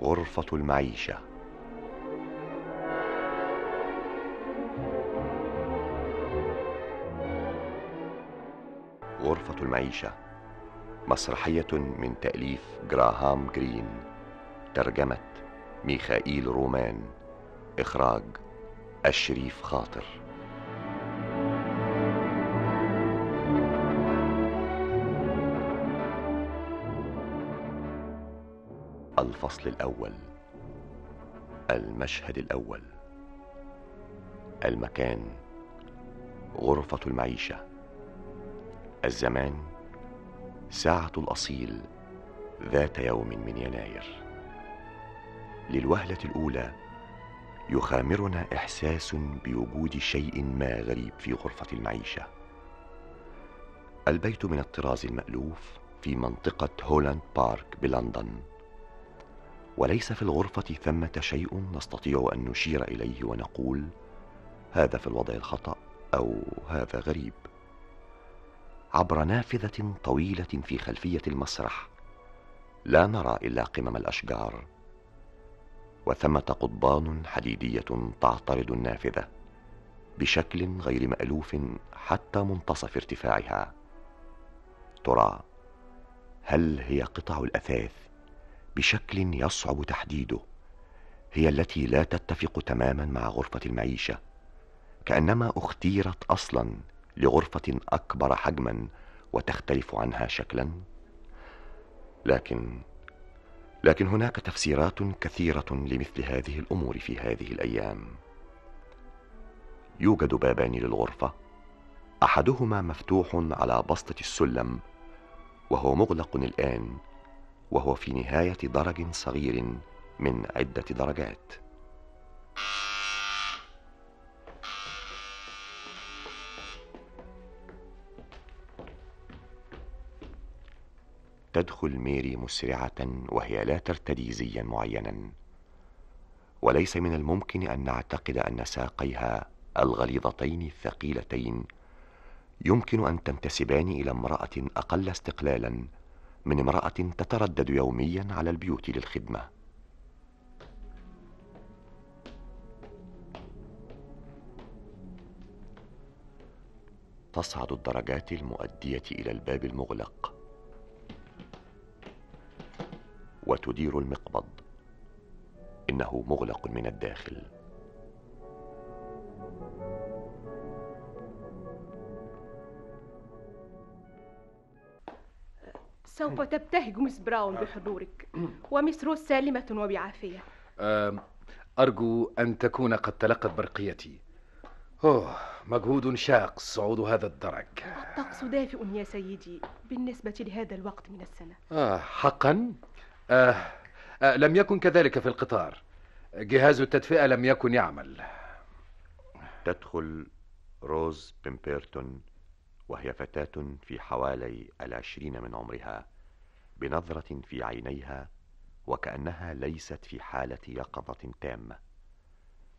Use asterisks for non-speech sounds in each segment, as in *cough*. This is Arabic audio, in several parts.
غرفة المعيشة غرفة المعيشة مسرحية من تأليف جراهام جرين ترجمة ميخائيل رومان إخراج الشريف خاطر الفصل الأول المشهد الأول المكان غرفة المعيشة الزمان ساعة الأصيل ذات يوم من يناير للوهلة الأولى يخامرنا إحساس بوجود شيء ما غريب في غرفة المعيشة البيت من الطراز المألوف في منطقة هولاند بارك بلندن وليس في الغرفة ثمة شيء نستطيع أن نشير إليه ونقول هذا في الوضع الخطأ أو هذا غريب عبر نافذة طويلة في خلفية المسرح لا نرى إلا قمم الأشجار وثمة قضبان حديدية تعترض النافذة بشكل غير مألوف حتى منتصف ارتفاعها ترى هل هي قطع الأثاث بشكل يصعب تحديده هي التي لا تتفق تماما مع غرفه المعيشه كانما اختيرت اصلا لغرفه اكبر حجما وتختلف عنها شكلا لكن لكن هناك تفسيرات كثيره لمثل هذه الامور في هذه الايام يوجد بابان للغرفه احدهما مفتوح على بسطه السلم وهو مغلق الان وهو في نهاية درج صغير من عدة درجات تدخل ميري مسرعة وهي لا ترتدي زيا معينا وليس من الممكن أن نعتقد أن ساقيها الغليظتين الثقيلتين يمكن أن تنتسبان إلى امرأة أقل استقلالا من امرأة تتردد يوميا على البيوت للخدمة تصعد الدرجات المؤدية إلى الباب المغلق وتدير المقبض إنه مغلق من الداخل سوف تبتهج مس براون آه. بحضورك ومس روز سالمة وبعافية أرجو أن تكون قد تلقت برقيتي أوه مجهود شاق صعود هذا الدرج الطقس دافئ يا سيدي بالنسبة لهذا الوقت من السنة آه حقا آه آه لم يكن كذلك في القطار جهاز التدفئة لم يكن يعمل تدخل روز بيمبيرتون وهي فتاة في حوالي العشرين من عمرها بنظرة في عينيها وكأنها ليست في حالة يقظة تامة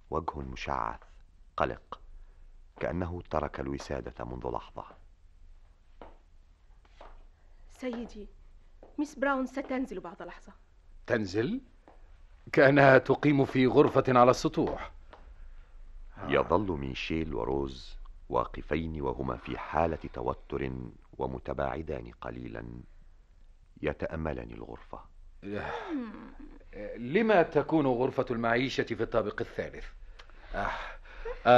وجه مشعث قلق كأنه ترك الوسادة منذ لحظة سيدي ميس براون ستنزل بعد لحظة تنزل؟ كأنها تقيم في غرفة على السطوح يظل ميشيل وروز واقفين وهما في حالة توتر ومتباعدان قليلا يتأملان الغرفة آه، لما تكون غرفة المعيشة في الطابق الثالث؟ آه.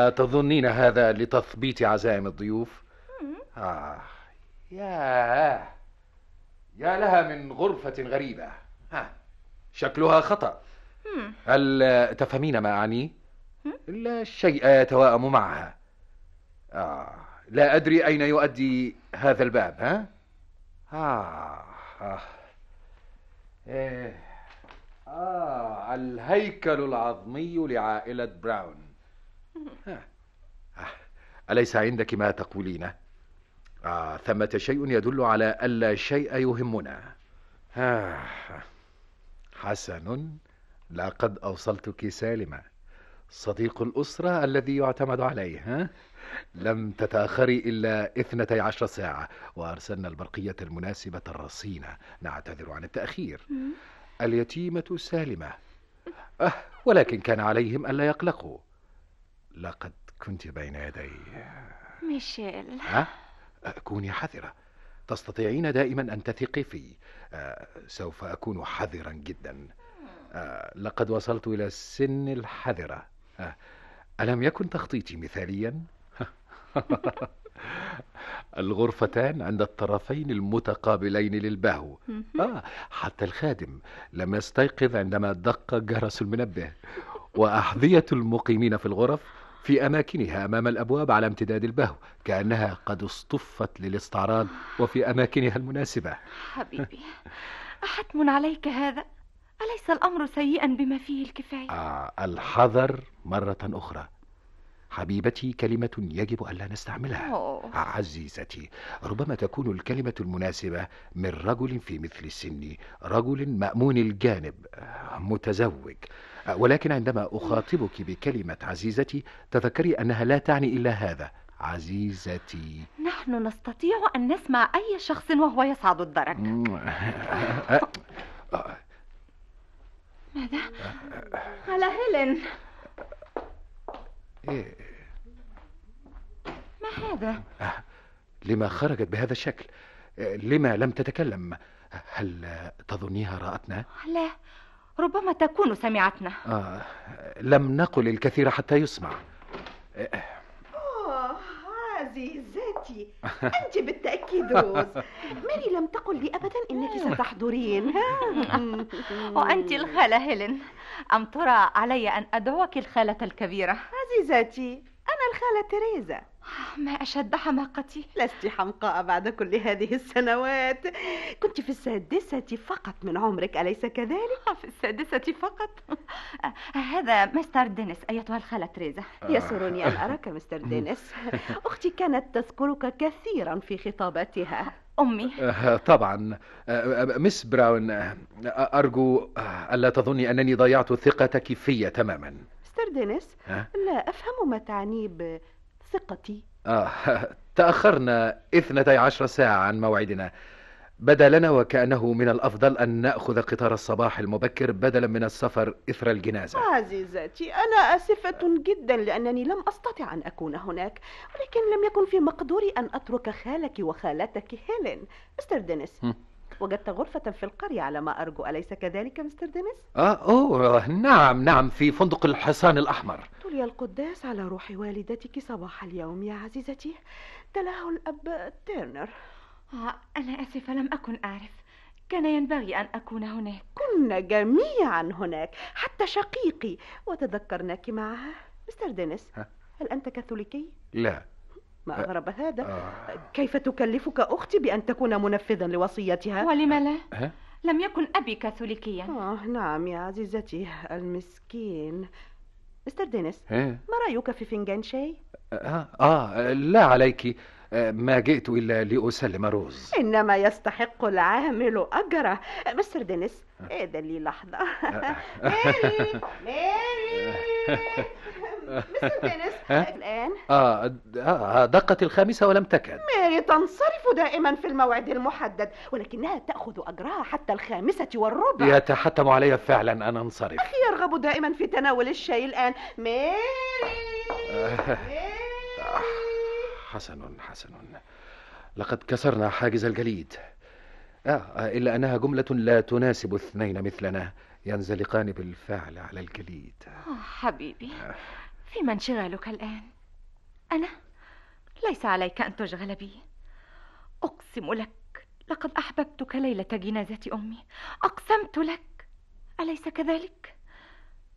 أتظنين آه، هذا لتثبيت عزائم الضيوف؟ آه. يا يا لها من غرفة غريبة ها. آه، شكلها خطأ هل تفهمين ما أعني؟ لا شيء يتواءم معها آه لا أدري أين يؤدي هذا الباب ها؟ آه آه إيه. آه الهيكل العظمي لعائلة براون آه. آه. أليس عندك ما تقولينه؟ آه ثمة شيء يدل على ألا شيء يهمنا آه. حسن لقد أوصلتك سالمة صديق الأسرة الذي يعتمد عليه ها؟ لم تتأخري إلا اثنتي عشر ساعة وأرسلنا البرقية المناسبة الرصينة نعتذر عن التأخير اليتيمة سالمة أه ولكن كان عليهم ألا يقلقوا لقد كنت بين يدي ميشيل ها؟ أه؟ أه، كوني حذرة تستطيعين دائما أن تثقي في أه سوف أكون حذرا جدا أه لقد وصلت إلى سن الحذرة أه ألم يكن تخطيطي مثاليا؟ *laughs* الغرفتان عند الطرفين المتقابلين للبهو آه حتى الخادم لم يستيقظ عندما دق جرس المنبه وأحذية المقيمين في الغرف في أماكنها أمام الأبواب على امتداد البهو كأنها قد اصطفت للاستعراض وفي أماكنها المناسبة حبيبي أحتم عليك هذا أليس الأمر سيئا بما فيه الكفاية؟ آه الحذر مرة أخرى حبيبتي كلمة يجب ألا نستعملها أوه. عزيزتي ربما تكون الكلمة المناسبة من رجل في مثل السن رجل مأمون الجانب متزوج ولكن عندما أخاطبك بكلمة عزيزتي تذكري أنها لا تعني إلا هذا عزيزتي نحن نستطيع أن نسمع أي شخص وهو يصعد الدرج *laughs* ماذا؟ على هيلين إيه؟ ما هذا؟ آه. لما خرجت بهذا الشكل آه، لما لم تتكلم هل تظنيها رأتنا؟ لا ربما تكون سمعتنا آه لم نقل الكثير حتى يسمع آه عزيز أنت أنت بالتأكيد روز ماري لم تقل لي أبدا أنك ستحضرين *laughs* وأنت الخالة هيلين أم ترى علي أن أدعوك الخالة الكبيرة عزيزتي أنا الخالة تريزا ما أشد حماقتي لست حمقاء بعد كل هذه السنوات كنت في السادسة فقط من عمرك أليس كذلك؟ *laughs* في السادسة فقط هذا مستر دينيس أيتها الخالة تريزا آه. يسرني أن أراك مستر *laughs* دينيس أختي كانت تذكرك كثيرا في خطاباتها أمي آه، طبعا آه، مس براون أرجو ألا تظني أنني ضيعت ثقتك فيا تماما مستر دينيس لا أفهم ما تعني ثقتي آه *laughs* تأخرنا اثنتي عشر ساعة عن موعدنا بدا لنا وكأنه من الأفضل أن نأخذ قطار الصباح المبكر بدلا من السفر إثر الجنازة عزيزتي أنا آسفة جدا لأنني لم أستطع أن أكون هناك ولكن لم يكن في مقدوري أن أترك خالك وخالتك هيلين مستر دينيس وجدت غرفة في القرية على ما أرجو أليس كذلك مستر دينيس؟ آه أوه نعم نعم في فندق الحصان الأحمر تولي القداس على روح والدتك صباح اليوم يا عزيزتي تلاه الأب تيرنر آه أنا آسفة لم أكن أعرف كان ينبغي أن أكون هناك كنا جميعا هناك حتى شقيقي وتذكرناك معها مستر دينيس هل أنت كاثوليكي؟ لا ما أغرب هذا آه. كيف تكلفك أختي بأن تكون منفذا لوصيتها ولم لا؟ أه؟ لم يكن أبي كاثوليكيا آه نعم يا عزيزتي المسكين مستر دينيس ما رأيك في فنجان شاي؟ آه, آه لا عليك ما جئت إلا لأسلم روز إنما يستحق العامل أجره مستر دينيس إذا أه. إيه لي لحظة أه. *laughs* ميري ميري *laughs* مستر *laughs* آه، الآن آه, آه دقت الخامسة ولم تكد ماري تنصرف دائما في الموعد المحدد ولكنها تأخذ أجرها حتى الخامسة والربع يتحتم علي فعلا أن أنصرف أخي يرغب دائما في تناول الشاي الآن ماري, ماري. آه، حسن حسن لقد كسرنا حاجز الجليد آه إلا أنها جملة لا تناسب اثنين مثلنا ينزلقان بالفعل على الجليد آه حبيبي آه. فيما انشغالك الآن؟ أنا؟ ليس عليك أن تشغل بي أقسم لك لقد أحببتك ليلة جنازة أمي أقسمت لك أليس كذلك؟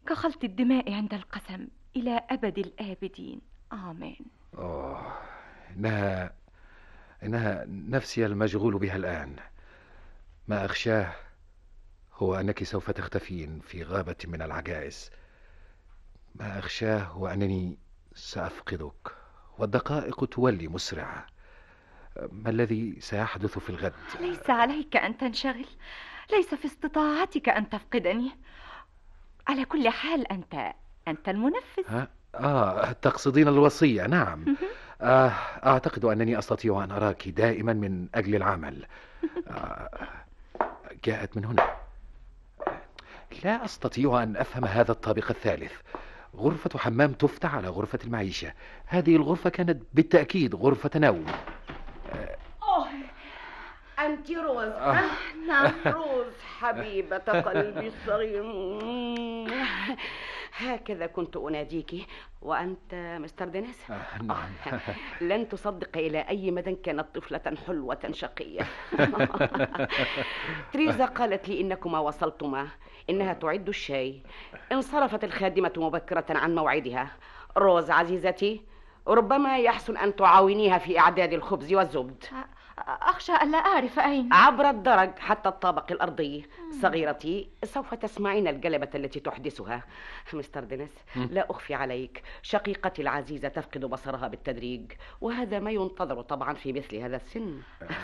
كخلط الدماء عند القسم إلى أبد الآبدين آمين أوه إنها إنها نفسي المشغول بها الآن ما أخشاه هو أنك سوف تختفين في غابة من العجائز ما أخشاه هو أنني سأفقدك والدقائق تولي مسرعة ما الذي سيحدث في الغد؟ ليس عليك أن تنشغل ليس في استطاعتك أن تفقدني على كل حال أنت أنت المنفذ آه تقصدين الوصية نعم آه أعتقد أنني أستطيع أن أراك دائما من أجل العمل آه جاءت من هنا لا أستطيع أن أفهم هذا الطابق الثالث غرفة حمام تفتح على غرفة المعيشة هذه الغرفة كانت بالتأكيد غرفة نوم أوه أنت روز أوه. نعم روز حبيبة قلبي الصغير هكذا كنت أناديك وأنت مستر دينيس آه نعم لن تصدق إلى أي مدى كانت طفلة حلوة شقية *laughs* تريزا قالت لي إنكما وصلتما إنها تعد الشاي انصرفت الخادمة مبكرة عن موعدها روز عزيزتي ربما يحسن أن تعاونيها في إعداد الخبز والزبد أخشى ألا أعرف أين عبر الدرج حتى الطابق الأرضي صغيرتي سوف تسمعين الجلبة التي تحدثها مستر دينيس لا أخفي عليك شقيقتي العزيزة تفقد بصرها بالتدريج وهذا ما ينتظر طبعا في مثل هذا السن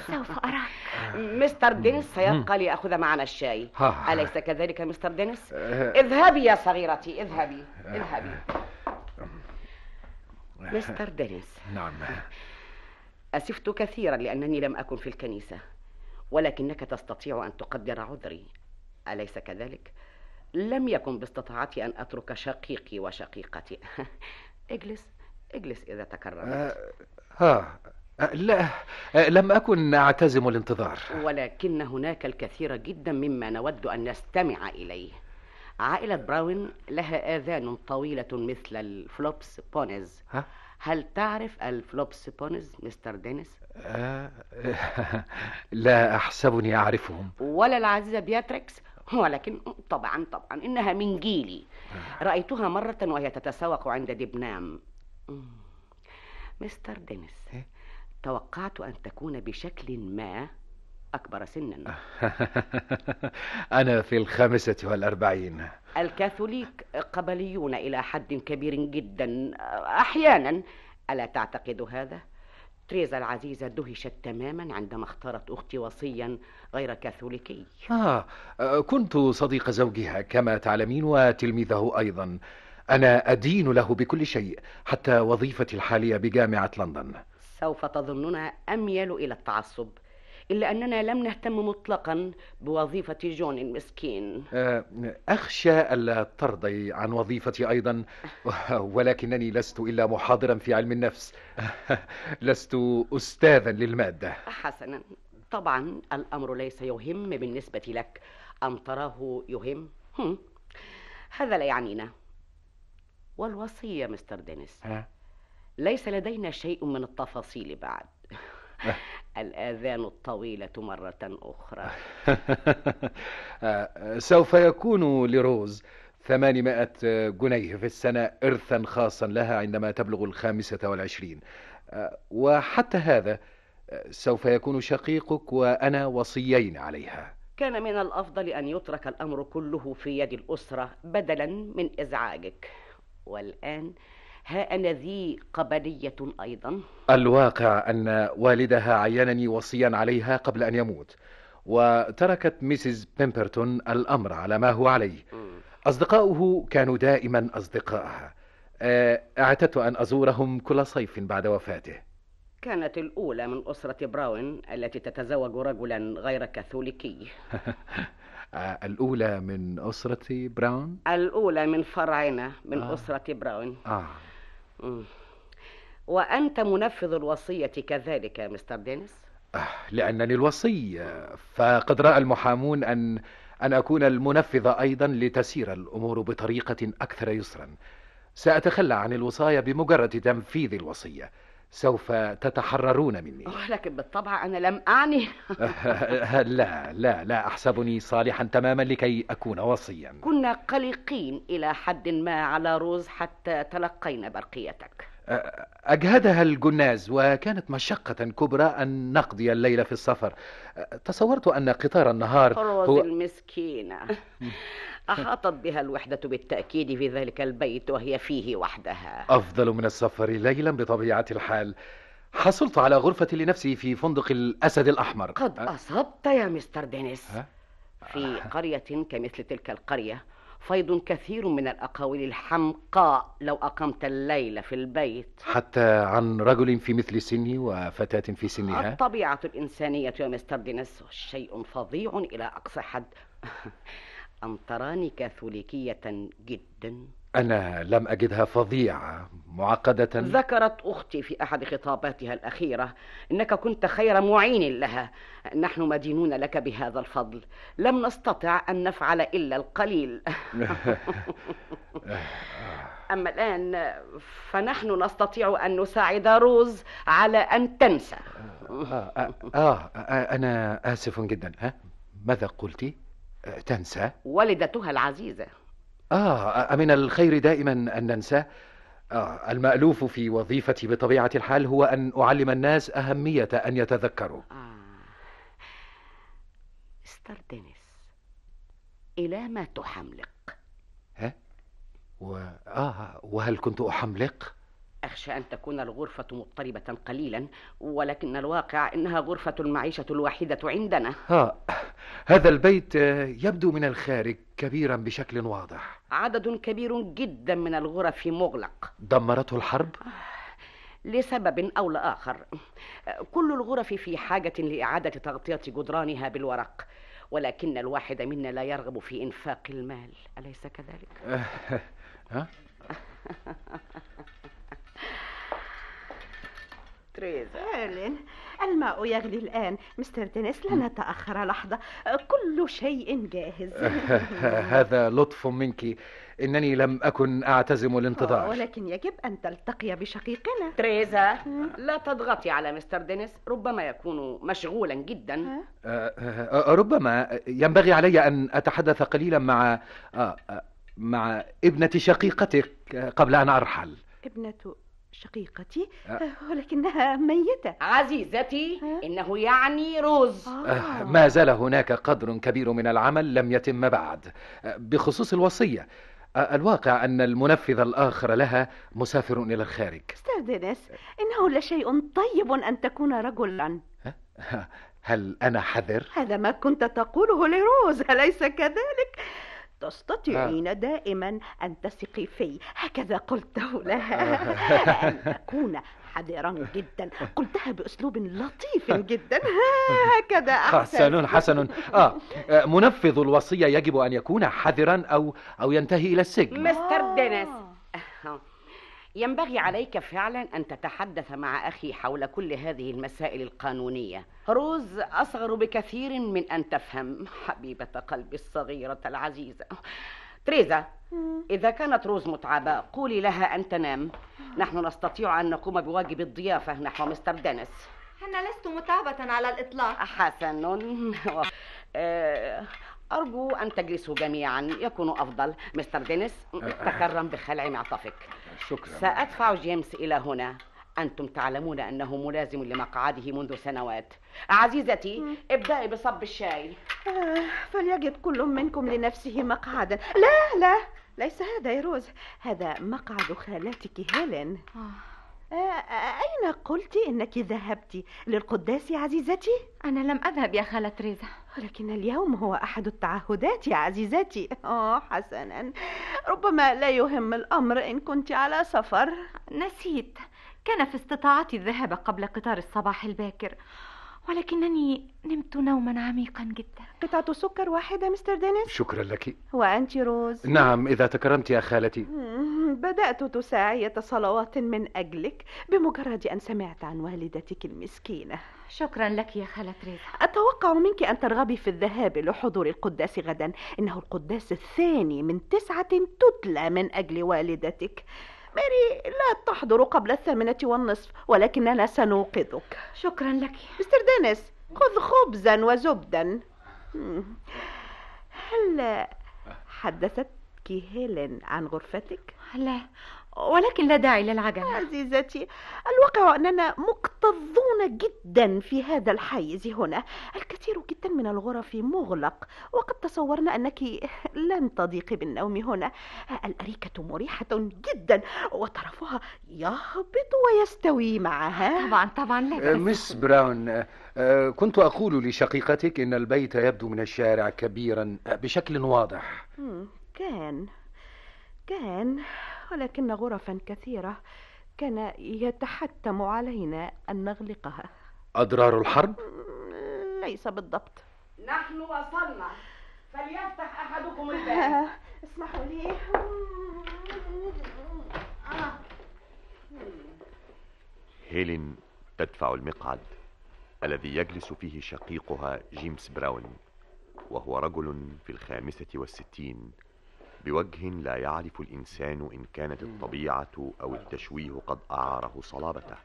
سوف أراك مستر دينيس سيبقى ليأخذ معنا الشاي أليس كذلك مستر دينيس؟ آه. اذهبي يا صغيرتي اذهبي اذهبي آه. مستر دينيس نعم أسفت كثيرا لأنني لم أكن في الكنيسة ولكنك تستطيع أن تقدر عذري أليس كذلك؟ لم يكن باستطاعتي أن أترك شقيقي وشقيقتي *laughs* اجلس اجلس إذا تكررت آه ها آه لا آه لم أكن أعتزم الانتظار ولكن هناك الكثير جدا مما نود أن نستمع إليه عائلة براون لها آذان طويلة مثل الفلوبس بونيز ها؟ هل تعرف الفلوبس بونز مستر دينيس؟ آه، *laughs* لا أحسبني أعرفهم ولا العزيزة بياتريكس ولكن طبعا طبعا إنها من جيلي آه. رأيتها مرة وهي تتسوق عند دبنام مستر دينيس إيه؟ توقعت أن تكون بشكل ما أكبر سنا *laughs* أنا في الخامسة والأربعين الكاثوليك قبليون إلى حد كبير جدا أحيانا ألا تعتقد هذا؟ تريزا العزيزة دهشت تماما عندما اختارت أختي وصيا غير كاثوليكي آه كنت صديق زوجها كما تعلمين وتلميذه أيضا أنا أدين له بكل شيء حتى وظيفتي الحالية بجامعة لندن سوف تظننا أميل إلى التعصب إلا أننا لم نهتم مطلقا بوظيفة جون المسكين آه، أخشى ألا ترضي عن وظيفتي أيضا *laughs* ولكنني لست إلا محاضرا في علم النفس *laughs* لست أستاذا للمادة حسنا طبعا الأمر ليس يهم بالنسبة لك أم تراه يهم هذا لا يعنينا والوصية مستر دينيس ليس لدينا شيء من التفاصيل بعد *laughs* الآذان الطويلة مرة أخرى *laughs* سوف يكون لروز 800 جنيه في السنة إرثا خاصا لها عندما تبلغ الخامسة والعشرين وحتى هذا سوف يكون شقيقك وأنا وصيين عليها كان من الأفضل أن يترك الأمر كله في يد الأسرة بدلا من إزعاجك والآن ها أنا ذي قبلية أيضا الواقع أن والدها عينني وصيا عليها قبل أن يموت وتركت ميسيس بيمبرتون الأمر على ما هو عليه أصدقاؤه كانوا دائما أصدقائها آه، اعتدت أن أزورهم كل صيف بعد وفاته كانت الأولى من أسرة براون التي تتزوج رجلا غير كاثوليكي *laughs* آه، الأولى من أسرة براون؟ الأولى من فرعنا من آه. أسرة براون آه. وأنت منفذ الوصية كذلك يا مستر دينيس أه، لأنني الوصي فقد رأى المحامون أن أن أكون المنفذ أيضا لتسير الأمور بطريقة أكثر يسرا سأتخلى عن الوصاية بمجرد تنفيذ الوصية سوف تتحررون مني أوه لكن بالطبع أنا لم أعني *laughs* لا لا لا أحسبني صالحا تماما لكي أكون وصيا كنا قلقين إلى حد ما على روز حتى تلقينا برقيتك أجهدها الجناز وكانت مشقة كبرى أن نقضي الليل في السفر تصورت أن قطار النهار روز هو... المسكينة *laughs* أحاطت بها الوحدة بالتأكيد في ذلك البيت وهي فيه وحدها أفضل من السفر ليلا بطبيعة الحال حصلت على غرفة لنفسي في فندق الأسد الأحمر قد أه؟ أصبت يا مستر دينيس في آه. قرية كمثل تلك القرية فيض كثير من الأقاويل الحمقاء لو أقمت الليل في البيت حتى عن رجل في مثل سني وفتاة في سنها الطبيعة الإنسانية يا مستر دينيس شيء فظيع إلى أقصى حد *laughs* تراني كاثوليكية جدا أنا لم أجدها فظيعة معقدة ذكرت أختي في أحد خطاباتها الأخيرة أنك كنت خير معين لها نحن مدينون لك بهذا الفضل لم نستطع أن نفعل إلا القليل *laughs* أما الآن فنحن نستطيع أن نساعد روز على أن تنسى آه, آه, آه, آه, آه، أنا آسف جدا ها ماذا قلتي أه، تنسى والدتها العزيزة آه أمن الخير دائما أن ننسى آه المألوف في وظيفتي بطبيعة الحال هو أن أعلم الناس أهمية أن يتذكروا آه. مستر دينيس إلى ما تحملق ها؟ و... آه وهل كنت أحملق؟ أخشى أن تكون الغرفة مضطربة قليلا ولكن الواقع إنها غرفة المعيشة الوحيدة عندنا ها هذا البيت يبدو من الخارج كبيرا بشكل واضح عدد كبير جدا من الغرف مغلق دمرته الحرب؟ آه، لسبب أو لآخر كل الغرف في حاجة لإعادة تغطية جدرانها بالورق ولكن الواحد منا لا يرغب في إنفاق المال أليس كذلك؟ آه، ها؟ *laughs* تريزا هيرلين الماء يغلي الآن مستر دينيس لا نتأخر لحظة كل شيء جاهز *laughs* هذا لطف منك إنني لم أكن أعتزم الانتظار ولكن يجب أن تلتقي بشقيقنا تريزا لا تضغطي على مستر دينيس ربما يكون مشغولا جدا أه، أه، أه، ربما ينبغي علي أن أتحدث قليلا مع مع ابنة شقيقتك قبل أن أرحل ابنة شقيقتي آه. آه، ولكنها ميتة عزيزتي آه. إنه يعني روز آه. ما زال هناك قدر كبير من العمل لم يتم بعد بخصوص الوصية الواقع أن المنفذ الآخر لها مسافر إلى الخارج أستاذ دينيس إنه لشيء طيب أن تكون رجلا هل أنا حذر؟ هذا ما كنت تقوله لروز أليس كذلك؟ تستطيعين نعم. دائما أن تثقي في هكذا قلته *laughs* لها أن أكون حذرا جدا قلتها بأسلوب لطيف جدا *laughs* هكذا أحسن حسن حسن آه،, آه منفذ الوصية يجب أن يكون حذرا أو أو ينتهي إلى السجن مستر آه. دينيس ينبغي عليك فعلا أن تتحدث مع أخي حول كل هذه المسائل القانونية روز أصغر بكثير من أن تفهم حبيبة قلبي الصغيرة العزيزة تريزا إذا كانت روز متعبة قولي لها أن تنام نحن نستطيع أن نقوم بواجب الضيافة نحو مستر دينيس أنا لست متعبة على الإطلاق حسن *laughs* آه، أرجو أن تجلسوا جميعا يكون أفضل مستر دينيس أه، أه. تكرم بخلع معطفك شكرا سأدفع جيمس إلى هنا أنتم تعلمون أنه ملازم لمقعده منذ سنوات عزيزتي م. ابدأي بصب الشاي آه فليجد كل منكم لنفسه مقعدا لا لا ليس هذا يا روز هذا مقعد خالتك هيلين آه. آه، أين قلت أنك ذهبت للقداس عزيزتي؟ أنا لم أذهب يا خالة تريزا ولكن اليوم هو أحد التعهدات يا عزيزتي آه حسنا ربما لا يهم الأمر إن كنت على سفر نسيت كان في استطاعتي الذهاب قبل قطار الصباح الباكر ولكنني نمت نوما عميقا جدا قطعة سكر واحدة مستر دينيس شكرا لك وأنت روز نعم إذا تكرمت يا خالتي بدأت تساعية صلوات من أجلك بمجرد أن سمعت عن والدتك المسكينة شكرا لك يا خالة ريتا أتوقع منك أن ترغبي في الذهاب لحضور القداس غدا إنه القداس الثاني من تسعة تتلى من أجل والدتك ماري لا تحضر قبل الثامنة والنصف ولكننا سنوقظك شكرا لك مستر دينيس خذ خبزا وزبدا هل حدثتك هيلين عن غرفتك؟ لا ولكن لا داعي للعجلة عزيزتي الواقع أننا مكتظون جدا في هذا الحيز هنا الكثير جدا من الغرف مغلق وقد تصورنا أنك لن تضيقي بالنوم هنا الأريكة مريحة جدا وطرفها يهبط ويستوي معها طبعا طبعا لا مس براون كنت أقول لشقيقتك إن البيت يبدو من الشارع كبيرا بشكل واضح كان كان ولكن غرفا كثيرة كان يتحتم علينا أن نغلقها أضرار الحرب؟ ليس بالضبط نحن وصلنا فليفتح أحدكم الباب *laughs* اسمحوا لي آه. هيلين تدفع المقعد الذي يجلس فيه شقيقها جيمس براون وهو رجل في الخامسة والستين بوجه لا يعرف الانسان ان كانت الطبيعه او التشويه قد اعاره صلابته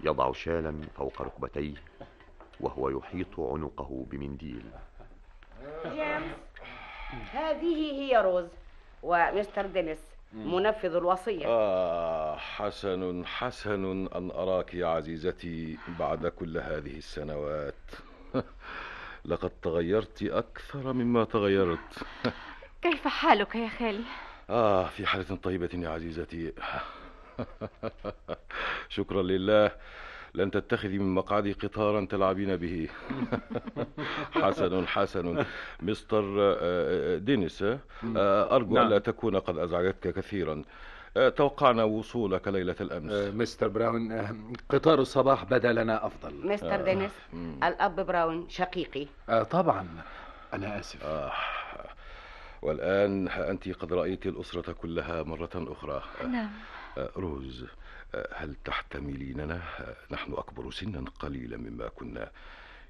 يضع شالا فوق ركبتيه وهو يحيط عنقه بمنديل جيمس هذه هي روز ومستر دينيس منفذ الوصية آه حسن حسن أن أراك يا عزيزتي بعد كل هذه السنوات *laughs* لقد تغيرت أكثر مما تغيرت *laughs* كيف حالك يا خالي؟ آه في حالة طيبة يا عزيزتي *laughs* شكرا لله لن تتخذي من مقعدي قطارا تلعبين به حسن *laughs* حسن مستر آه، آه، دينيس آه، أرجو نعم. لا تكون قد أزعجتك كثيرا توقعنا وصولك ليلة الأمس مستر براون قطار الصباح بدا لنا أفضل مستر دينيس الأب براون شقيقي طبعا أنا آسف والآن أنت قد رأيت الأسرة كلها مرة أخرى نعم آه، آه، روز آه، هل تحتمليننا نحن أكبر سنا قليلا مما كنا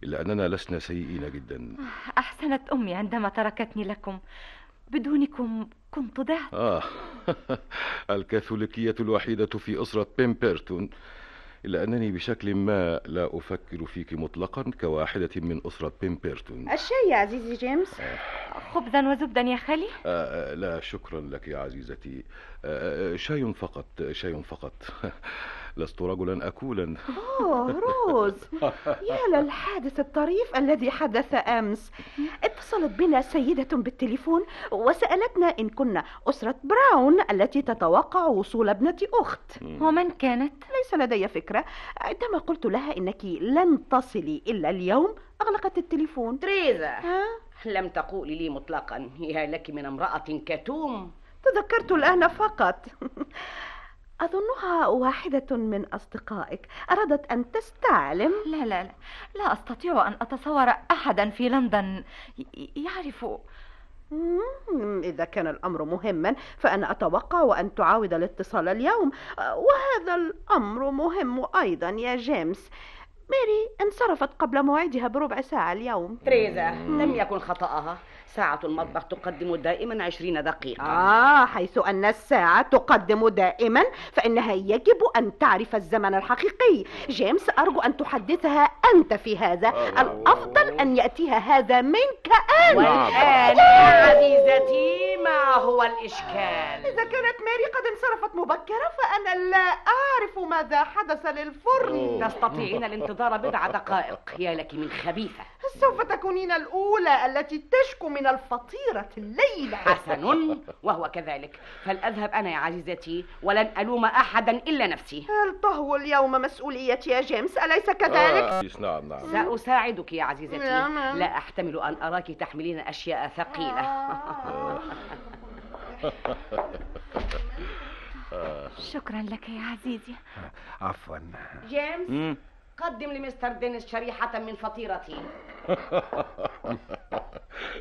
إلا أننا لسنا سيئين جدا أحسنت أمي عندما تركتني لكم بدونكم كنت ضعت آه *laughs* الكاثوليكية الوحيدة في أسرة بيمبرتون إلا أنني بشكل ما لا أفكر فيك مطلقا كواحدة من أسرة بيمبرتون الشاي يا عزيزي جيمس آه. خبزا وزبدا يا خالي آه،, آه لا شكرا لك يا عزيزتي آه, آه، شاي فقط شاي فقط *laughs* لست رجلا أكولا أوه روز *laughs* يا للحادث الطريف الذي حدث أمس اتصلت بنا سيدة بالتليفون وسألتنا إن كنا أسرة براون التي تتوقع وصول ابنة أخت ومن كانت؟ ليس لدي فكرة عندما قلت لها إنك لن تصلي إلا اليوم أغلقت التليفون تريزا لم تقولي لي مطلقا يا لك من امرأة كتوم تذكرت الآن فقط *laughs* أظنها واحدة من أصدقائك أرادت أن تستعلم لا لا لا لا أستطيع أن أتصور أحدا في لندن يعرف إذا كان الأمر مهما فأنا أتوقع أن تعاود الاتصال اليوم وهذا الأمر مهم أيضا يا جيمس ماري انصرفت قبل موعدها بربع ساعة اليوم تريزا لم يكن خطأها ساعة المطبخ تقدم دائما عشرين دقيقة آه حيث أن الساعة تقدم دائما فإنها يجب أن تعرف الزمن الحقيقي جيمس أرجو أن تحدثها أنت في هذا أوه. الأفضل أن يأتيها هذا منك أنت والآن آه، آه. يا عزيزتي ما هو الإشكال إذا كانت ماري قد انصرفت مبكرة فأنا لا أعرف ماذا حدث للفرن تستطيعين الانتظار بضع دقائق يا لك من خبيثة سوف تكونين الأولى التي تشكو من من الفطيرة الليلة حسن *laughs* وهو كذلك فلأذهب أنا يا عزيزتي ولن ألوم أحدا إلا نفسي الطهو اليوم مسؤوليتي يا جيمس أليس كذلك؟ آه، نعم نعم سأساعدك يا عزيزتي نعم، نعم. لا أحتمل أن أراك تحملين أشياء ثقيلة آه. *laughs* آه. شكرا لك يا عزيزي عفوا جيمس قدم لمستر دينيس شريحة من فطيرتي *laughs*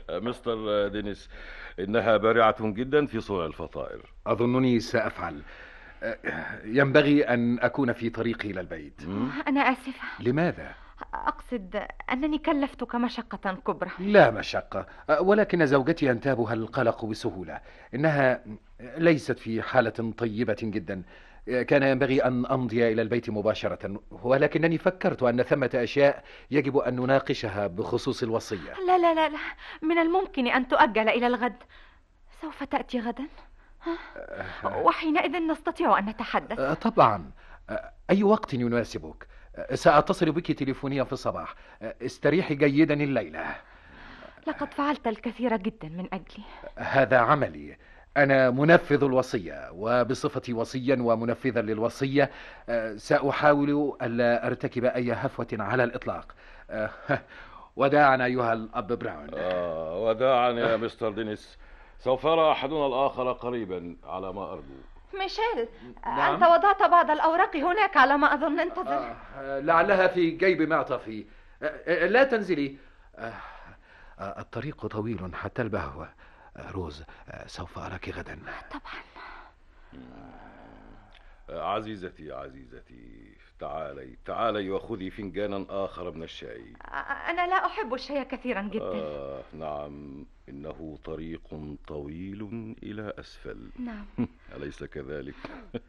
مستر دينيس إنها بارعة جدا في صنع الفطائر أظنني سأفعل ينبغي أن أكون في طريقي إلى البيت أنا آسفة لماذا؟ أقصد أنني كلفتك مشقة كبرى لا مشقة ولكن زوجتي ينتابها القلق بسهولة إنها ليست في حالة طيبة جدا كان ينبغي أن أمضي إلى البيت مباشرة ولكنني فكرت أن ثمة أشياء يجب أن نناقشها بخصوص الوصية لا لا لا, لا. من الممكن أن تؤجل إلى الغد سوف تأتي غدا أه. وحينئذ نستطيع أن نتحدث أه، طبعا أه، أي وقت يناسبك سأتصل بك تليفونيا في الصباح استريحي جيدا الليلة لقد فعلت الكثير جدا من أجلي هذا عملي أنا منفذ الوصية وبصفتي وصيا ومنفذا للوصية آه، سأحاول ألا أرتكب أي هفوة على الإطلاق آه، *laughs* وداعا أيها الأب براون آه وداعا يا مستر دينيس سوف يرى أحدنا الآخر قريبا على ما أرجو ميشيل نعم؟ أنت وضعت بعض الأوراق هناك على ما أظن انتظر آه،, آه لعلها في جيب معطفي لا تنزلي الطريق طويل حتى البهوة روز سوف أراك غدا طبعا آه، عزيزتي عزيزتي تعالي تعالي وخذي فنجانا آخر من الشاي آه، أنا لا أحب الشاي كثيرا جدا آه نعم إنه طريق طويل إلى أسفل نعم *laughs* أليس كذلك؟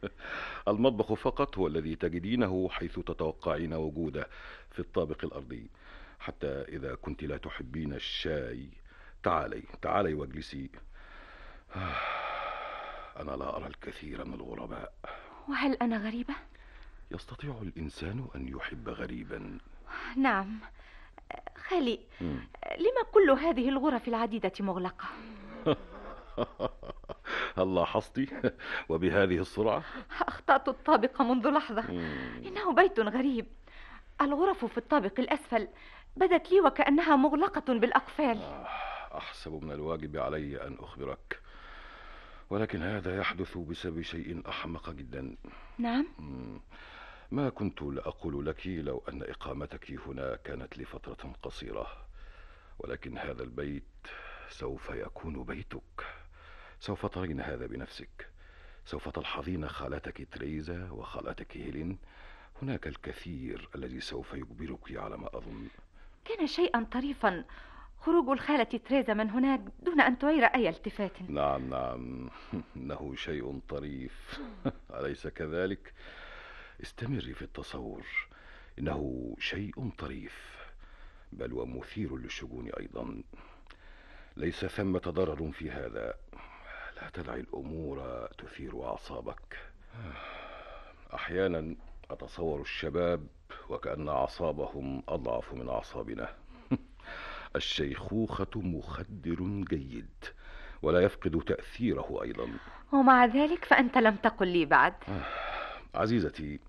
*laughs* المطبخ فقط هو الذي تجدينه حيث تتوقعين وجوده في الطابق الأرضي حتى إذا كنت لا تحبين الشاي تعالي تعالي واجلسي *sighs* أنا لا أرى الكثير من الغرباء وهل أنا غريبة؟ يستطيع الإنسان أن يحب غريبا نعم خالي لما كل هذه الغرف العديدة مغلقة؟ *laughs* هل لاحظتِ وبهذه السرعة؟ أخطأت الطابق منذ لحظة إنه بيت غريب الغرف في الطابق الأسفل بدت لي وكأنها مغلقة بالأقفال آه. احسب من الواجب علي ان اخبرك ولكن هذا يحدث بسبب شيء احمق جدا نعم ما كنت لاقول لك لو ان اقامتك هنا كانت لفتره قصيره ولكن هذا البيت سوف يكون بيتك سوف ترين هذا بنفسك سوف تلحظين خالتك تريزا وخالتك هيلين هناك الكثير الذي سوف يجبرك على ما اظن كان شيئا طريفا خروج الخالة تريزا من هناك دون أن تعير أي التفات نعم نعم *laughs* إنه شيء طريف *laughs* أليس كذلك؟ استمري في التصور إنه شيء طريف بل ومثير للشجون أيضا ليس ثمة ضرر في هذا لا تدعي الأمور تثير أعصابك أحيانا أتصور الشباب وكأن أعصابهم أضعف من أعصابنا الشيخوخة مخدر جيد ولا يفقد تأثيره أيضا ومع ذلك فأنت لم تقل لي بعد آه عزيزتي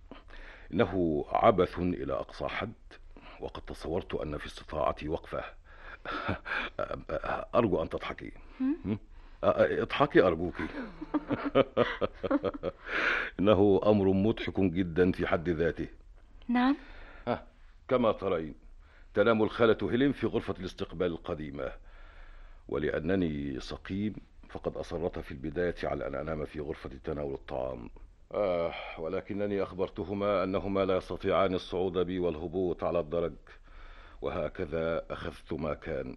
إنه عبث إلى أقصى حد وقد تصورت أن في استطاعتي وقفه *laughs* أرجو أن تضحكي آه، آه، اضحكي أرجوك *laughs* إنه أمر مضحك جدا في حد ذاته نعم آه، كما ترين تنام الخالة هيلين في غرفة الاستقبال القديمة ولأنني سقيم فقد أصرت في البداية على أن أنام في غرفة تناول الطعام آه ولكنني أخبرتهما أنهما لا يستطيعان الصعود بي والهبوط على الدرج وهكذا أخذت ما كان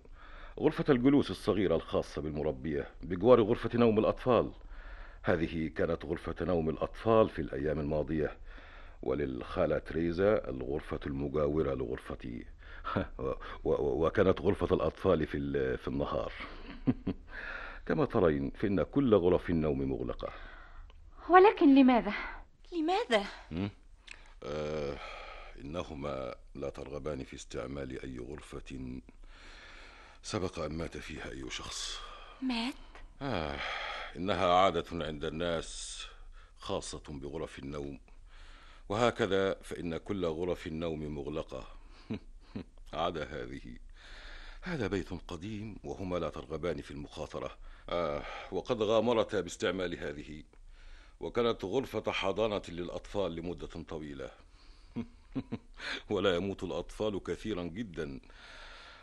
غرفة الجلوس الصغيرة الخاصة بالمربية بجوار غرفة نوم الأطفال هذه كانت غرفة نوم الأطفال في الأيام الماضية وللخالة تريزا الغرفة المجاورة لغرفتي *laughs* وكانت غرفة الأطفال في, في النهار *laughs* كما ترين فإن كل غرف النوم مغلقة ولكن لماذا؟ لماذا؟ آه إنهما لا ترغبان في استعمال أي غرفة سبق أن مات فيها أي شخص مات؟ آه إنها عادة عند الناس خاصة بغرف النوم وهكذا فإن كل غرف النوم مغلقة عدا هذه هذا بيت قديم وهما لا ترغبان في المخاطرة آه وقد غامرتا باستعمال هذه وكانت غرفة حضانة للأطفال لمدة طويلة *laughs* ولا يموت الأطفال كثيرا جدا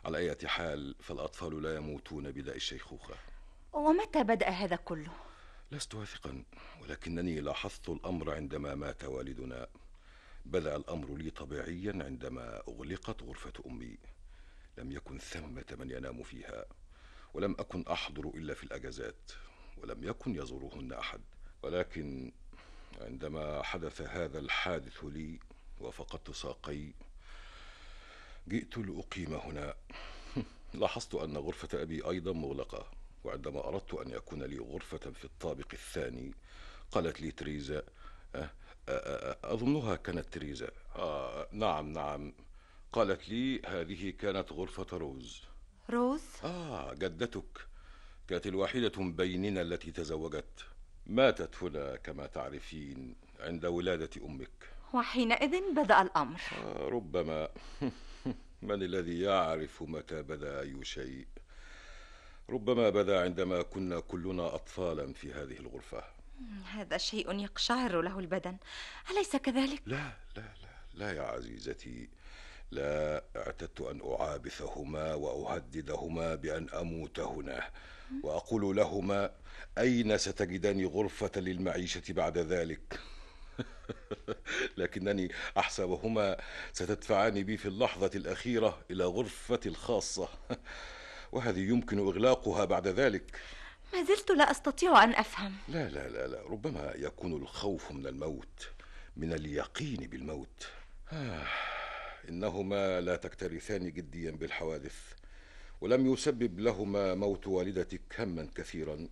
على أي حال فالأطفال لا يموتون بداء الشيخوخة ومتى بدأ هذا كله؟ لست واثقا ولكنني لاحظت الأمر عندما مات والدنا بدا الامر لي طبيعيا عندما اغلقت غرفه امي لم يكن ثمه من ينام فيها ولم اكن احضر الا في الاجازات ولم يكن يزورهن احد ولكن عندما حدث هذا الحادث لي وفقدت ساقي جئت لاقيم هنا *laughs* لاحظت ان غرفه ابي ايضا مغلقه وعندما اردت ان يكون لي غرفه في الطابق الثاني قالت لي تريزا أه أظنها كانت تريزا آه نعم نعم قالت لي هذه كانت غرفة روز روز؟ آه جدتك كانت الوحيدة بيننا التي تزوجت ماتت هنا كما تعرفين عند ولادة أمك وحينئذ بدأ الأمر آه ربما *laughs* من الذي يعرف متى بدأ أي شيء ربما بدأ عندما كنا كلنا أطفالا في هذه الغرفة هذا شيء يقشعر له البدن أليس كذلك؟ لا لا لا لا يا عزيزتي لا اعتدت أن أعابثهما وأهددهما بأن أموت هنا وأقول لهما أين ستجدان غرفة للمعيشة بعد ذلك؟ *laughs* لكنني أحسبهما ستدفعان بي في اللحظة الأخيرة إلى غرفتي الخاصة *laughs* وهذه يمكن إغلاقها بعد ذلك ما زلت لا استطيع ان افهم لا لا لا لا ربما يكون الخوف من الموت من اليقين بالموت آه. انهما لا تكترثان جديا بالحوادث ولم يسبب لهما موت والدتك هما كثيرا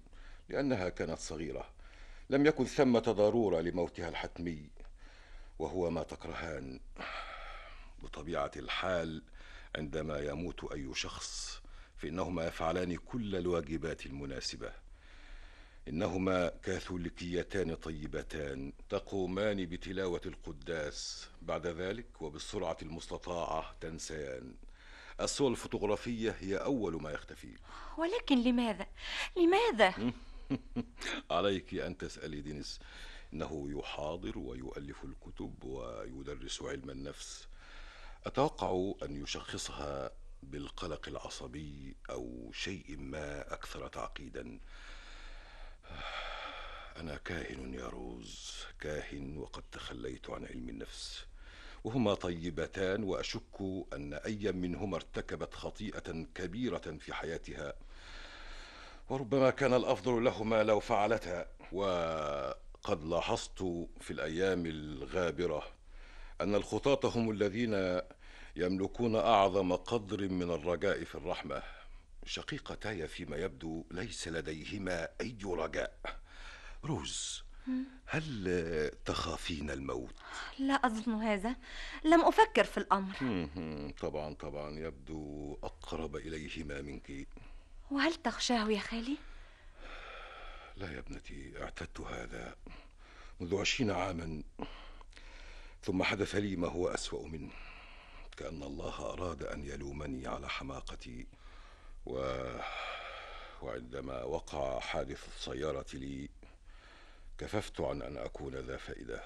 لانها كانت صغيره لم يكن ثمه ضروره لموتها الحتمي وهو ما تكرهان بطبيعه الحال عندما يموت اي شخص فإنهما يفعلان كل الواجبات المناسبة إنهما كاثوليكيتان طيبتان تقومان بتلاوة القداس بعد ذلك وبالسرعة المستطاعة تنسيان الصور الفوتوغرافية هي أول ما يختفي ولكن لماذا؟ لماذا؟ *laughs* عليك أن تسألي دينيس إنه يحاضر ويؤلف الكتب ويدرس علم النفس أتوقع أن يشخصها بالقلق العصبي أو شيء ما أكثر تعقيدا أنا كاهن يا روز كاهن وقد تخليت عن علم النفس وهما طيبتان وأشك أن أي منهما ارتكبت خطيئة كبيرة في حياتها وربما كان الافضل لهما لو فعلتا وقد لاحظت في الايام الغابره ان الخطاة هم الذين يملكون اعظم قدر من الرجاء في الرحمه شقيقتاي فيما يبدو ليس لديهما اي رجاء روز هل تخافين الموت لا اظن هذا لم افكر في الامر طبعا طبعا يبدو اقرب اليهما منك وهل تخشاه يا خالي لا يا ابنتي اعتدت هذا منذ عشرين عاما ثم حدث لي ما هو اسوا منه كأن الله أراد أن يلومني على حماقتي و... وعندما وقع حادث السيارة لي كففت عن أن أكون ذا فائدة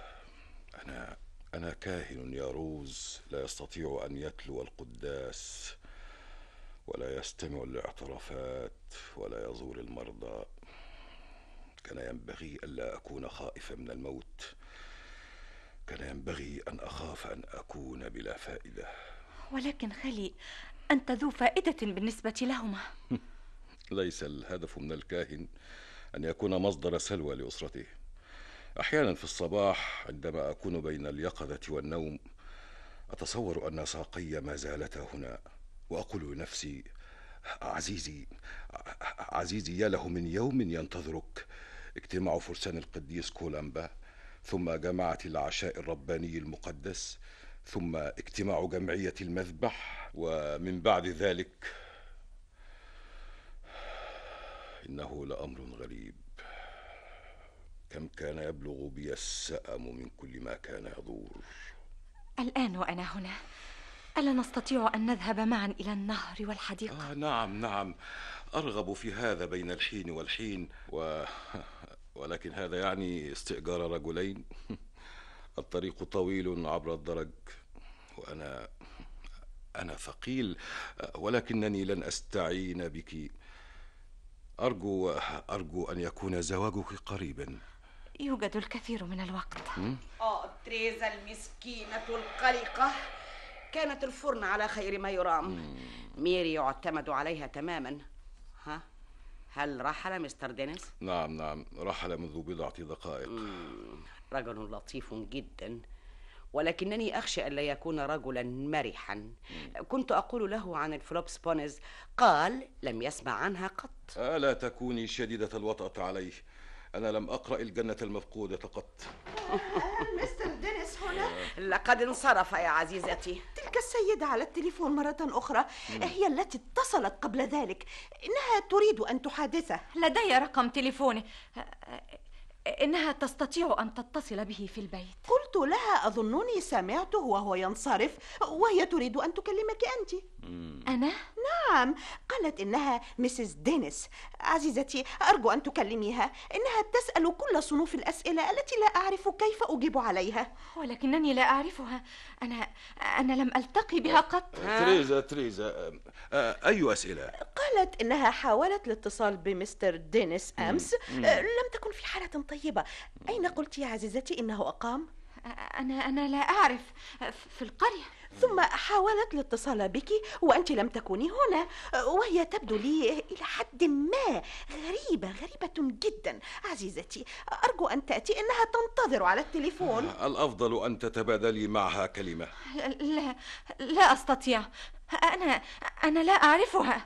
أنا أنا كاهن يا روز لا يستطيع أن يتلو القداس ولا يستمع الاعترافات ولا يزور المرضى كان ينبغي ألا أكون خائفا من الموت كان ينبغي أن أخاف أن أكون بلا فائدة ولكن خلي أنت ذو فائدة بالنسبة لهما *laughs* ليس الهدف من الكاهن أن يكون مصدر سلوى لأسرته أحيانا في الصباح عندما أكون بين اليقظة والنوم أتصور أن ساقي ما زالتا هنا وأقول لنفسي عزيزي عزيزي يا له من يوم ينتظرك اجتماع فرسان القديس كولمبا ثم جماعة العشاء الرباني المقدس ثم اجتماع جمعية المذبح ومن بعد ذلك إنه لأمر غريب كم كان يبلغ بي السأم من كل ما كان يدور الآن وأنا هنا ألا نستطيع أن نذهب معا إلى النهر والحديقة؟ آه نعم نعم أرغب في هذا بين الحين والحين و *laughs* ولكن هذا يعني استئجار رجلين *laughs* الطريق طويل عبر الدرج وأنا أنا ثقيل ولكنني لن أستعين بك أرجو أرجو أن يكون زواجك قريبا يوجد الكثير من الوقت آه تريزا المسكينة القلقة كانت الفرن على خير ما يرام ميري يعتمد عليها تماما هل رحل مستر دينيس؟ نعم نعم رحل منذ بضعة دقائق مم. رجل لطيف جدا ولكنني أخشى أن لا يكون رجلا مرحا كنت أقول له عن الفلوبس بونز قال لم يسمع عنها قط ألا تكوني شديدة الوطأة عليه أنا لم أقرأ الجنة المفقودة قط *laughs* مستر دينيس هنا لقد انصرف يا عزيزتي تلك السيدة على التليفون مرة أخرى هي التي اتصلت قبل ذلك إنها تريد أن تحادثه لدي رقم تليفونه إنها تستطيع أن تتصل به في البيت قلت لها أظنني سمعته وهو ينصرف وهي تريد أن تكلمك أنت أنا؟ نعم قالت إنها مسز دينيس عزيزتي أرجو أن تكلميها إنها تسأل كل صنوف الأسئلة التي لا أعرف كيف أجيب عليها ولكنني لا أعرفها أنا أنا لم ألتقي بها قط تريزا تريزا آه، أي أسئلة؟ قالت إنها حاولت الاتصال بمستر دينيس أمس آه، لم تكن في حالة طيبة أين قلت يا عزيزتي إنه أقام؟ أنا أنا لا أعرف في القرية ثم حاولت الاتصال بك وأنت لم تكوني هنا آه، وهي تبدو لي إلى حد ما غريبة غريبة جدا عزيزتي أرجو أن تأتي إنها تنتظر على التليفون الأفضل أن تتبادلي معها كلمة لا لا أستطيع أنا أنا لا أعرفها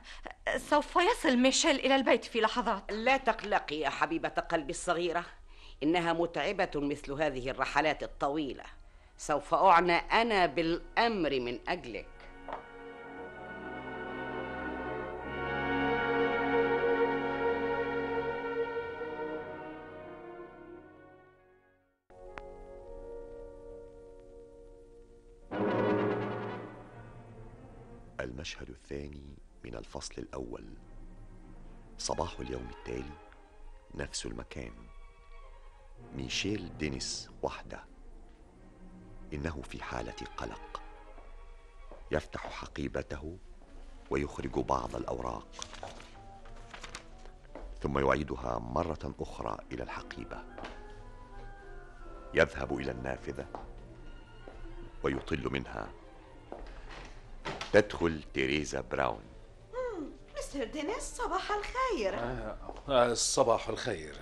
سوف يصل ميشيل إلى البيت في لحظات لا تقلقي يا حبيبة قلبي الصغيرة إنها متعبة مثل هذه الرحلات الطويلة سوف أعنى أنا بالأمر من أجلك المشهد الثاني من الفصل الأول صباح اليوم التالي نفس المكان ميشيل دينيس وحده إنه في حالة قلق يفتح حقيبته ويخرج بعض الأوراق ثم يعيدها مرة أخرى إلى الحقيبة يذهب إلى النافذة ويطل منها تدخل تيريزا براون مستر دينيس صباح الخير آه، آه، صباح الخير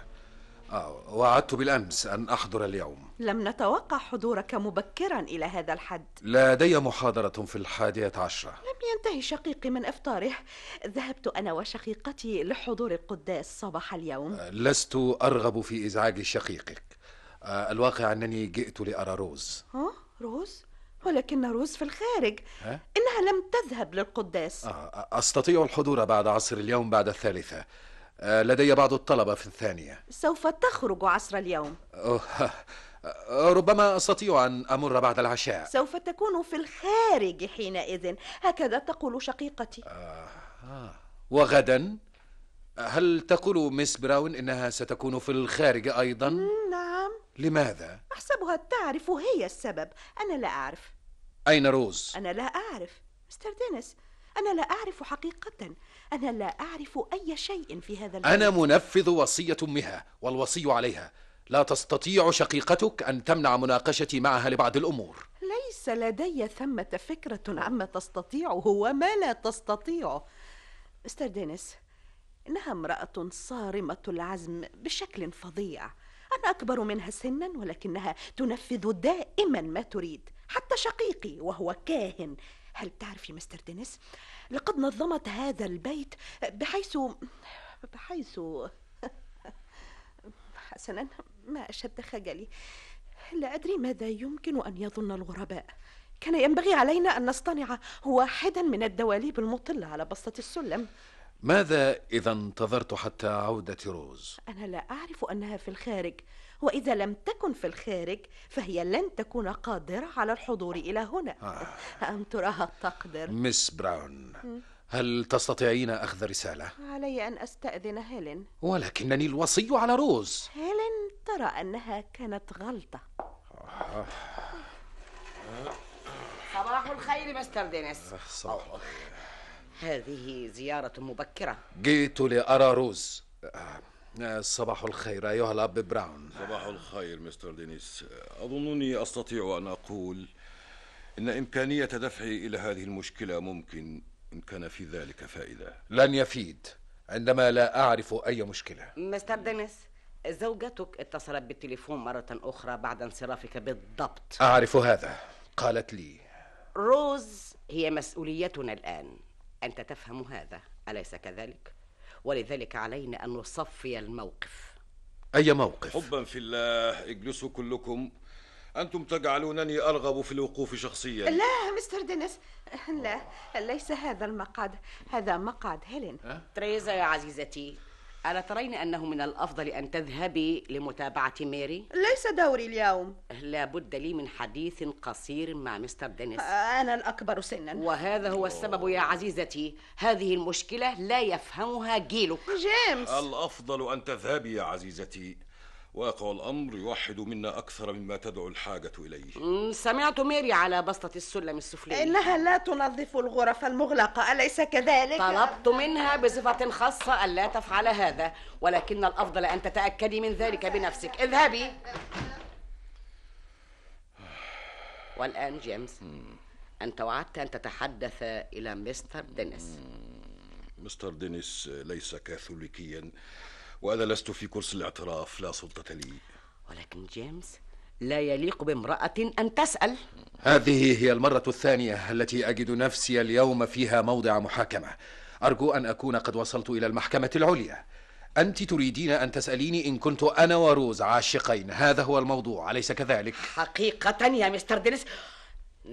آه، وعدت بالأمس أن أحضر اليوم لم نتوقع حضورك مبكرا إلى هذا الحد لدي محاضرة في الحادية عشرة لم ينتهي شقيقي من إفطاره ذهبت أنا وشقيقتي لحضور القداس صباح اليوم لست أرغب في إزعاج شقيقك الواقع أنني جئت لأرى روز ها؟ روز؟ ولكن روز في الخارج ها؟ إنها لم تذهب للقداس آه، آه، أستطيع الحضور بعد عصر اليوم بعد الثالثة آه، لدي بعض الطلبة في الثانية سوف تخرج عصر اليوم أوه. *laughs* ربما أستطيع أن أمر بعد العشاء سوف تكون في الخارج حينئذ هكذا تقول شقيقتي آه. وغدا هل تقول ميس براون إنها ستكون في الخارج أيضا؟ نعم لماذا؟ أحسبها تعرف هي السبب أنا لا أعرف أين روز؟ أنا لا أعرف مستر دينيس أنا لا أعرف حقيقة أنا لا أعرف أي شيء في هذا البيت أنا منفذ وصية أمها والوصي عليها لا تستطيع شقيقتك أن تمنع مناقشتي معها لبعض الأمور ليس لدي ثمة فكرة عما تستطيعه وما لا تستطيعه مستر دينيس إنها امرأة صارمة العزم بشكل فظيع أنا أكبر منها سنا ولكنها تنفذ دائما ما تريد حتى شقيقي وهو كاهن هل تعرفي مستر دينيس لقد نظمت هذا البيت بحيث بحيث *laughs* حسنا ما أشد خجلي لا أدري ماذا يمكن أن يظن الغرباء كان ينبغي علينا أن نصطنع واحدا من الدواليب المطلة على بسطة السلم ماذا إذا انتظرت حتى عودة روز؟ أنا لا أعرف أنها في الخارج وإذا لم تكن في الخارج فهي لن تكون قادرة على الحضور إلى هنا آه. أم تراها تقدر؟ مس براون هل تستطيعين أخذ رسالة؟ علي أن أستأذن هيلين ولكنني الوصي على روز هيلين ترى أنها كانت غلطة آه. صباح الخير مستر دينيس آه، صباح الخير هذه زيارة مبكرة جئت لأرى روز آه، صباح الخير أيها الأب براون صباح الخير مستر دينيس أظنني أستطيع أن أقول إن إمكانية دفعي إلى هذه المشكلة ممكن إن كان في ذلك فائدة لن يفيد عندما لا أعرف أي مشكلة مستر دينيس زوجتك اتصلت بالتليفون مرة أخرى بعد انصرافك بالضبط أعرف هذا قالت لي روز هي مسؤوليتنا الآن انت تفهم هذا اليس كذلك ولذلك علينا ان نصفي الموقف اي موقف حبا في الله اجلسوا كلكم أنتم تجعلونني أرغب في الوقوف شخصيا لا مستر دينيس لا ليس هذا المقعد هذا مقعد هيلين تريزا يا عزيزتي ألا ترين أنه من الأفضل أن تذهبي لمتابعة ماري؟ ليس دوري اليوم لابد لي من حديث قصير مع مستر دينيس آه، أنا الأكبر سنا وهذا هو السبب يا عزيزتي هذه المشكلة لا يفهمها جيلك جيمس الأفضل أن تذهبي يا عزيزتي واقع الأمر يوحد منا أكثر مما تدعو الحاجة إليه سمعت ميري على بسطة السلم السفلي إنها لا تنظف الغرف المغلقة أليس كذلك؟ طلبت منها بصفة خاصة ألا تفعل هذا ولكن الأفضل أن تتأكدي من ذلك بنفسك اذهبي والآن جيمس أنت وعدت أن تتحدث إلى مستر دينيس مستر دينيس ليس كاثوليكيا وأنا لست في كرسي الاعتراف لا سلطة لي ولكن جيمس لا يليق بامرأة أن تسأل هذه هي المرة الثانية التي أجد نفسي اليوم فيها موضع محاكمة أرجو أن أكون قد وصلت إلى المحكمة العليا أنت تريدين أن تسأليني إن كنت أنا وروز عاشقين هذا هو الموضوع أليس كذلك؟ حقيقة يا مستر دينيس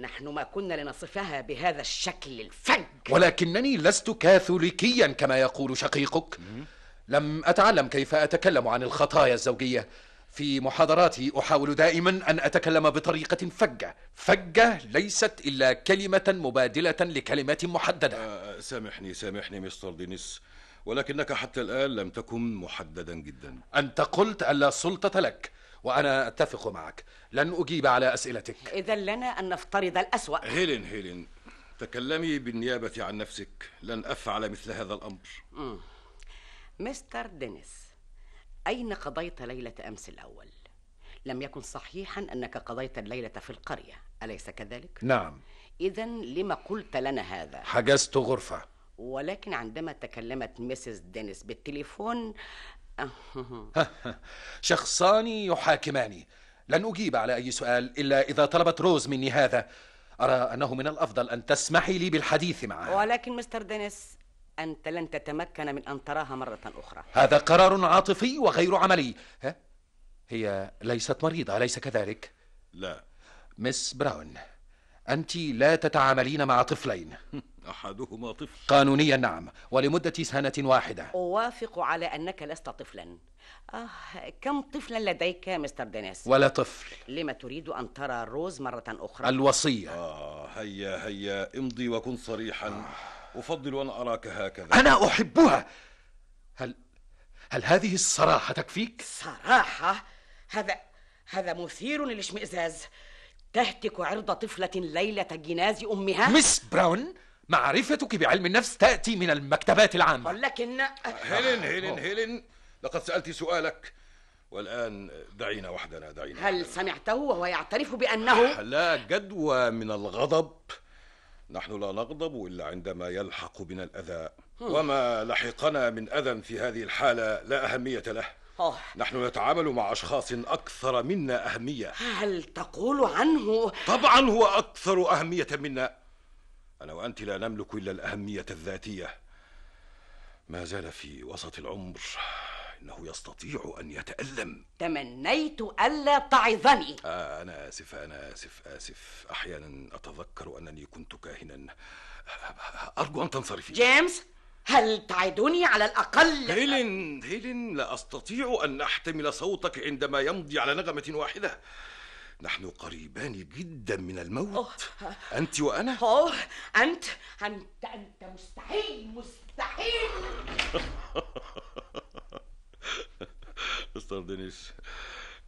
نحن ما كنا لنصفها بهذا الشكل الفج ولكنني لست كاثوليكيا كما يقول شقيقك لم أتعلم كيف أتكلم عن الخطايا الزوجية في محاضراتي أحاول دائما أن أتكلم بطريقة فجة فجة ليست إلا كلمة مبادلة لكلمة محددة آه, آه، سامحني سامحني مستر دينيس ولكنك حتى الآن لم تكن محددا جدا أنت قلت ألا سلطة لك وأنا أتفق معك لن أجيب على أسئلتك إذا لنا أن نفترض الأسوأ هيلين هيلين تكلمي بالنيابة عن نفسك لن أفعل مثل هذا الأمر م. مستر دينيس أين قضيت ليلة أمس الأول؟ لم يكن صحيحا أنك قضيت الليلة في القرية أليس كذلك؟ نعم إذا لما قلت لنا هذا؟ حجزت غرفة ولكن عندما تكلمت ميسيس دينيس بالتليفون *laughs* شخصان يحاكماني لن أجيب على أي سؤال إلا إذا طلبت روز مني هذا أرى أنه من الأفضل أن تسمحي لي بالحديث معها ولكن مستر دينيس أنت لن تتمكن من أن تراها مرة أخرى هذا قرار عاطفي وغير عملي ها؟ هي ليست مريضة أليس كذلك؟ لا مس براون أنت لا تتعاملين مع طفلين *laughs* أحدهما طفل قانونيا نعم ولمدة سنة واحدة أوافق على أنك لست طفلا آه كم طفلا لديك مستر دينيس؟ ولا طفل لما تريد أن ترى روز مرة أخرى؟ الوصية آه هيا هيا امضي وكن صريحا آه. أفضل أن أراك هكذا أنا أحبها هل هل هذه الصراحة تكفيك؟ صراحة؟ هذا هذا مثير للاشمئزاز تهتك عرض طفلة ليلة جناز أمها مس براون معرفتك بعلم النفس تأتي من المكتبات العامة ولكن هيلين هيلين هيلين لقد سألت سؤالك والآن دعينا وحدنا دعينا هل وحدنا. سمعته وهو يعترف بأنه لا جدوى من الغضب نحن لا نغضب الا عندما يلحق بنا الاذى وما لحقنا من اذى في هذه الحاله لا اهميه له نحن نتعامل مع أشخاص أكثر منا أهمية هل تقول عنه؟ طبعا هو أكثر أهمية منا أنا وأنت لا نملك إلا الأهمية الذاتية ما زال في وسط العمر إنه يستطيع أن يتألم تمنيت ألا تعظني آه أنا آسف أنا آسف آسف أحيانا أتذكر أنني كنت كاهنا أرجو أن تنصرفي جيمس هل تعدني على الأقل هيلين هيلين لا أستطيع أن أحتمل صوتك عندما يمضي على نغمة واحدة نحن قريبان جدا من الموت أنت وأنا أوه. أنت أنت أنت مستحيل مستحيل *laughs* *laughs* مستر دينيس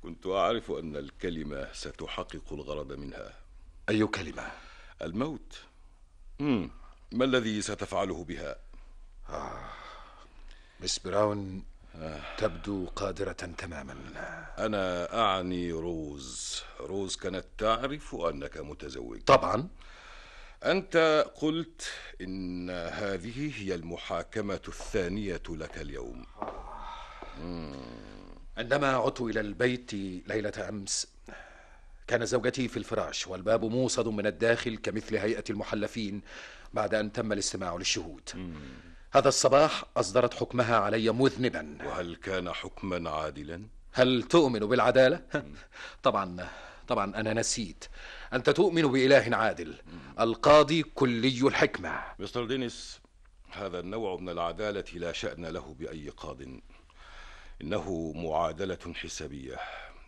كنت أعرف أن الكلمة ستحقق الغرض منها أي كلمة؟ الموت مم. ما الذي ستفعله بها؟ آه. مس براون آه. تبدو قادرة تماما أنا أعني روز روز كانت تعرف أنك متزوج طبعا أنت قلت إن هذه هي المحاكمة الثانية لك اليوم عندما عدت إلى البيت ليلة أمس كان زوجتي في الفراش والباب موصد من الداخل كمثل هيئة المحلفين بعد أن تم الاستماع للشهود هذا الصباح أصدرت حكمها علي مذنبا وهل كان حكما عادلا؟ هل تؤمن بالعدالة؟ *laughs* طبعا طبعا أنا نسيت أنت تؤمن بإله عادل القاضي كلي الحكمة مستر دينيس هذا النوع من العدالة لا شأن له بأي قاضٍ إنه معادلة حسابية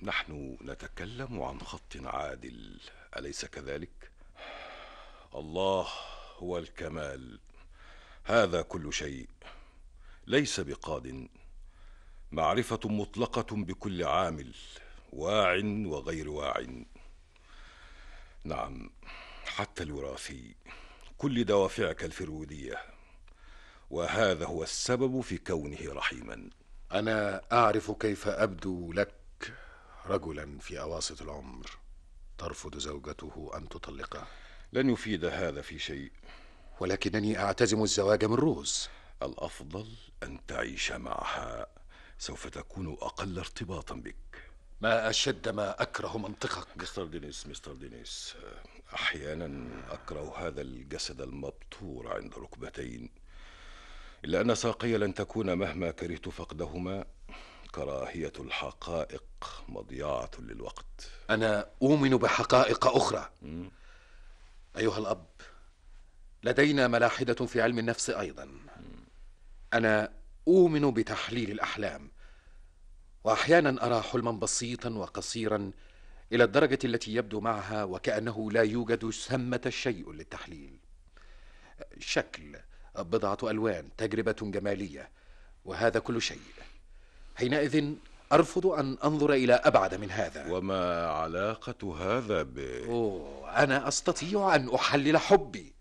نحن نتكلم عن خط عادل أليس كذلك؟ الله هو الكمال هذا كل شيء ليس بقاد معرفة مطلقة بكل عامل واع وغير واع نعم حتى الوراثي كل دوافعك الفرودية وهذا هو السبب في كونه رحيما انا اعرف كيف ابدو لك رجلا في اواسط العمر ترفض زوجته ان تطلقه لن يفيد هذا في شيء ولكنني اعتزم الزواج من روز الافضل ان تعيش معها سوف تكون اقل ارتباطا بك ما اشد ما اكره منطقك مستر دينيس مستر دينيس احيانا اكره هذا الجسد المبتور عند ركبتين إلا أن ساقي لن تكون مهما كرهت فقدهما كراهية الحقائق مضيعة للوقت أنا أؤمن بحقائق أخرى أيها الأب لدينا ملاحدة في علم النفس أيضا أنا أؤمن بتحليل الأحلام وأحيانا أرى حلما بسيطا وقصيرا إلى الدرجة التي يبدو معها وكأنه لا يوجد ثمة شيء للتحليل شكل بضعة ألوان تجربة جمالية وهذا كل شيء حينئذ أرفض أن أنظر إلى أبعد من هذا وما علاقة هذا ب أنا أستطيع أن أحلل حبي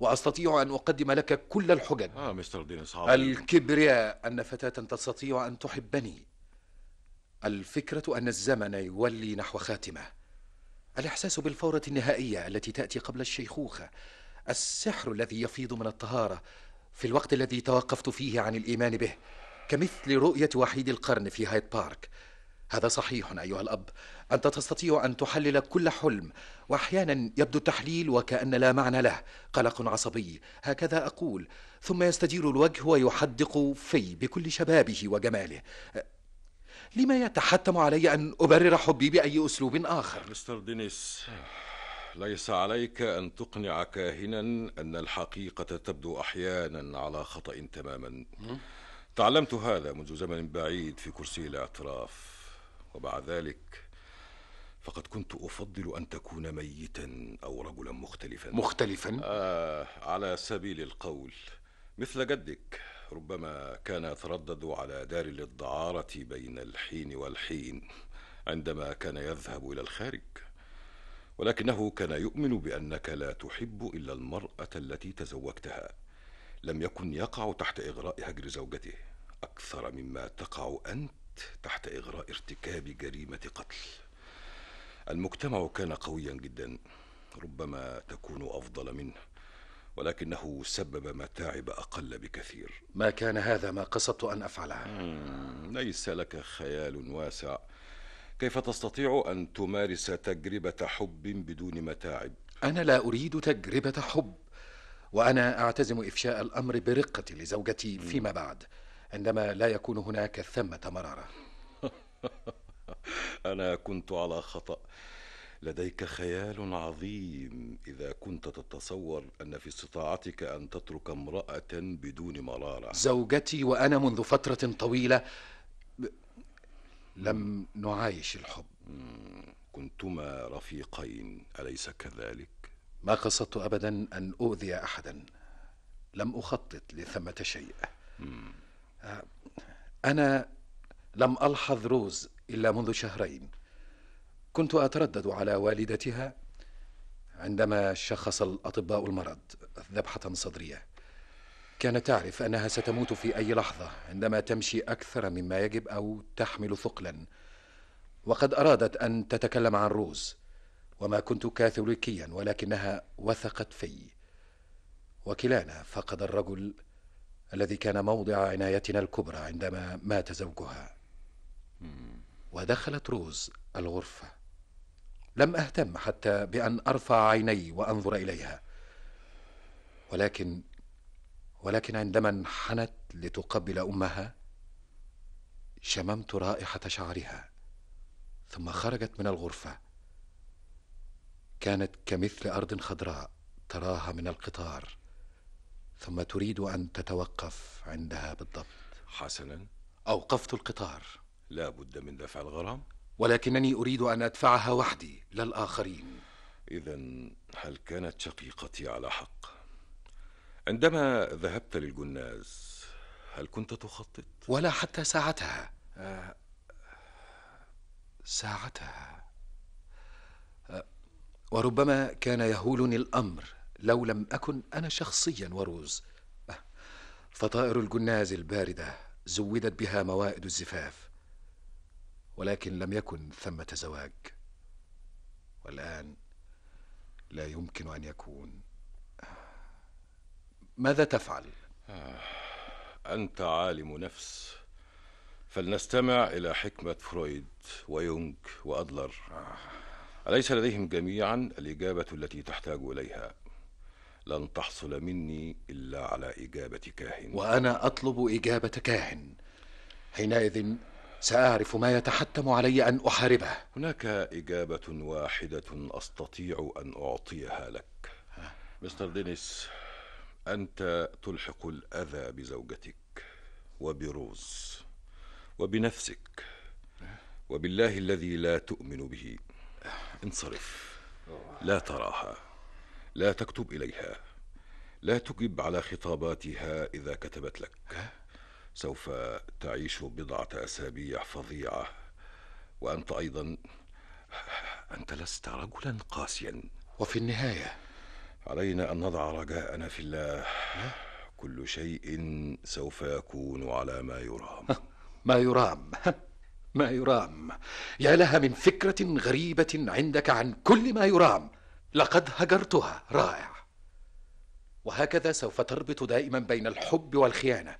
وأستطيع أن أقدم لك كل الحجج آه مستر دينيس الكبرياء أن فتاة تستطيع أن تحبني الفكرة أن الزمن يولي نحو خاتمة الإحساس بالفورة النهائية التي تأتي قبل الشيخوخة السحر الذي يفيض من الطهاره في الوقت الذي توقفت فيه عن الايمان به كمثل رؤيه وحيد القرن في هايد بارك هذا صحيح ايها الاب انت تستطيع ان تحلل كل حلم واحيانا يبدو التحليل وكان لا معنى له قلق عصبي هكذا اقول ثم يستدير الوجه ويحدق في بكل شبابه وجماله لما يتحتم علي ان ابرر حبي باي اسلوب اخر مستر دينيس ليس عليك ان تقنع كاهنا ان الحقيقه تبدو احيانا على خطا تماما تعلمت هذا منذ زمن بعيد في كرسي الاعتراف ومع ذلك فقد كنت افضل ان تكون ميتا او رجلا مختلفا مختلفا آه على سبيل القول مثل جدك ربما كان يتردد على دار للدعاره بين الحين والحين عندما كان يذهب الى الخارج ولكنه كان يؤمن بانك لا تحب الا المراه التي تزوجتها لم يكن يقع تحت اغراء هجر زوجته اكثر مما تقع انت تحت اغراء ارتكاب جريمه قتل المجتمع كان قويا جدا ربما تكون افضل منه ولكنه سبب متاعب اقل بكثير ما كان هذا ما قصدت ان افعله ليس لك خيال واسع كيف تستطيع أن تمارس تجربة حب بدون متاعب؟ أنا لا أريد تجربة حب وأنا أعتزم إفشاء الأمر برقة لزوجتي فيما بعد عندما لا يكون هناك ثمة مرارة *laughs* أنا كنت على خطأ لديك خيال عظيم إذا كنت تتصور أن في استطاعتك أن تترك امرأة بدون مرارة زوجتي وأنا منذ فترة طويلة لم نعايش الحب كنتما رفيقين أليس كذلك؟ ما قصدت أبدا أن أؤذي أحدا لم أخطط لثمة شيء أنا لم ألحظ روز إلا منذ شهرين كنت أتردد على والدتها عندما شخص الأطباء المرض ذبحة صدرية كانت تعرف أنها ستموت في أي لحظة عندما تمشي أكثر مما يجب أو تحمل ثقلا وقد أرادت أن تتكلم عن روز وما كنت كاثوليكيا ولكنها وثقت في وكلانا فقد الرجل الذي كان موضع عنايتنا الكبرى عندما مات زوجها ودخلت روز الغرفة لم أهتم حتى بأن أرفع عيني وأنظر إليها ولكن ولكن عندما انحنت لتقبل امها شممت رائحه شعرها ثم خرجت من الغرفه كانت كمثل ارض خضراء تراها من القطار ثم تريد ان تتوقف عندها بالضبط حسنا اوقفت القطار لا بد من دفع الغرام ولكنني اريد ان ادفعها وحدي لا الاخرين اذا هل كانت شقيقتي على حق عندما ذهبت للجناز هل كنت تخطط؟ ولا حتى ساعتها آه، ساعتها آه، وربما كان يهولني الأمر لو لم أكن أنا شخصيا وروز آه، فطائر الجناز الباردة زودت بها موائد الزفاف ولكن لم يكن ثمة زواج والآن لا يمكن أن يكون ماذا تفعل آه، انت عالم نفس فلنستمع الى حكمه فرويد ويونغ وادلر اليس لديهم جميعا الاجابه التي تحتاج اليها لن تحصل مني الا على اجابه كاهن وانا اطلب اجابه كاهن حينئذ ساعرف ما يتحتم علي ان احاربه هناك اجابه واحده استطيع ان اعطيها لك مستر دينيس انت تلحق الاذى بزوجتك وبروز وبنفسك وبالله الذي لا تؤمن به انصرف لا تراها لا تكتب اليها لا تجب على خطاباتها اذا كتبت لك سوف تعيش بضعه اسابيع فظيعه وانت ايضا انت لست رجلا قاسيا وفي النهايه علينا أن نضع رجاءنا في الله كل شيء سوف يكون على ما يرام *laughs* ما يرام *laughs* ما يرام يا لها من فكرة غريبة عندك عن كل ما يرام لقد هجرتها رائع وهكذا سوف تربط دائما بين الحب والخيانة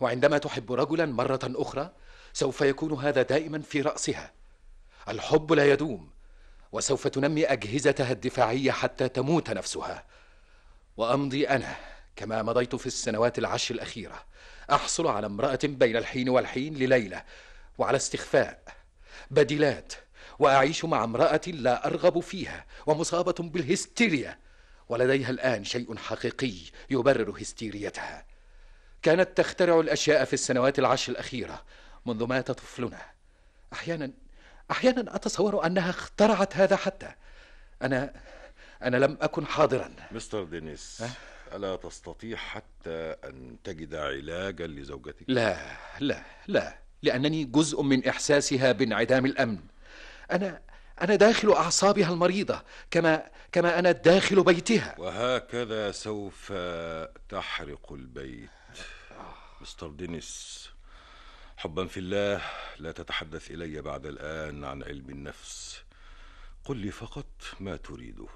وعندما تحب رجلا مرة أخرى سوف يكون هذا دائما في رأسها الحب لا يدوم وسوف تنمي أجهزتها الدفاعية حتى تموت نفسها وأمضي أنا كما مضيت في السنوات العشر الأخيرة أحصل على امرأة بين الحين والحين لليلة وعلى استخفاء بديلات وأعيش مع امرأة لا أرغب فيها ومصابة بالهستيريا ولديها الآن شيء حقيقي يبرر هستيريتها كانت تخترع الأشياء في السنوات العشر الأخيرة منذ مات طفلنا أحيانا احيانا اتصور انها اخترعت هذا حتى انا انا لم اكن حاضرا مستر دينيس أه؟ الا تستطيع حتى ان تجد علاجا لزوجتك لا لا لا لانني جزء من احساسها بانعدام الامن انا انا داخل اعصابها المريضه كما كما انا داخل بيتها وهكذا سوف تحرق البيت مستر دينيس حبا في الله لا تتحدث الي بعد الان عن علم النفس قل لي فقط ما تريده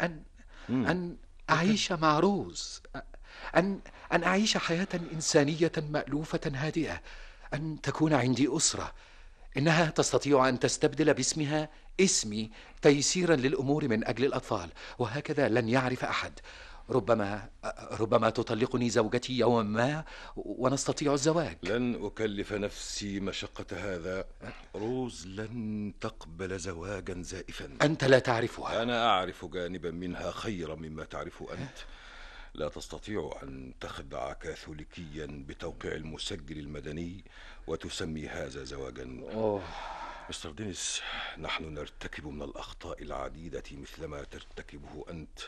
ان ان اعيش مع روز ان ان اعيش حياه انسانيه مالوفه هادئه ان تكون عندي اسره انها تستطيع ان تستبدل باسمها اسمي تيسيرا للامور من اجل الاطفال وهكذا لن يعرف احد ربما ربما تطلقني زوجتي يوما ما ونستطيع الزواج لن أكلف نفسي مشقة هذا روز لن تقبل زواجا زائفا أنت لا تعرفها أنا أعرف جانبا منها خيرا مما تعرفه أنت لا تستطيع أن تخدع كاثوليكيا بتوقيع المسجل المدني وتسمي هذا زواجا أوه. مستر دينيس نحن نرتكب من الأخطاء العديدة مثلما ترتكبه أنت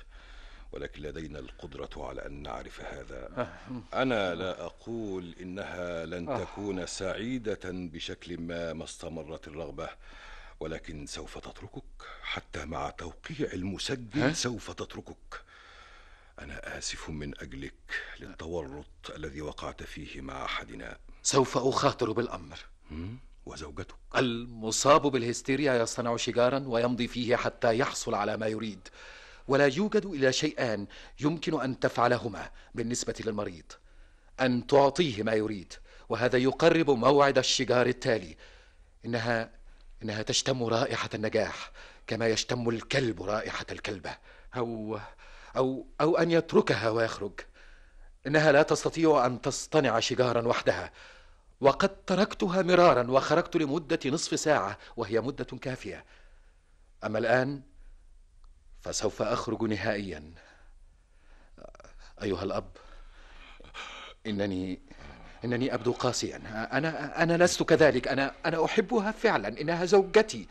ولكن لدينا القدرة على أن نعرف هذا آه. أنا لا أقول إنها لن آه. تكون سعيدة بشكل ما ما استمرت الرغبة ولكن سوف تتركك حتى مع توقيع المسجل سوف تتركك أنا آسف من أجلك للتورط الذي وقعت فيه مع أحدنا سوف أخاطر بالأمر وزوجتك المصاب بالهستيريا يصنع شجارا ويمضي فيه حتى يحصل على ما يريد ولا يوجد إلا شيئان يمكن أن تفعلهما بالنسبة للمريض أن تعطيه ما يريد وهذا يقرب موعد الشجار التالي إنها إنها تشتم رائحة النجاح كما يشتم الكلب رائحة الكلبة أو أو أو أن يتركها ويخرج إنها لا تستطيع أن تصطنع شجارا وحدها وقد تركتها مرارا وخرجت لمدة نصف ساعة وهي مدة كافية أما الآن فسوف أخرج نهائيا أيها الأب إنني إنني أبدو قاسيا أنا أنا لست كذلك أنا أنا أحبها فعلا إنها زوجتي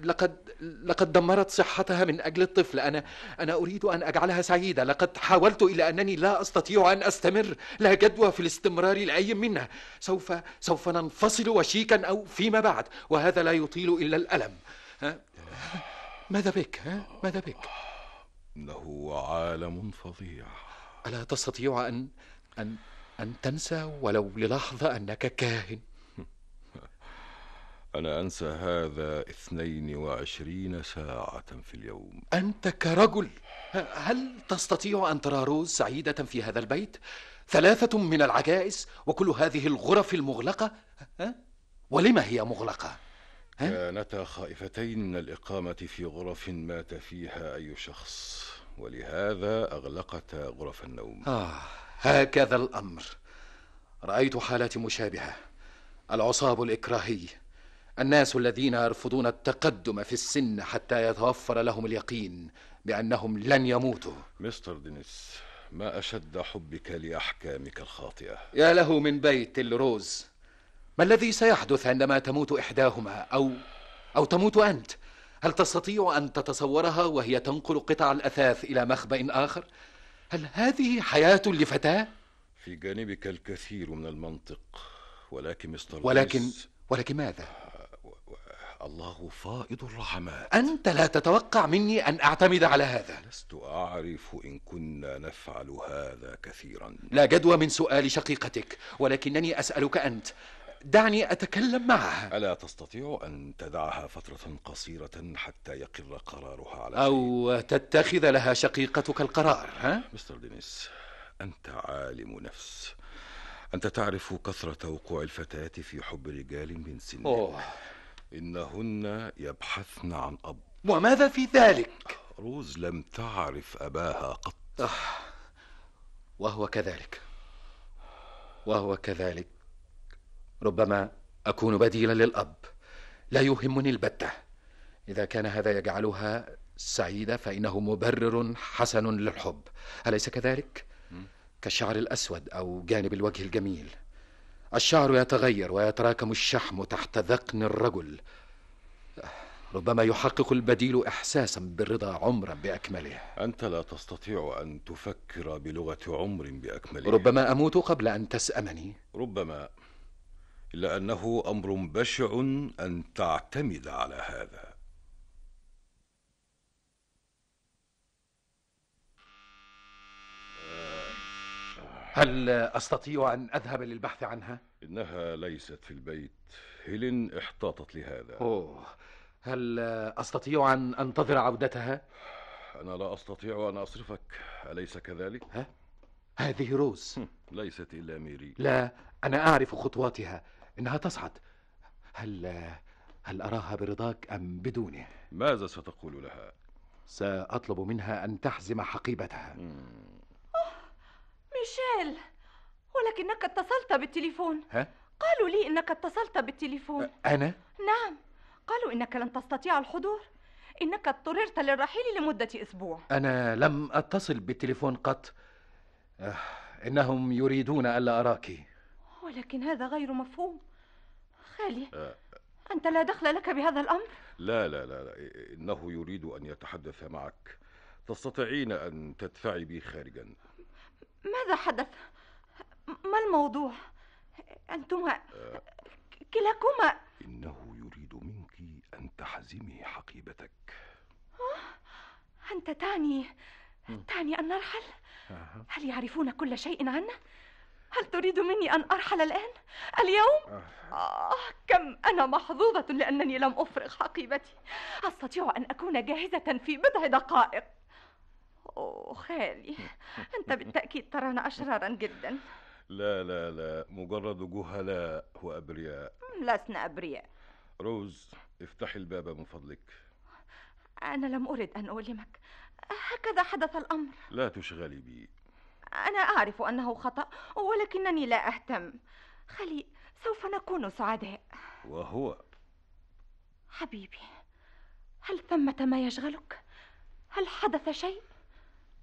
لقد لقد دمرت صحتها من اجل الطفل انا انا اريد ان اجعلها سعيده لقد حاولت إلى انني لا استطيع ان استمر لا جدوى في الاستمرار لاي منا سوف سوف ننفصل وشيكا او فيما بعد وهذا لا يطيل الا الالم ها؟ ماذا بك ها؟ ماذا بك؟ إنه عالم فظيع ألا تستطيع أن أن أن تنسى ولو للحظة أنك كاهن *laughs* أنا أنسى هذا اثنين وعشرين ساعة في اليوم أنت كرجل هل تستطيع أن ترى روز سعيدة في هذا البيت؟ ثلاثة من العجائز وكل هذه الغرف المغلقة ها؟ ولم هي مغلقة؟ كانتا خائفتين من الإقامة في غرف مات فيها أي شخص ولهذا أغلقتا غرف النوم آه هكذا الأمر رأيت حالات مشابهة العصاب الإكراهي الناس الذين يرفضون التقدم في السن حتى يتوفر لهم اليقين بأنهم لن يموتوا مستر دينيس ما أشد حبك لأحكامك الخاطئة يا له من بيت الروز ما الذي سيحدث عندما تموت إحداهما أو أو تموت أنت؟ هل تستطيع أن تتصورها وهي تنقل قطع الأثاث إلى مخبأ آخر؟ هل هذه حياة لفتاة؟ في جانبك الكثير من المنطق ولكن مستر ولكن ولكن ماذا؟ آه، الله فائض الرحمات أنت لا تتوقع مني أن أعتمد على هذا لست أعرف إن كنا نفعل هذا كثيرا لا جدوى من سؤال شقيقتك ولكنني أسألك أنت دعني أتكلم معها ألا تستطيع أن تدعها فترة قصيرة حتى يقر قرارها على أو تتخذ لها شقيقتك القرار ها؟ مستر دينيس أنت عالم نفس أنت تعرف كثرة وقوع الفتاة في حب رجال من سنها أوه. إنهن يبحثن عن أب وماذا في ذلك؟ روز لم تعرف أباها قط أوه. وهو كذلك وهو كذلك ربما اكون بديلا للاب لا يهمني البته اذا كان هذا يجعلها سعيده فانه مبرر حسن للحب اليس كذلك كالشعر الاسود او جانب الوجه الجميل الشعر يتغير ويتراكم الشحم تحت ذقن الرجل ربما يحقق البديل احساسا بالرضا عمرا باكمله انت لا تستطيع ان تفكر بلغه عمر باكمله ربما اموت قبل ان تسامني ربما الا انه امر بشع ان تعتمد على هذا هل استطيع ان اذهب للبحث عنها انها ليست في البيت هيلين احتاطت لهذا اوه هل استطيع ان انتظر عودتها انا لا استطيع ان اصرفك اليس كذلك ها هذه روز ليست الا ميري لا انا اعرف خطواتها إنها تصعد هل هل أراها برضاك أم بدونه؟ ماذا ستقول لها؟ سأطلب منها أن تحزم حقيبتها ميشيل ولكنك اتصلت بالتليفون ها؟ قالوا لي إنك اتصلت بالتليفون أنا؟ نعم قالوا إنك لن تستطيع الحضور إنك اضطررت للرحيل لمدة أسبوع أنا لم أتصل بالتليفون قط أه، إنهم يريدون ألا أراكِ ولكن هذا غير مفهوم خالي آه. أنت لا دخل لك بهذا الأمر لا لا لا, لا. إنه يريد أن يتحدث معك تستطيعين أن تدفعي بي خارجا ماذا حدث؟ ما الموضوع؟ أنتما آه. كلاكما إنه يريد منك أن تحزمي حقيبتك أنت تعني تعني أن نرحل؟ هل يعرفون كل شيء عنا؟ هل تريد مني أن أرحل الآن؟ اليوم؟ آه. آه كم أنا محظوظة لأنني لم أفرغ حقيبتي أستطيع أن أكون جاهزة في بضع دقائق أوه خالي أنت بالتأكيد ترانا أشرارا جدا لا لا لا مجرد جهلاء وأبرياء لسنا أبرياء روز افتحي الباب من فضلك أنا لم أرد أن أؤلمك هكذا حدث الأمر لا تشغلي بي أنا أعرف أنه خطأ ولكنني لا أهتم خلي سوف نكون سعداء وهو حبيبي هل ثمة ما يشغلك؟ هل حدث شيء؟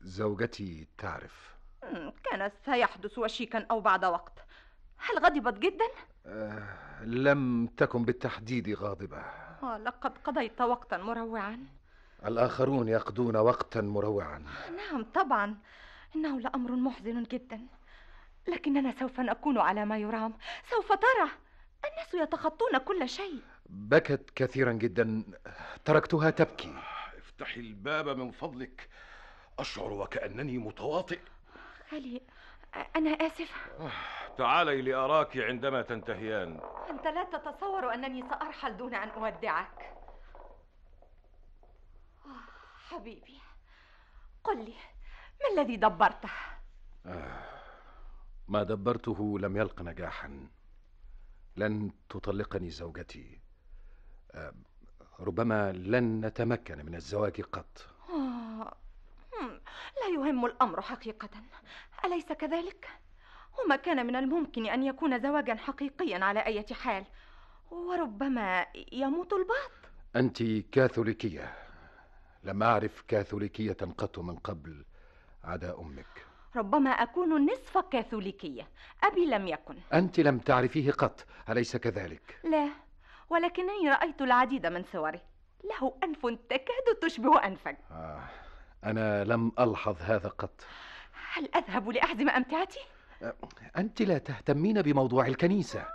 زوجتي تعرف كان سيحدث وشيكا أو بعد وقت هل غضبت جدا؟ أه لم تكن بالتحديد غاضبة آه، لقد قضيت وقتا مروعا الآخرون يقضون وقتا مروعا نعم طبعا إنه لأمر محزن جدا لكننا سوف نكون على ما يرام سوف ترى الناس يتخطون كل شيء بكت كثيرا جدا تركتها تبكي افتحي الباب من فضلك أشعر وكأنني متواطئ خالي أنا آسف تعالي لأراك عندما تنتهيان أنت لا تتصور أنني سأرحل دون أن أودعك آه، حبيبي قل لي ما الذي دبرته آه، ما دبرته لم يلق نجاحا لن تطلقني زوجتي آه، ربما لن نتمكن من الزواج قط آه، لا يهم الامر حقيقه اليس كذلك وما كان من الممكن ان يكون زواجا حقيقيا على اي حال وربما يموت البعض انت كاثوليكيه لم اعرف كاثوليكيه قط من قبل عدا أمك ربما أكون نصف كاثوليكية أبي لم يكن أنت لم تعرفيه قط أليس كذلك؟ لا ولكنني رأيت العديد من صوره له أنف تكاد تشبه أنفك آه. أنا لم ألحظ هذا قط هل أذهب لأحزم أمتعتي؟ آه، أنت لا تهتمين بموضوع الكنيسة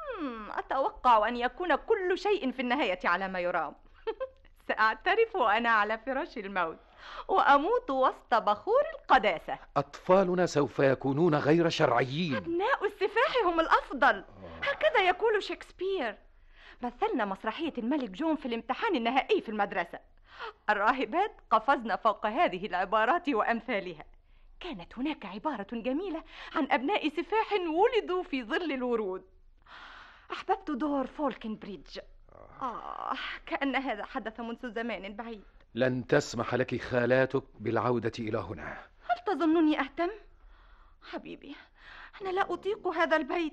أتوقع أن يكون كل شيء في النهاية على ما يرام *laughs* سأعترف وأنا على فراش الموت وأموت وسط بخور القداسة أطفالنا سوف يكونون غير شرعيين أبناء السفاح هم الأفضل آه. هكذا يقول شكسبير مثلنا مسرحية الملك جون في الامتحان النهائي في المدرسة الراهبات قفزن فوق هذه العبارات وأمثالها كانت هناك عبارة جميلة عن أبناء سفاح ولدوا في ظل الورود أحببت دور فولكن بريدج آه. آه كأن هذا حدث منذ زمان بعيد لن تسمح لك خالاتك بالعودة إلى هنا هل تظنني أهتم؟ حبيبي أنا لا أطيق هذا البيت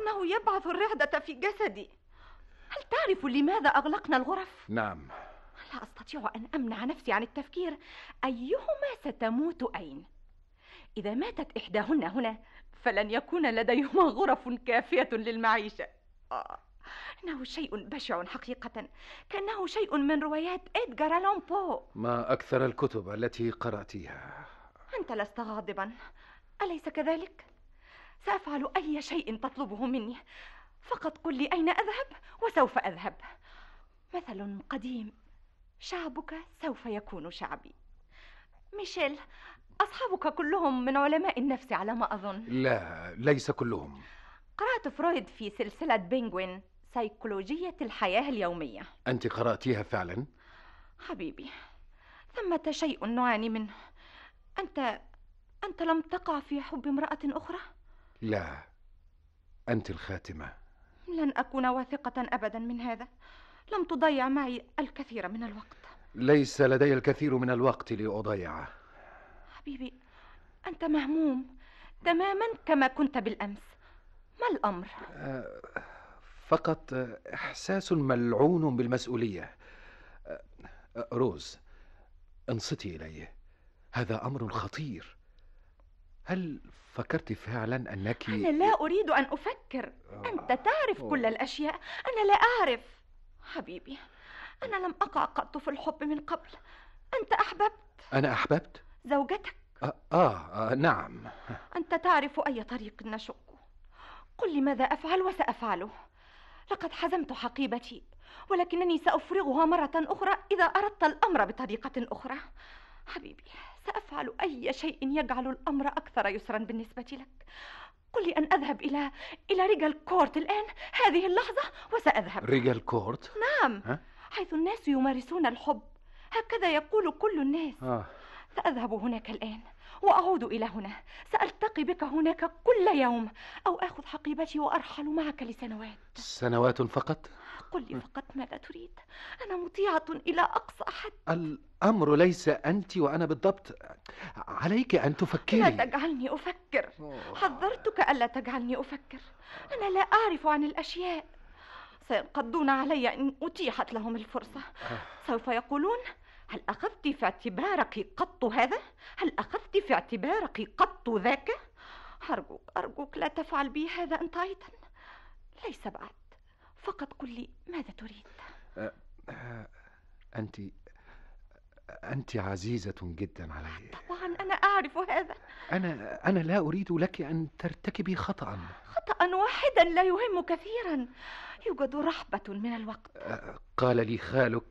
إنه يبعث الرعدة في جسدي هل تعرف لماذا أغلقنا الغرف؟ نعم لا أستطيع أن أمنع نفسي عن التفكير أيهما ستموت أين إذا ماتت إحداهن هنا فلن يكون لديهما غرف كافية للمعيشة آه. كأنه شيء بشع حقيقة كأنه شيء من روايات إدغار ألون بو ما أكثر الكتب التي قرأتها أنت لست غاضبا أليس كذلك؟ سأفعل أي شيء تطلبه مني فقط قل لي أين أذهب وسوف أذهب مثل قديم شعبك سوف يكون شعبي ميشيل أصحابك كلهم من علماء النفس على ما أظن لا ليس كلهم قرأت فرويد في سلسلة بينغوين سيكولوجية الحياة اليومية أنت قرأتيها فعلا؟ حبيبي ثمة شيء نعاني منه أنت أنت لم تقع في حب امرأة أخرى؟ لا أنت الخاتمة لن أكون واثقة أبدا من هذا لم تضيع معي الكثير من الوقت ليس لدي الكثير من الوقت لأضيعه حبيبي أنت مهموم تماما كما كنت بالأمس ما الأمر؟ أه فقط إحساس ملعون بالمسؤولية روز انصتي الي هذا أمر خطير هل فكرت فعلا أنك أنا لا أريد أن أفكر أنت آه. تعرف كل الأشياء أنا لا أعرف حبيبي أنا لم أقع قط في الحب من قبل أنت أحببت أنا أحببت؟ زوجتك آه, آه, آه نعم أنت تعرف أي طريق نشقه قل لي ماذا أفعل وسأفعله لقد حزمت حقيبتي ولكنني سأفرغها مرة أخرى إذا أردت الأمر بطريقة أخرى حبيبي سأفعل أي شيء يجعل الأمر أكثر يسرا بالنسبة لك قل لي أن أذهب إلى إلى ريجال كورت الآن هذه اللحظة وسأذهب ريجال كورت؟ نعم ها؟ حيث الناس يمارسون الحب هكذا يقول كل الناس آه. سأذهب هناك الآن وأعود إلى هنا سألتقي بك هناك كل يوم أو آخذ حقيبتي وأرحل معك لسنوات سنوات فقط؟ قل لي فقط ماذا تريد أنا مطيعة إلى أقصى حد الأمر ليس أنت وأنا بالضبط عليك أن تفكري لا تجعلني أفكر حذرتك ألا تجعلني أفكر أنا لا أعرف عن الأشياء سينقضون علي إن أتيحت لهم الفرصة آه. سوف يقولون هل أخذت في اعتبارك قط هذا؟ هل أخذت في اعتبارك قط ذاك؟ أرجوك أرجوك لا تفعل بي هذا أنت أيضا ليس بعد فقط قل لي ماذا تريد أه، أه، أنت أنت عزيزة جدا علي آه، طبعا أنا أعرف هذا أنا أنا لا أريد لك أن ترتكبي خطأ خطأ واحدا لا يهم كثيرا يوجد رحبة من الوقت قال لي خالك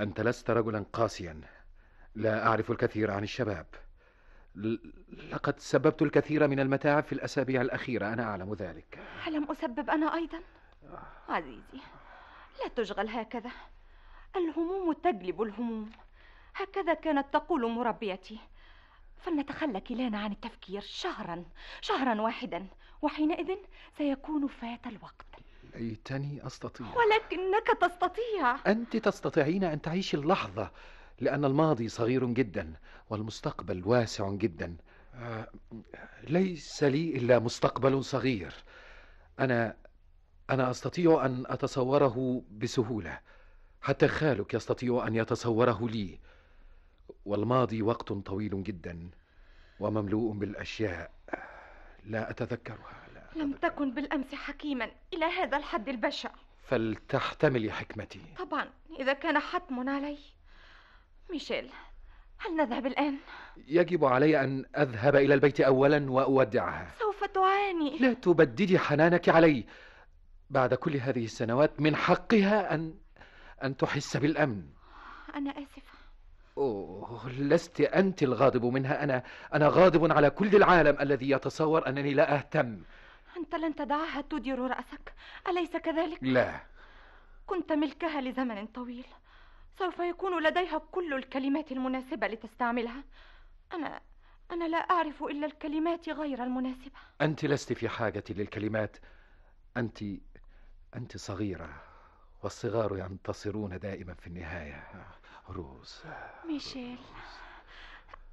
انت لست رجلا قاسيا لا اعرف الكثير عن الشباب لقد سببت الكثير من المتاعب في الاسابيع الاخيره انا اعلم ذلك الم اسبب انا ايضا عزيزي لا تشغل هكذا الهموم تجلب الهموم هكذا كانت تقول مربيتي فلنتخلى كلانا عن التفكير شهرا شهرا واحدا وحينئذ سيكون فات الوقت رأيتني أستطيع ولكنك تستطيع أنت تستطيعين أن تعيشي اللحظة لأن الماضي صغير جدا والمستقبل واسع جدا آه، ليس لي إلا مستقبل صغير أنا أنا أستطيع أن أتصوره بسهولة حتى خالك يستطيع أن يتصوره لي والماضي وقت طويل جدا ومملوء بالأشياء لا أتذكرها لم تكن بالأمس حكيما إلى هذا الحد البشع فلتحتملي حكمتي طبعا إذا كان حتم علي ميشيل هل نذهب الآن؟ يجب علي أن أذهب إلى البيت أولا وأودعها سوف تعاني لا تبددي حنانك علي بعد كل هذه السنوات من حقها أن أن تحس بالأمن أنا آسفة أوه لست أنت الغاضب منها أنا أنا غاضب على كل العالم الذي يتصور أنني لا أهتم أنت لن تدعها تدير رأسك أليس كذلك؟ لا كنت ملكها لزمن طويل سوف يكون لديها كل الكلمات المناسبة لتستعملها أنا أنا لا أعرف إلا الكلمات غير المناسبة أنت لست في حاجة للكلمات أنت أنت صغيرة والصغار ينتصرون دائما في النهاية روز ميشيل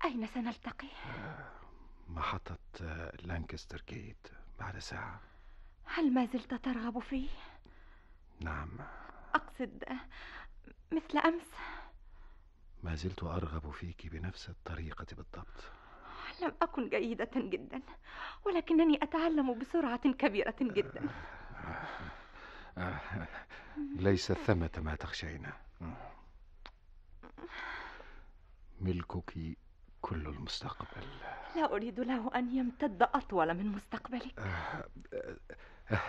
أين سنلتقي؟ آه، محطة لانكستر كيت بعد ساعة هل ما زلت ترغب في؟ نعم أقصد مثل أمس ما زلت أرغب فيك بنفس الطريقة بالضبط لم أكن جيدة جدا ولكنني أتعلم بسرعة كبيرة جدا ليس ثمة ما تخشينه ملكك كل المستقبل لا أريد له أن يمتد أطول من مستقبلك أه، أه،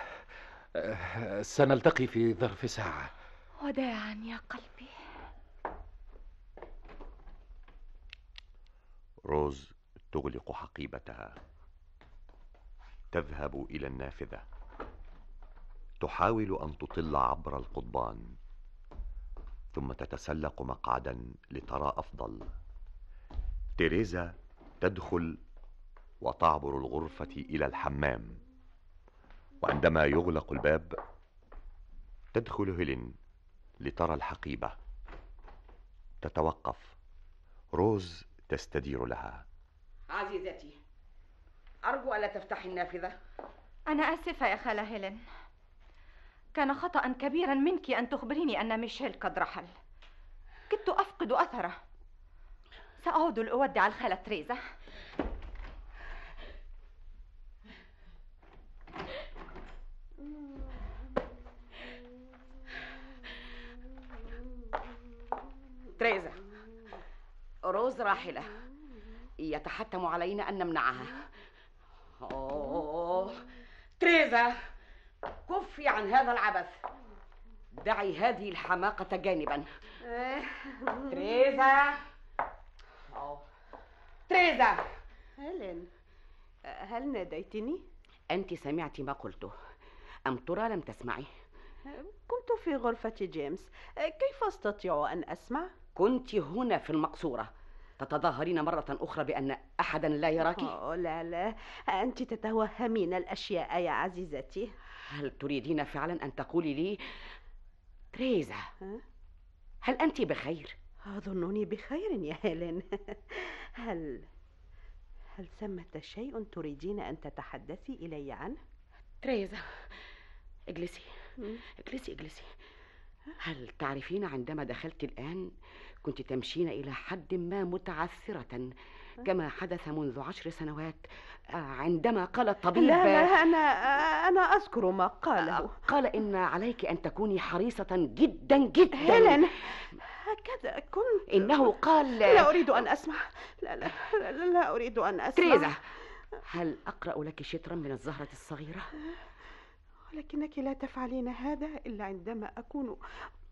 أه، سنلتقي في ظرف ساعة وداعا يا قلبي روز تغلق حقيبتها تذهب إلى النافذة تحاول أن تطل عبر القضبان ثم تتسلق مقعدا لترى أفضل تيريزا تدخل وتعبر الغرفة إلى الحمام وعندما يغلق الباب تدخل هيلين لترى الحقيبة تتوقف روز تستدير لها عزيزتي أرجو ألا تفتحي النافذة أنا آسفة يا خالة هيلين كان خطأ كبيرا منك أن تخبريني أن ميشيل قد رحل كدت أفقد أثره سأعود لأودع الخالة تريزا تريزا روز راحلة يتحتم علينا أن نمنعها أوه تريزا كفي عن هذا العبث دعي هذه الحماقة جانبا إيه. تريزا تريزا هيلين هل ناديتني؟ أنت سمعت ما قلته أم ترى لم تسمعي؟ كنت في غرفة جيمس كيف أستطيع أن أسمع؟ كنت هنا في المقصورة تتظاهرين مرة أخرى بأن أحدا لا يراك؟ لا لا أنت تتوهمين الأشياء يا عزيزتي هل تريدين فعلا أن تقولي لي تريزا هل أنت بخير؟ أظنني بخير يا هيلين هل هل ثمة شيء تريدين أن تتحدثي إلي عنه؟ تريزا اجلسي اجلسي اجلسي هل تعرفين عندما دخلت الآن كنت تمشين إلى حد ما متعثرة كما حدث منذ عشر سنوات آه، عندما قال الطبيب لا لا أنا أنا أذكر ما قاله آه، قال إن عليك أن تكوني حريصة جدا جدا هيلين هكذا كنت إنه قال لا أريد أن أسمع لا لا لا, لا أريد أن أسمع تريزا هل أقرأ لك شطرا من الزهرة الصغيرة؟ ولكنك لا تفعلين هذا إلا عندما أكون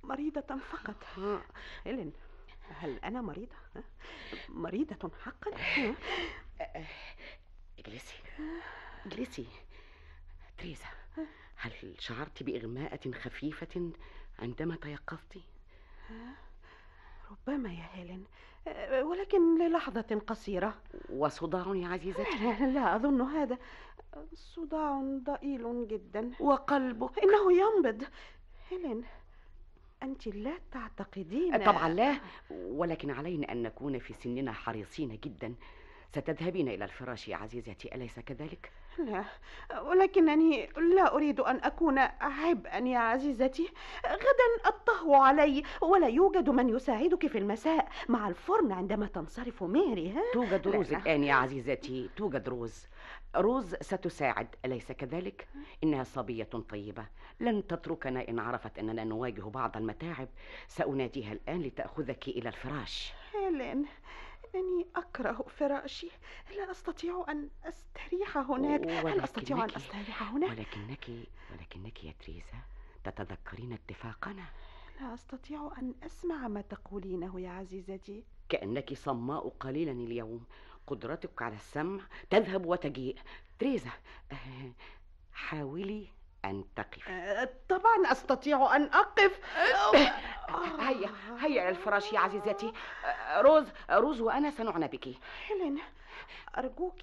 مريضة فقط إلين هل أنا مريضة؟ مريضة حقا؟ أه، اجلسي اجلسي تريزا أه. هل شعرت بإغماءة خفيفة عندما تيقظت؟ أه. ربما يا هيلين أه، ولكن للحظة قصيرة وصداع يا عزيزتي لا, أظن هذا صداع ضئيل جدا وقلبك إنه ينبض هيلين أنت لا تعتقدين طبعا لا ولكن علينا أن نكون في سننا حريصين جدا ستذهبين إلى الفراش يا عزيزتي أليس كذلك؟ لا ولكنني لا أريد أن أكون عبئا يا عزيزتي غدا الطهو علي ولا يوجد من يساعدك في المساء مع الفرن عندما تنصرف ميري ها؟ توجد روز لا. الآن يا عزيزتي توجد روز روز ستساعد أليس كذلك؟ إنها صبية طيبة لن تتركنا إن عرفت أننا نواجه بعض المتاعب سأناديها الآن لتأخذك إلى الفراش هيلين إنني أكره فراشي لا أستطيع أن أستريح هناك هل أستطيع أن أستريح هناك ولكنك ولكنك يا تريزا تتذكرين اتفاقنا لا أستطيع أن أسمع ما تقولينه يا عزيزتي كأنك صماء قليلا اليوم قدرتك على السمع تذهب وتجيء تريزا أه، حاولي أن تقف أه، طبعا أستطيع أن أقف أه، آه. هيا هيا إلى الفراش يا عزيزتي روز روز وأنا سنعنى بك هيلين أرجوك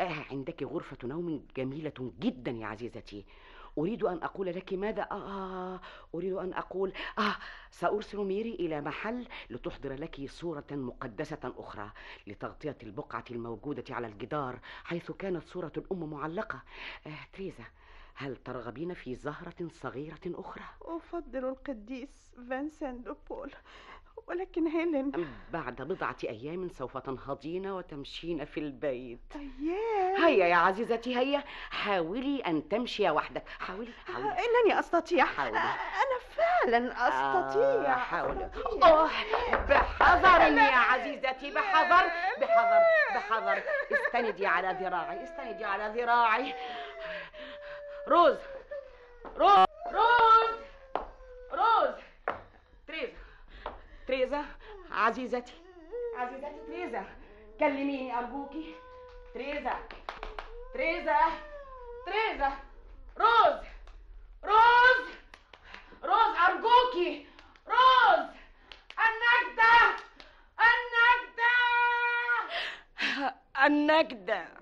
عندك غرفة نوم جميلة جدا يا عزيزتي أريد أن أقول لك ماذا آه أريد أن أقول آه سأرسل ميري إلى محل لتحضر لك صورة مقدسة أخرى لتغطية البقعة الموجودة على الجدار حيث كانت صورة الأم معلقة آه تريزا هل ترغبين في زهرة صغيرة أخرى؟ أفضل القديس فانسان دو بول ولكن هيلين بعد بضعة أيام سوف تنهضين وتمشين في البيت أيام طيب. هيا يا عزيزتي هيا حاولي أن تمشي وحدك حاولي, حاولي. آه، إنني أستطيع حاولي. آه، أنا فعلا أستطيع آه حاولي أوه بحذر يا عزيزتي بحذر بحذر بحذر استندي على ذراعي استندي على ذراعي روز روز روز روز تريزا تريزا عزيزتي عزيزتي تريزا كلميني أرجوكي تريزا تريزا تريزا روز روز روز أرجوكي روز النجدة النجدة النجدة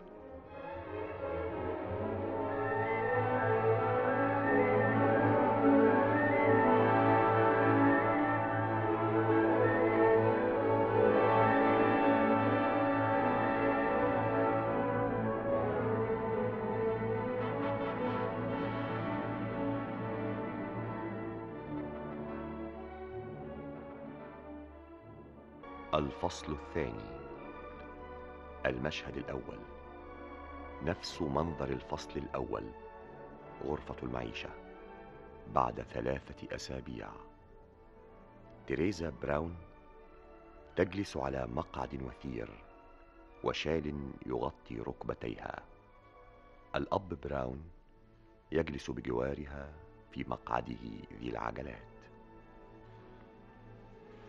الفصل الثاني المشهد الأول نفس منظر الفصل الأول غرفة المعيشة بعد ثلاثة أسابيع تيريزا براون تجلس على مقعد وثير وشال يغطي ركبتيها الأب براون يجلس بجوارها في مقعده ذي العجلات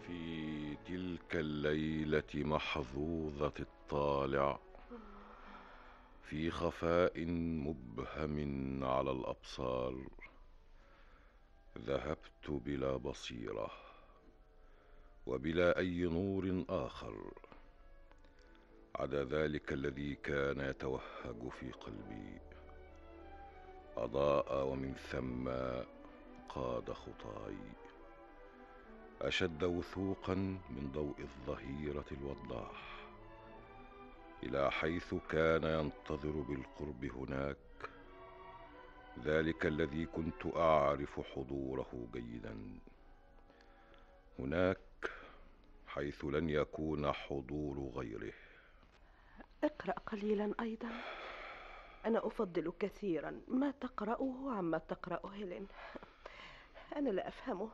في تلك الليله محظوظه الطالع في خفاء مبهم على الابصار ذهبت بلا بصيره وبلا اي نور اخر عدا ذلك الذي كان يتوهج في قلبي اضاء ومن ثم قاد خطاي اشد وثوقا من ضوء الظهيره الوضاح الى حيث كان ينتظر بالقرب هناك ذلك الذي كنت اعرف حضوره جيدا هناك حيث لن يكون حضور غيره اقرا قليلا ايضا انا افضل كثيرا ما تقراه عما تقراه هيلين انا لا افهمه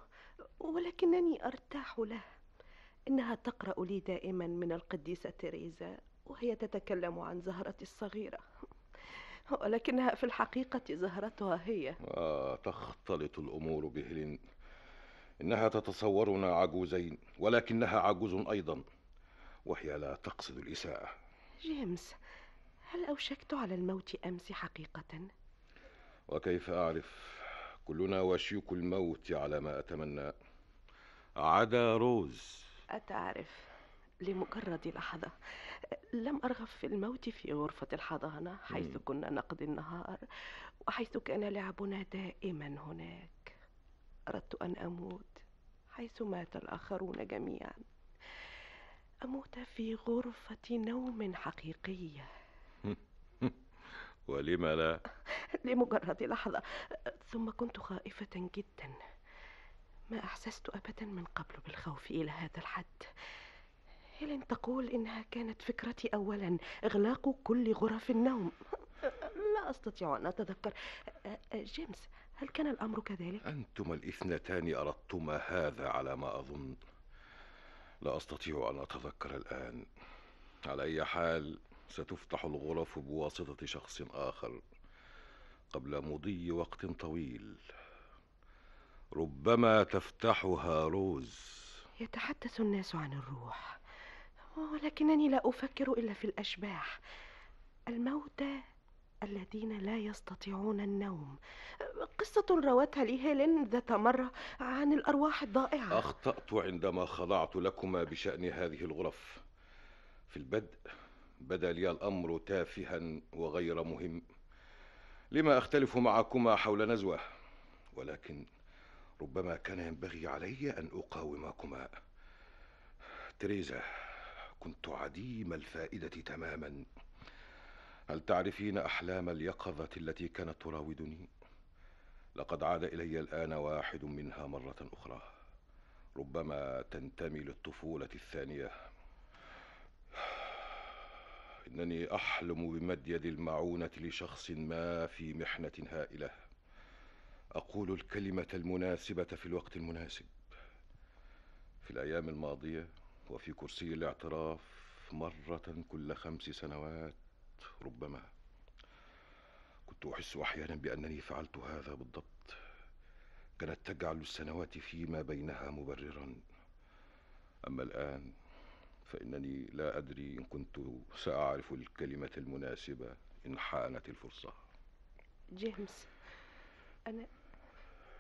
ولكنني ارتاح له انها تقرا لي دائما من القديسه تيريزا وهي تتكلم عن زهرتي الصغيره ولكنها في الحقيقه زهرتها هي آه تختلط الامور بهلين انها تتصورنا عجوزين ولكنها عجوز ايضا وهي لا تقصد الاساءه جيمس هل اوشكت على الموت امس حقيقه وكيف اعرف كلنا وشيك الموت على ما أتمنى عدا روز أتعرف لمجرد لحظة لم أرغب في الموت في غرفة الحضانة حيث كنا نقضي النهار وحيث كان لعبنا دائما هناك أردت أن أموت حيث مات الآخرون جميعا أموت في غرفة نوم حقيقية ولم لا *laughs* لمجرد لحظة ثم كنت خائفة جدا ما أحسست أبدا من قبل بالخوف إلى هذا الحد هيلين تقول إنها كانت فكرتي أولا إغلاق كل غرف النوم *laughs* لا أستطيع أن أتذكر جيمس هل كان الأمر كذلك؟ أنتما الاثنتان أردتما هذا على ما أظن لا أستطيع أن أتذكر الآن على أي حال ستفتح الغرف بواسطة شخص آخر قبل مضي وقت طويل ربما تفتحها روز يتحدث الناس عن الروح ولكنني آه، لا أفكر إلا في الأشباح الموتى الذين لا يستطيعون النوم قصة روتها لي هيلين ذات مرة عن الأرواح الضائعة أخطأت عندما خضعت لكما بشأن هذه الغرف في البدء بدا لي الامر تافها وغير مهم لما اختلف معكما حول نزوه ولكن ربما كان ينبغي علي ان اقاومكما تريزا كنت عديم الفائده تماما هل تعرفين احلام اليقظه التي كانت تراودني لقد عاد الي الان واحد منها مره اخرى ربما تنتمي للطفوله الثانيه إنني أحلم بمد يد المعونة لشخص ما في محنة هائلة أقول الكلمة المناسبة في الوقت المناسب في الأيام الماضية وفي كرسي الاعتراف مرة كل خمس سنوات ربما كنت أحس أحيانا بأنني فعلت هذا بالضبط كانت تجعل السنوات فيما بينها مبررا أما الآن فإنني لا أدري إن كنت سأعرف الكلمة المناسبة إن حانت الفرصة جيمس أنا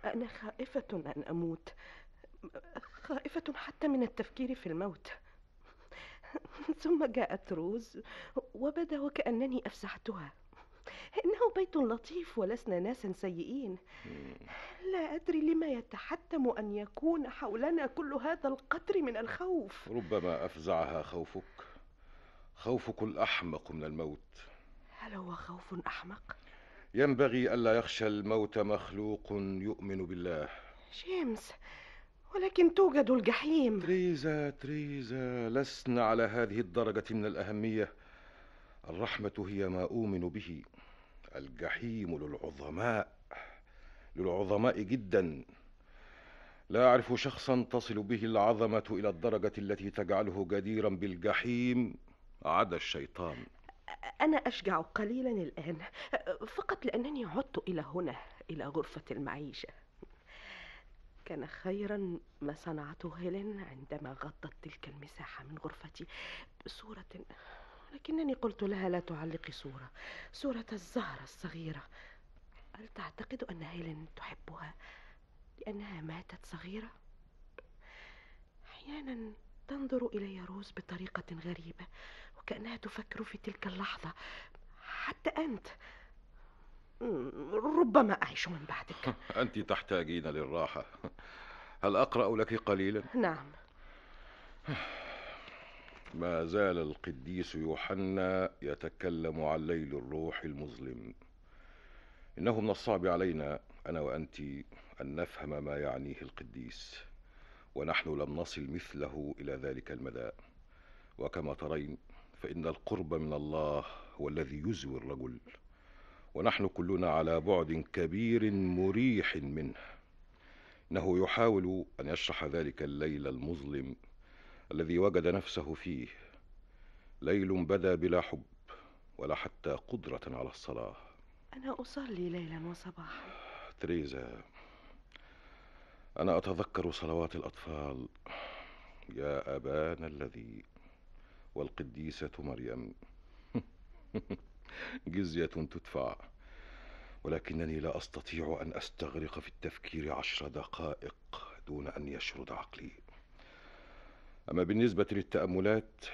أنا خائفة أن أموت خائفة حتى من التفكير في الموت *laughs* ثم جاءت روز وبدا وكأنني أفسحتها إنه بيت لطيف ولسنا ناسا سيئين لا أدري لما يتحتم أن يكون حولنا كل هذا القدر من الخوف ربما أفزعها خوفك خوفك الأحمق من الموت هل هو خوف أحمق؟ ينبغي ألا يخشى الموت مخلوق يؤمن بالله جيمس ولكن توجد الجحيم تريزا تريزا لسنا على هذه الدرجة من الأهمية الرحمة هي ما أؤمن به الجحيم للعظماء للعظماء جدا لا اعرف شخصا تصل به العظمه الى الدرجه التي تجعله جديرا بالجحيم عدا الشيطان انا اشجع قليلا الان فقط لانني عدت الى هنا الى غرفه المعيشه كان خيرا ما صنعته هيلين عندما غطت تلك المساحه من غرفتي بصوره لكنني قلت لها لا تعلقي صورة صورة الزهرة الصغيرة هل تعتقد أن هيلين تحبها لأنها ماتت صغيرة؟ أحيانا تنظر إلي روز بطريقة غريبة وكأنها تفكر في تلك اللحظة حتى أنت ربما أعيش من بعدك *laughs* أنت تحتاجين للراحة هل أقرأ لك قليلا؟ نعم *sighs* ما زال القديس يوحنا يتكلم عن ليل الروح المظلم انه من الصعب علينا انا وانت ان نفهم ما يعنيه القديس ونحن لم نصل مثله الى ذلك المدى وكما ترين فان القرب من الله هو الذي يزوي الرجل ونحن كلنا على بعد كبير مريح منه انه يحاول ان يشرح ذلك الليل المظلم الذي وجد نفسه فيه ليل بدا بلا حب ولا حتى قدرة على الصلاة أنا أصلي ليلا وصباحا تريزا أنا أتذكر صلوات الأطفال يا أبانا الذي والقديسة مريم *laughs* جزية تدفع ولكنني لا أستطيع أن أستغرق في التفكير عشر دقائق دون أن يشرد عقلي أما بالنسبة للتأملات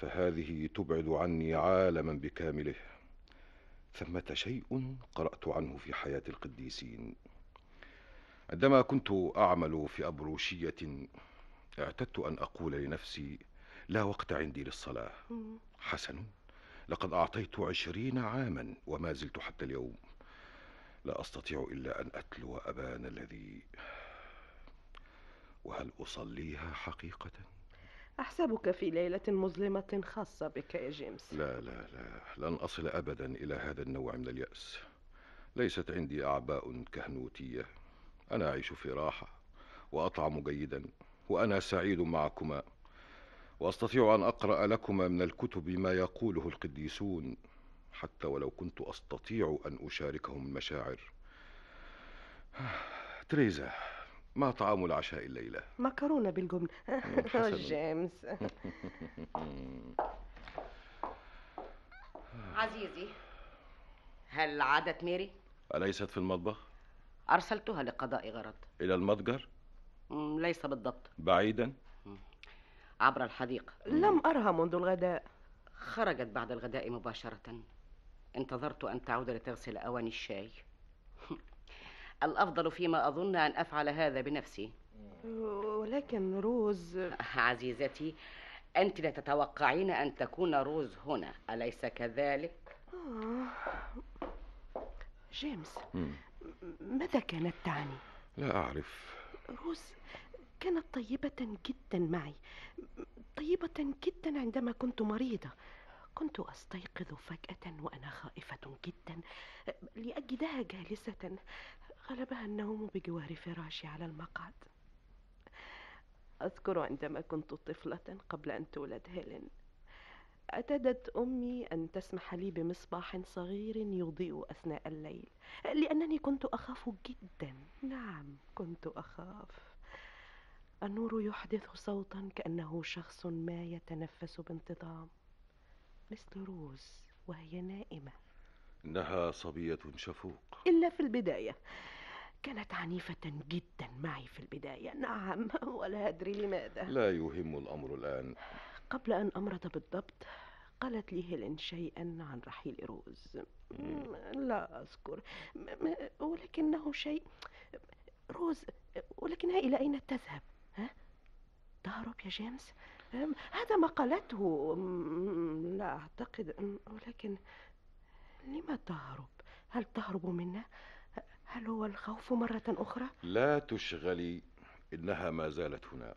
فهذه تبعد عني عالما بكامله ثمة شيء قرأت عنه في حياة القديسين عندما كنت أعمل في أبروشية اعتدت أن أقول لنفسي لا وقت عندي للصلاة حسن لقد أعطيت عشرين عاما وما زلت حتى اليوم لا أستطيع إلا أن أتلو أبانا الذي وهل أصليها حقيقةً؟ أحسبك في ليلة مظلمة خاصة بك يا جيمس لا لا لا لن أصل أبدا إلى هذا النوع من اليأس ليست عندي أعباء كهنوتية أنا أعيش في راحة وأطعم جيدا وأنا سعيد معكما وأستطيع أن أقرأ لكما من الكتب ما يقوله القديسون حتى ولو كنت أستطيع أن أشاركهم المشاعر *sighs* تريزا ما طعام العشاء الليلة؟ مكرونة بالجبن *laughs* جيمس *laughs* عزيزي هل عادت ميري؟ أليست في المطبخ؟ أرسلتها لقضاء غرض إلى المتجر؟ ليس بالضبط بعيدا؟ عبر الحديقة لم أرها منذ الغداء خرجت بعد الغداء مباشرة انتظرت أن تعود لتغسل أواني الشاي الأفضل فيما أظن أن أفعل هذا بنفسي ولكن روز أه، عزيزتي أنت لا تتوقعين أن تكون روز هنا أليس كذلك؟ آه. جيمس ماذا كانت تعني؟ لا أعرف روز كانت طيبة جدا معي طيبة جدا عندما كنت مريضة كنت أستيقظ فجأة وأنا خائفة جدا لأجدها جالسة غلبها النوم بجوار فراشي على المقعد أذكر عندما كنت طفلة قبل أن تولد هيلين أتدت أمي أن تسمح لي بمصباح صغير يضيء أثناء الليل لأنني كنت أخاف جدا نعم كنت أخاف النور يحدث صوتا كأنه شخص ما يتنفس بانتظام مثل روز وهي نائمة إنها صبية شفوق إلا في البداية كانت عنيفة جدا معي في البداية نعم ولا أدري لماذا لا يهم الأمر الآن قبل أن أمرض بالضبط قالت لي هيلين شيئا عن رحيل روز مم. لا أذكر ولكنه شيء روز ولكنها إلى أين تذهب ها؟ تهرب يا جيمس هذا ما قالته لا أعتقد ولكن لما تهرب هل تهرب منا هل هو الخوف مرة أخرى؟ لا تشغلي إنها ما زالت هنا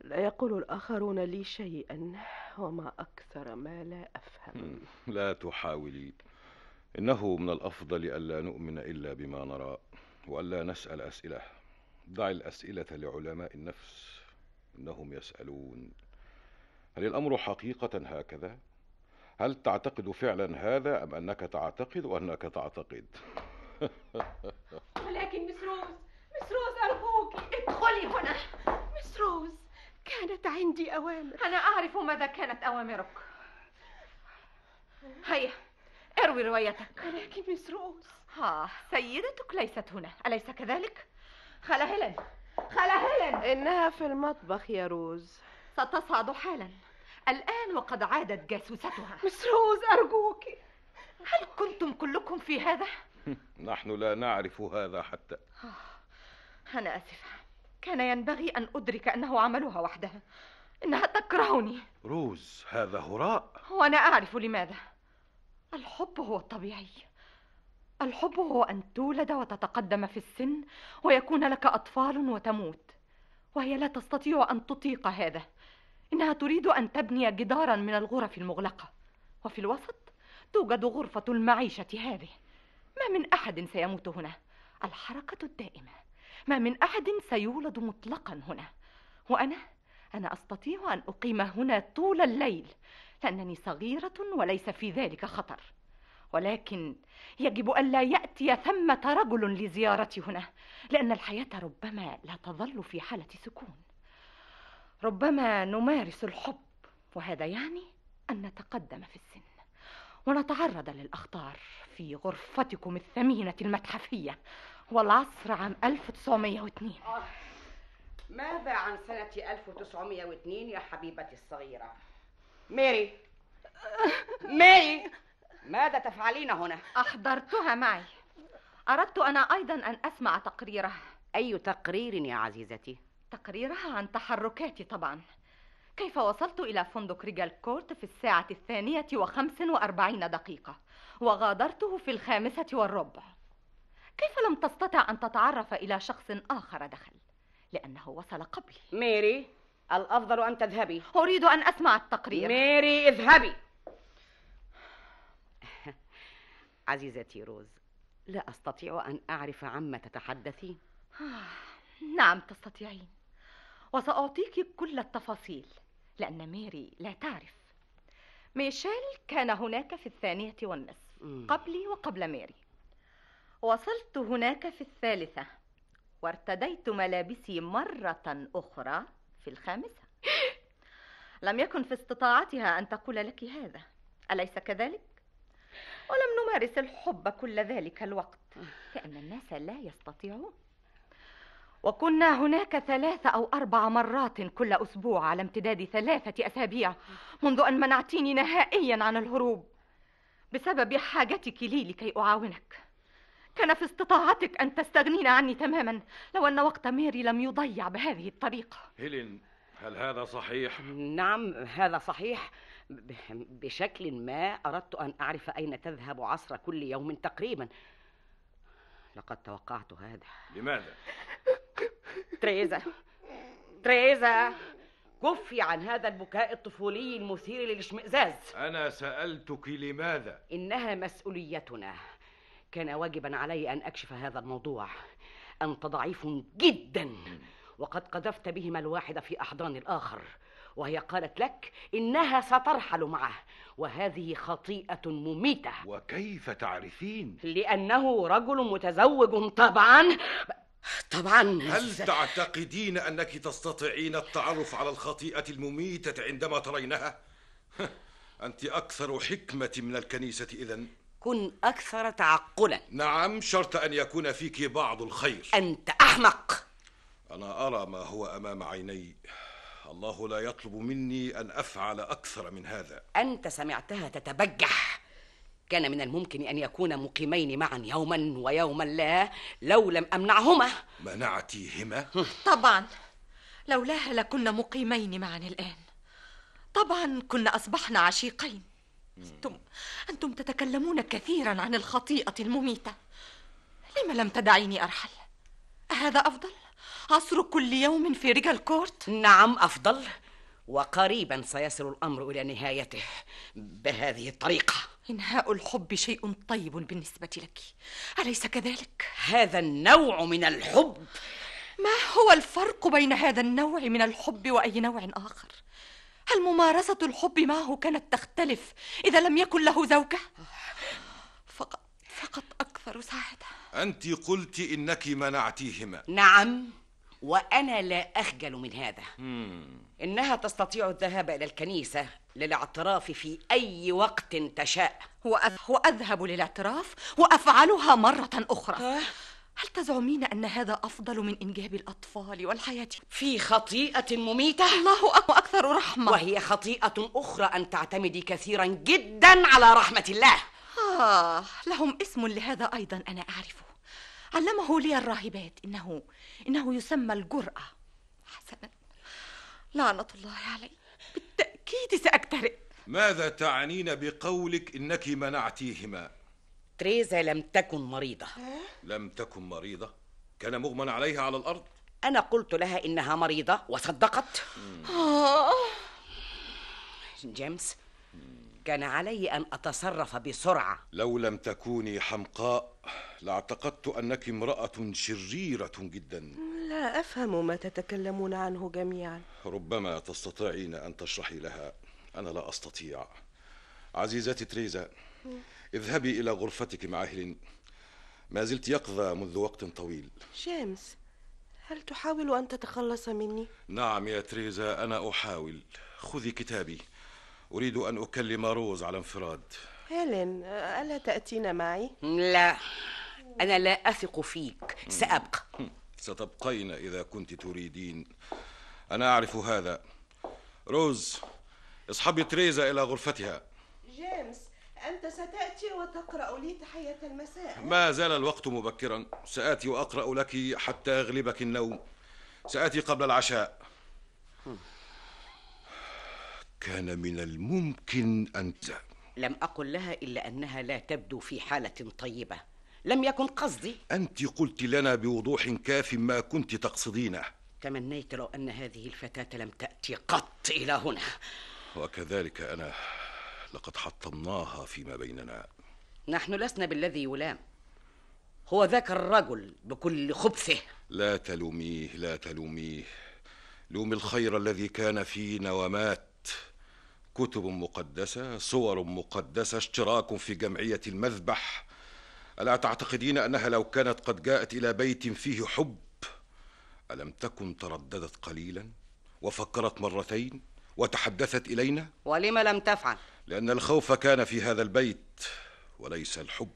لا يقول الآخرون لي شيئا وما أكثر ما لا أفهم لا تحاولي إنه من الأفضل ألا نؤمن إلا بما نرى وألا نسأل أسئلة دع الأسئلة لعلماء النفس إنهم يسألون هل الأمر حقيقة هكذا؟ هل تعتقد فعلا هذا أم أنك تعتقد وأنك تعتقد؟ ولكن مس روز مس روز أرجوك ادخلي هنا مس روز كانت عندي أوامر أنا أعرف ماذا كانت أوامرك هيا اروي روايتك ولكن مس روز ها سيدتك ليست هنا أليس كذلك؟ خالة هيلين خالة هيلين إنها في المطبخ يا روز ستصعد حالا الآن وقد عادت جاسوستها مس روز أرجوك هل كنتم كلكم في هذا؟ *laughs* نحن لا نعرف هذا حتى آه، أنا آسفة كان ينبغي أن أدرك أنه عملها وحدها إنها تكرهني روز هذا هراء وأنا أعرف لماذا الحب هو الطبيعي الحب هو أن تولد وتتقدم في السن ويكون لك أطفال وتموت وهي لا تستطيع أن تطيق هذا إنها تريد أن تبني جدارا من الغرف المغلقة وفي الوسط توجد غرفة المعيشة هذه ما من احد سيموت هنا الحركه الدائمه ما من احد سيولد مطلقا هنا وانا انا استطيع ان اقيم هنا طول الليل لانني صغيره وليس في ذلك خطر ولكن يجب الا ياتي ثمه رجل لزيارتي هنا لان الحياه ربما لا تظل في حاله سكون ربما نمارس الحب وهذا يعني ان نتقدم في السن ونتعرض للأخطار في غرفتكم الثمينة المتحفية والعصر عام 1902 آه. ماذا عن سنة 1902 يا حبيبتي الصغيرة؟ ميري ميري ماذا تفعلين هنا؟ أحضرتها معي أردت أنا أيضا أن أسمع تقريرها أي تقرير يا عزيزتي؟ تقريرها عن تحركاتي طبعا كيف وصلت إلى فندق ريجال كورت في الساعة الثانية وخمس وأربعين دقيقة وغادرته في الخامسة والربع كيف لم تستطع أن تتعرف إلى شخص آخر دخل لأنه وصل قبلي ميري الأفضل أن تذهبي أريد أن أسمع التقرير ميري اذهبي *laughs* عزيزتي روز لا أستطيع أن أعرف عما تتحدثين *sighs* نعم تستطيعين وسأعطيك كل التفاصيل لأن ميري لا تعرف ميشيل كان هناك في الثانية والنصف قبلي وقبل ميري وصلت هناك في الثالثة وارتديت ملابسي مرة أخرى في الخامسة *laughs* لم يكن في استطاعتها أن تقول لك هذا أليس كذلك؟ ولم نمارس الحب كل ذلك الوقت لأن الناس لا يستطيعون وكنا هناك ثلاث أو أربع مرات كل أسبوع على امتداد ثلاثة أسابيع منذ أن منعتيني نهائيا عن الهروب بسبب حاجتك لي لكي أعاونك كان في استطاعتك أن تستغنين عني تماما لو أن وقت ميري لم يضيع بهذه الطريقة هيلين هل هذا صحيح؟ نعم هذا صحيح بشكل ما أردت أن أعرف أين تذهب عصر كل يوم تقريبا لقد توقعت هذا لماذا؟ تريزا تريزا كفي عن هذا البكاء الطفولي المثير للاشمئزاز أنا سألتك لماذا؟ إنها مسؤوليتنا كان واجبا علي أن أكشف هذا الموضوع أنت ضعيف جدا وقد قذفت بهما الواحد في أحضان الآخر وهي قالت لك إنها سترحل معه وهذه خطيئة مميتة وكيف تعرفين؟ لأنه رجل متزوج طبعا طبعا هل تعتقدين أنك تستطيعين التعرف على الخطيئة المميتة عندما ترينها؟ *laughs* أنت أكثر حكمة من الكنيسة إذا كن أكثر تعقلا نعم شرط أن يكون فيك بعض الخير أنت أحمق أنا أرى ما هو أمام عيني الله لا يطلب مني ان افعل اكثر من هذا انت سمعتها تتبجح كان من الممكن ان يكون مقيمين معا يوما ويوما لا لو لم امنعهما منعتيهما طبعا لولاها لكنا مقيمين معا الان طبعا كنا اصبحنا عشيقين انتم انتم تتكلمون كثيرا عن الخطيئه المميته لم لم تدعيني ارحل اهذا افضل عصر كل يوم في رجال كورت نعم أفضل وقريبا سيصل الأمر إلى نهايته بهذه الطريقة إنهاء الحب شيء طيب بالنسبة لك أليس كذلك؟ هذا النوع من الحب ما هو الفرق بين هذا النوع من الحب وأي نوع آخر؟ هل ممارسة الحب معه كانت تختلف إذا لم يكن له زوجة؟ فقط فقط أكثر سعادة أنت قلت إنك منعتيهما نعم وأنا لا أخجل من هذا مم. إنها تستطيع الذهاب إلى الكنيسة للاعتراف في أي وقت تشاء وأذهب للاعتراف وأفعلها مرة أخرى أه؟ هل تزعمين أن هذا أفضل من إنجاب الأطفال والحياة في خطيئة مميتة؟ الله أكثر رحمة وهي خطيئة أخرى أن تعتمدي كثيرا جدا على رحمة الله آه لهم اسم لهذا أيضا أنا أعرفه علمه لي الراهبات إنه إنه يسمى الجرأة حسنا لعنة الله علي بالتأكيد سأكترئ ماذا تعنين بقولك إنك منعتيهما؟ تريزا لم تكن مريضة لم تكن مريضة؟ كان مغمى عليها على الأرض؟ أنا قلت لها إنها مريضة وصدقت آه. جيمس كان علي أن أتصرف بسرعة لو لم تكوني حمقاء لاعتقدت أنك امرأة شريرة جدا لا أفهم ما تتكلمون عنه جميعا ربما تستطيعين أن تشرحي لها أنا لا أستطيع عزيزتي تريزا اذهبي إلى غرفتك مع هيلين ما زلت يقظة منذ وقت طويل جيمس هل تحاول أن تتخلص مني؟ نعم يا تريزا أنا أحاول خذي كتابي أريد أن أكلم روز على انفراد هيلين ألا تأتين معي؟ لا أنا لا أثق فيك سأبقى ستبقين إذا كنت تريدين أنا أعرف هذا روز اصحبي تريزا إلى غرفتها جيمس أنت ستأتي وتقرأ لي تحية المساء ما زال الوقت مبكرا سآتي وأقرأ لك حتى يغلبك النوم سآتي قبل العشاء كان من الممكن أن تأتي لم أقل لها إلا أنها لا تبدو في حالة طيبة لم يكن قصدي أنت قلت لنا بوضوح كاف ما كنت تقصدينه تمنيت لو أن هذه الفتاة لم تأتي قط إلى هنا وكذلك أنا لقد حطمناها فيما بيننا نحن لسنا بالذي يلام هو ذاك الرجل بكل خبثه لا تلوميه لا تلوميه لوم الخير الذي كان فينا ومات كتب مقدسة صور مقدسة اشتراك في جمعية المذبح ألا تعتقدين أنها لو كانت قد جاءت إلى بيت فيه حب ألم تكن ترددت قليلا وفكرت مرتين وتحدثت إلينا ولم لم تفعل لأن الخوف كان في هذا البيت وليس الحب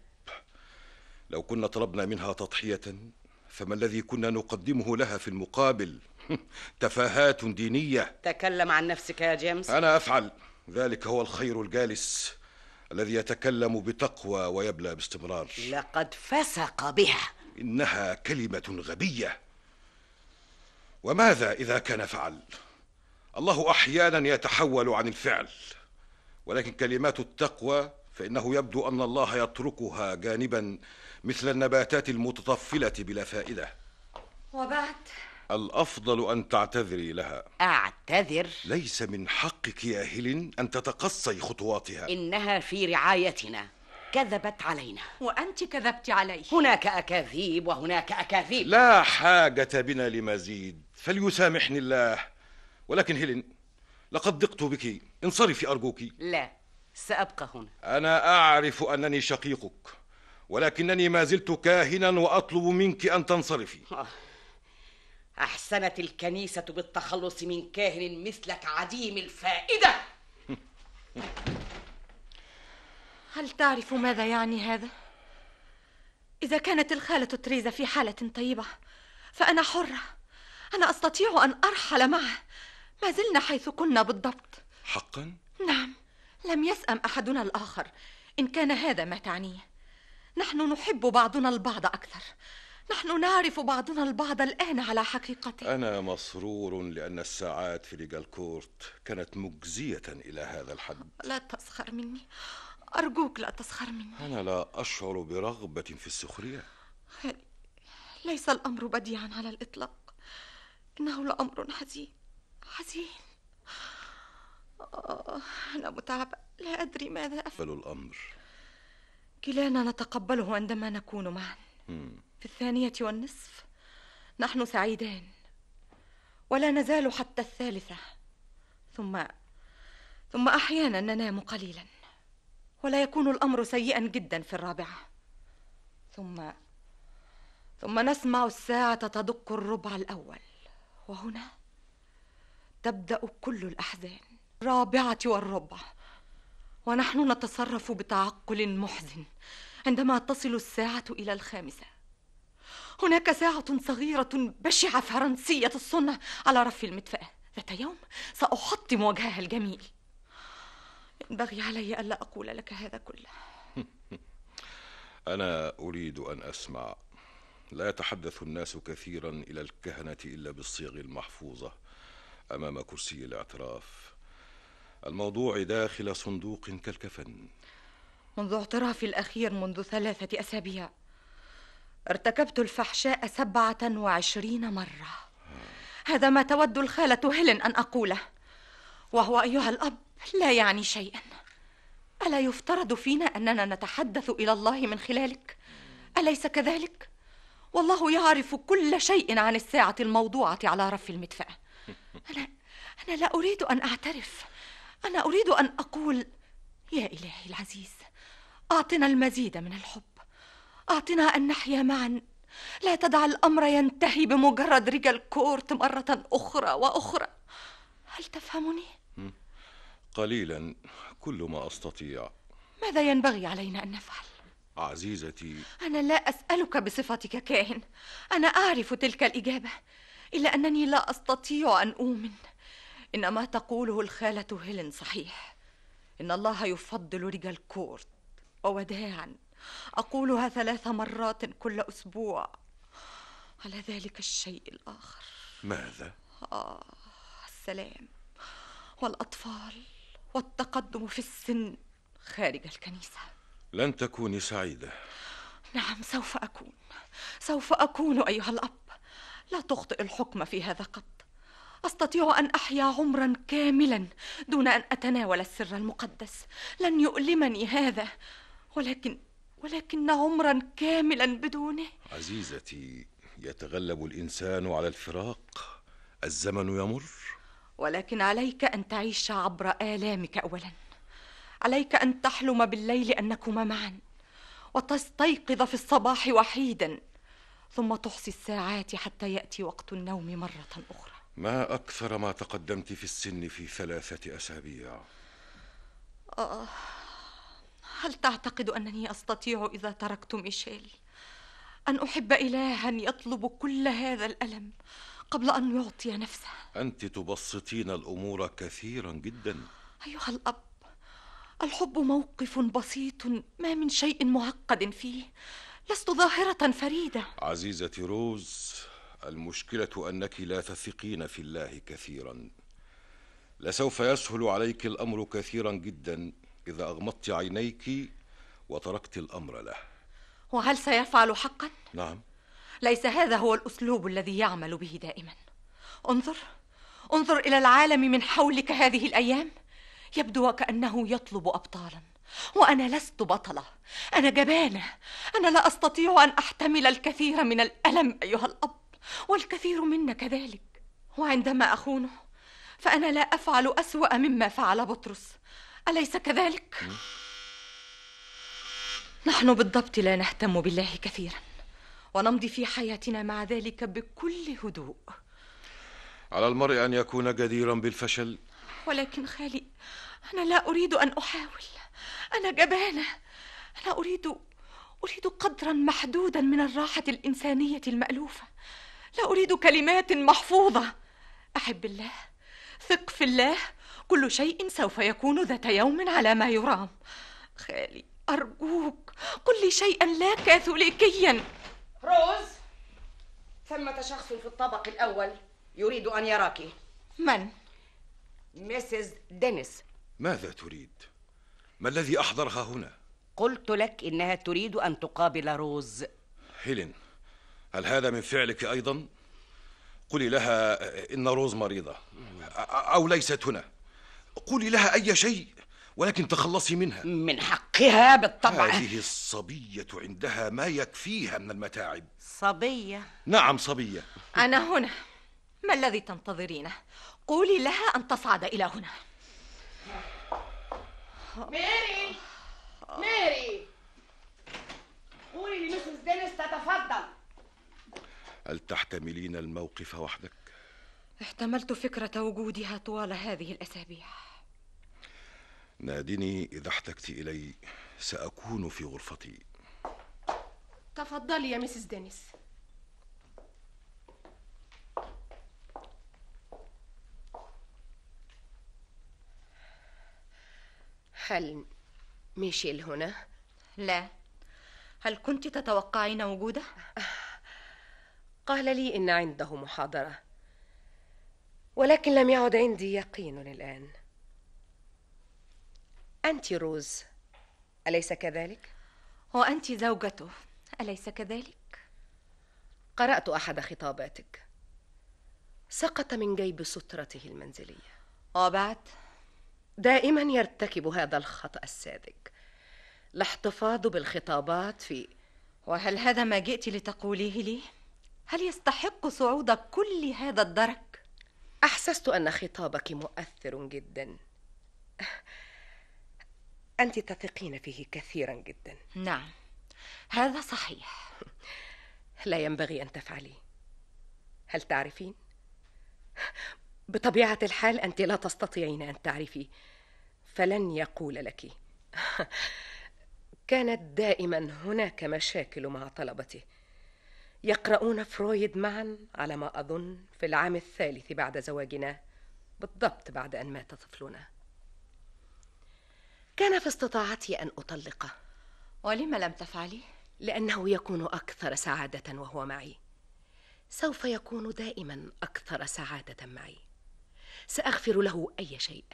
لو كنا طلبنا منها تضحية فما الذي كنا نقدمه لها في المقابل *laughs* تفاهات دينية تكلم عن نفسك يا جيمس أنا أفعل ذلك هو الخير الجالس الذي يتكلم بتقوى ويبلى باستمرار لقد فسق بها انها كلمه غبيه وماذا اذا كان فعل الله احيانا يتحول عن الفعل ولكن كلمات التقوى فانه يبدو ان الله يتركها جانبا مثل النباتات المتطفله بلا فائده وبعد الأفضل أن تعتذري لها أعتذر؟ ليس من حقك يا هيلين أن تتقصي خطواتها إنها في رعايتنا كذبت علينا وأنت كذبت عليه هناك أكاذيب وهناك أكاذيب لا حاجة بنا لمزيد فليسامحني الله ولكن هيلين لقد ضقت بك انصرفي أرجوك لا سأبقى هنا أنا أعرف أنني شقيقك ولكنني ما زلت كاهنا وأطلب منك أن تنصرفي آه. أحسنت الكنيسة بالتخلص من كاهن مثلك عديم الفائدة *laughs* هل تعرف ماذا يعني هذا؟ إذا كانت الخالة تريزا في حالة طيبة فأنا حرة أنا أستطيع أن أرحل معه ما زلنا حيث كنا بالضبط حقا؟ نعم لم يسأم أحدنا الآخر إن كان هذا ما تعنيه نحن نحب بعضنا البعض أكثر نحن نعرف بعضنا البعض الآن على حقيقته أنا مسرور لأن الساعات في ليجالكورت كانت مجزية إلى هذا الحد لا تسخر مني أرجوك لا تسخر مني أنا لا أشعر برغبة في السخرية ليس الأمر بديعا على الإطلاق إنه لأمر حزين حزين أنا متعبة لا أدري ماذا أفعل الأمر كلانا نتقبله عندما نكون معا في الثانية والنصف نحن سعيدان ولا نزال حتى الثالثة ثم ثم أحيانا ننام قليلا ولا يكون الأمر سيئا جدا في الرابعة ثم ثم نسمع الساعة تدق الربع الأول وهنا تبدأ كل الأحزان الرابعة والربع ونحن نتصرف بتعقل محزن عندما تصل الساعة إلى الخامسة هناك ساعة صغيرة بشعة فرنسية الصنع على رف المدفأة ذات يوم سأحطم وجهها الجميل ينبغي علي ألا أقول لك هذا كله *laughs* أنا أريد أن أسمع لا يتحدث الناس كثيرا إلى الكهنة إلا بالصيغ المحفوظة أمام كرسي الاعتراف الموضوع داخل صندوق كالكفن منذ اعترافي الأخير منذ ثلاثة أسابيع ارتكبت الفحشاء سبعة وعشرين مرة هذا ما تود الخالة هيلين أن أقوله وهو أيها الأب لا يعني شيئا ألا يفترض فينا أننا نتحدث إلى الله من خلالك؟ أليس كذلك؟ والله يعرف كل شيء عن الساعة الموضوعة على رف المدفأة أنا أنا لا أريد أن أعترف أنا أريد أن أقول يا إلهي العزيز أعطنا المزيد من الحب أعطنا أن نحيا معا لا تدع الأمر ينتهي بمجرد رجال كورت مرة أخرى وأخرى هل تفهمني؟ قليلا كل ما أستطيع ماذا ينبغي علينا أن نفعل؟ عزيزتي أنا لا أسألك بصفتك كاهن أنا أعرف تلك الإجابة إلا أنني لا أستطيع أن أؤمن إن ما تقوله الخالة هيلين صحيح إن الله يفضل رجال كورت ووداعا أقولها ثلاث مرات كل أسبوع على ذلك الشيء الآخر ماذا؟ آه السلام والأطفال والتقدم في السن خارج الكنيسة لن تكوني سعيدة نعم سوف أكون سوف أكون أيها الأب لا تخطئ الحكم في هذا قط أستطيع أن أحيا عمرا كاملا دون أن أتناول السر المقدس لن يؤلمني هذا ولكن ولكن عمرا كاملا بدونه عزيزتي يتغلب الانسان على الفراق الزمن يمر ولكن عليك ان تعيش عبر الامك اولا عليك ان تحلم بالليل انكما معا وتستيقظ في الصباح وحيدا ثم تحصي الساعات حتى ياتي وقت النوم مره اخرى ما اكثر ما تقدمت في السن في ثلاثه اسابيع آه هل تعتقد أنني أستطيع إذا تركت ميشيل أن أحب إلها يطلب كل هذا الألم قبل أن يعطي نفسه أنت تبسطين الأمور كثيرا جدا أيها الأب الحب موقف بسيط ما من شيء معقد فيه لست ظاهرة فريدة عزيزتي روز المشكلة أنك لا تثقين في الله كثيرا لسوف يسهل عليك الأمر كثيرا جدا إذا أغمضت عينيك وتركت الأمر له وهل سيفعل حقا؟ نعم ليس هذا هو الأسلوب الذي يعمل به دائما انظر انظر إلى العالم من حولك هذه الأيام يبدو وكأنه يطلب أبطالا وأنا لست بطلة أنا جبانة أنا لا أستطيع أن أحتمل الكثير من الألم أيها الأب والكثير منا كذلك وعندما أخونه فأنا لا أفعل أسوأ مما فعل بطرس أليس كذلك؟ نحن بالضبط لا نهتم بالله كثيرا ونمضي في حياتنا مع ذلك بكل هدوء على المرء أن يكون جديرا بالفشل ولكن خالي أنا لا أريد أن أحاول أنا جبانة أنا أريد أريد قدرا محدودا من الراحة الإنسانية المألوفة لا أريد كلمات محفوظة أحب الله ثق في الله كل شيء سوف يكون ذات يوم على ما يرام خالي أرجوك قل لي شيئا لا كاثوليكيا روز ثمة شخص في الطابق الأول يريد أن يراك من؟ ميسيس دينيس ماذا تريد؟ ما الذي أحضرها هنا؟ قلت لك إنها تريد أن تقابل روز هيلين هل هذا من فعلك أيضا؟ قولي لها إن روز مريضة أو ليست هنا قولي لها أي شيء ولكن تخلصي منها من حقها بالطبع هذه الصبية عندها ما يكفيها من المتاعب صبية نعم صبية أنا هنا ما الذي تنتظرينه قولي لها أن تصعد إلى هنا ميري ميري قولي لمسز دينيس تتفضل هل تحتملين الموقف وحدك احتملت فكرة وجودها طوال هذه الأسابيع نادني إذا احتجت إلي سأكون في غرفتي تفضلي يا ميسيس دينيس هل ميشيل هنا؟ لا هل كنت تتوقعين وجوده؟ قال لي إن عنده محاضرة ولكن لم يعد عندي يقين الآن أنت روز أليس كذلك؟ وأنت زوجته أليس كذلك؟ قرأت أحد خطاباتك سقط من جيب سترته المنزلية وبعد؟ دائما يرتكب هذا الخطأ الساذج الاحتفاظ بالخطابات في وهل هذا ما جئت لتقوليه لي؟ هل يستحق صعود كل هذا الدرك؟ احسست ان خطابك مؤثر جدا *laughs* انت تثقين فيه كثيرا جدا نعم هذا صحيح *laughs* لا ينبغي ان تفعلي هل تعرفين *laughs* بطبيعه الحال انت لا تستطيعين ان تعرفي فلن يقول لك كانت دائما هناك مشاكل مع طلبته يقرؤون فرويد معا على ما أظن في العام الثالث بعد زواجنا بالضبط بعد أن مات طفلنا كان في استطاعتي أن أطلقه ولم لم تفعلي؟ لأنه يكون أكثر سعادة وهو معي سوف يكون دائما أكثر سعادة معي سأغفر له أي شيء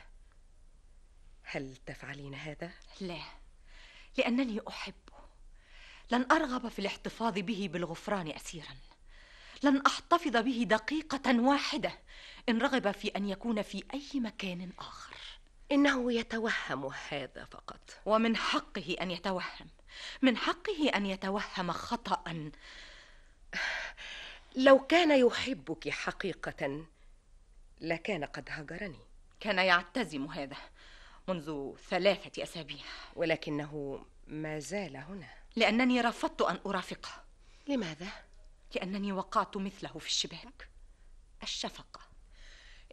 هل تفعلين هذا؟ لا لأنني أحب لن أرغب في الاحتفاظ به بالغفران أسيرا لن أحتفظ به دقيقة واحدة إن رغب في أن يكون في أي مكان آخر إنه يتوهم هذا فقط ومن حقه أن يتوهم من حقه أن يتوهم خطأ لو كان يحبك حقيقة لكان قد هجرني كان يعتزم هذا منذ ثلاثة أسابيع ولكنه ما زال هنا لأنني رفضت أن أرافقه لماذا؟ لأنني وقعت مثله في الشباك الشفقة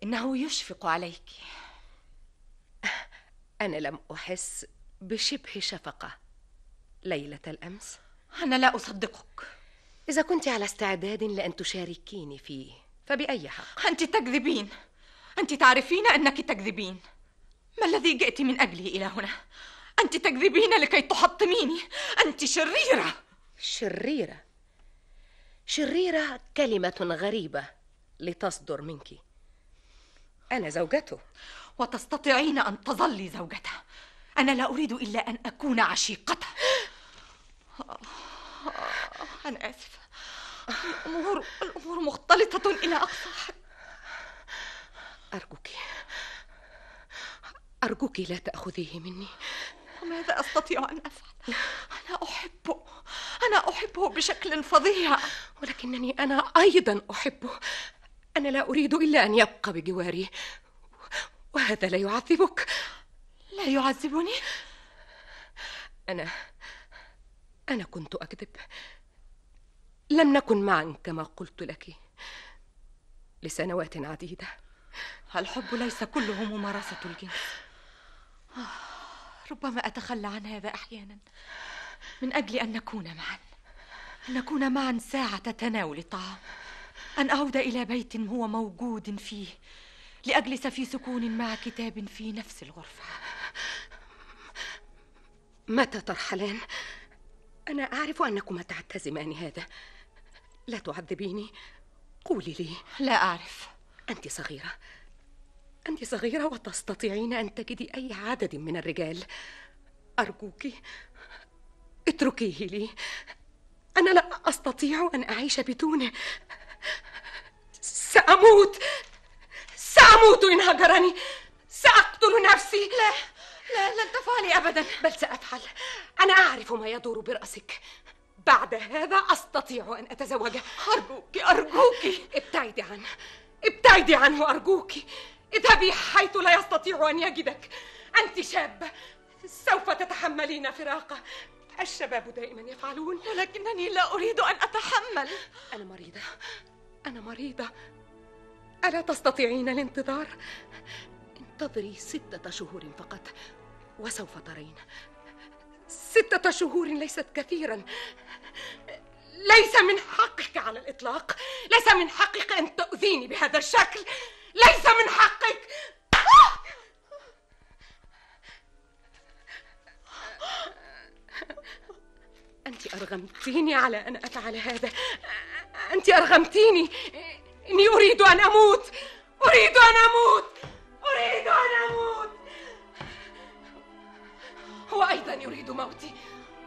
إنه يشفق عليك *laughs* أنا لم أحس بشبه شفقة ليلة الأمس أنا لا أصدقك إذا كنت على استعداد لأن تشاركيني فيه فبأي حق؟ أنت تكذبين أنت تعرفين أنك تكذبين ما الذي جئت من أجله إلى هنا؟ أنت تكذبين لكي تحطميني أنت شريرة شريرة شريرة كلمة غريبة لتصدر منك أنا زوجته وتستطيعين أن تظلي زوجته أنا لا أريد إلا أن أكون عشيقته أنا آسفة الأمور الأمور مختلطة إلى أقصى حد أرجوك أرجوك لا تأخذيه مني ماذا أستطيع أن أفعل؟ أنا أحبه أنا أحبه بشكل فظيع ولكنني أنا أيضا أحبه أنا لا أريد إلا أن يبقى بجواري وهذا لا يعذبك لا يعذبني أنا أنا كنت أكذب لم نكن معا كما قلت لك لسنوات عديدة الحب ليس كله ممارسة الجنس آه. ربما أتخلى عن هذا أحيانا من أجل أن نكون معا أن نكون معا ساعة تناول الطعام أن أعود إلى بيت هو موجود فيه لأجلس في سكون مع كتاب في نفس الغرفة متى ترحلان؟ أنا أعرف أنكما تعتزمان هذا لا تعذبيني قولي لي لا أعرف أنت صغيرة أنت صغيرة وتستطيعين أن تجدي أي عدد من الرجال أرجوك اتركيه لي أنا لا أستطيع أن أعيش بدونه سأموت سأموت إن هجرني سأقتل نفسي لا لا لن تفعلي أبدا بل سأفعل أنا أعرف ما يدور برأسك بعد هذا أستطيع أن أتزوجه أرجوك أرجوك ابتعدي عنه ابتعدي عنه أرجوك اذهبي حيث لا يستطيع أن يجدك أنت شاب سوف تتحملين فراقه الشباب دائما يفعلون ولكنني لا أريد أن أتحمل أنا مريضة أنا مريضة ألا تستطيعين الانتظار؟ انتظري ستة شهور فقط وسوف ترين ستة شهور ليست كثيرا ليس من حقك على الإطلاق ليس من حقك أن تؤذيني بهذا الشكل ليس من حقك أنت أرغمتيني على أن أفعل هذا أنت أرغمتيني إني أريد أن أموت أريد أن أموت أريد أن أموت هو أيضا يريد موتي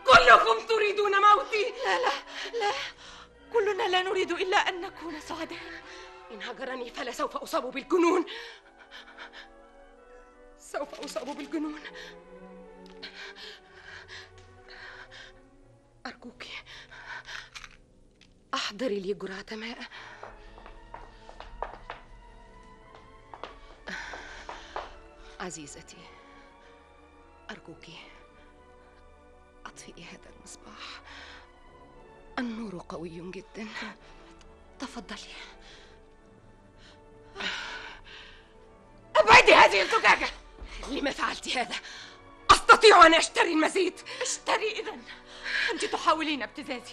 كلكم تريدون موتي لا لا لا كلنا لا نريد إلا أن نكون سعداء إن هجرني فلا سوف أصاب بالجنون سوف أصاب بالجنون أرجوك أحضري لي جرعة ماء عزيزتي أرجوك أطفئي هذا المصباح النور قوي جدا تفضلي ابعدي هذه الزجاجة لما فعلت هذا؟ أستطيع أن أشتري المزيد اشتري إذا أنت تحاولين ابتزازي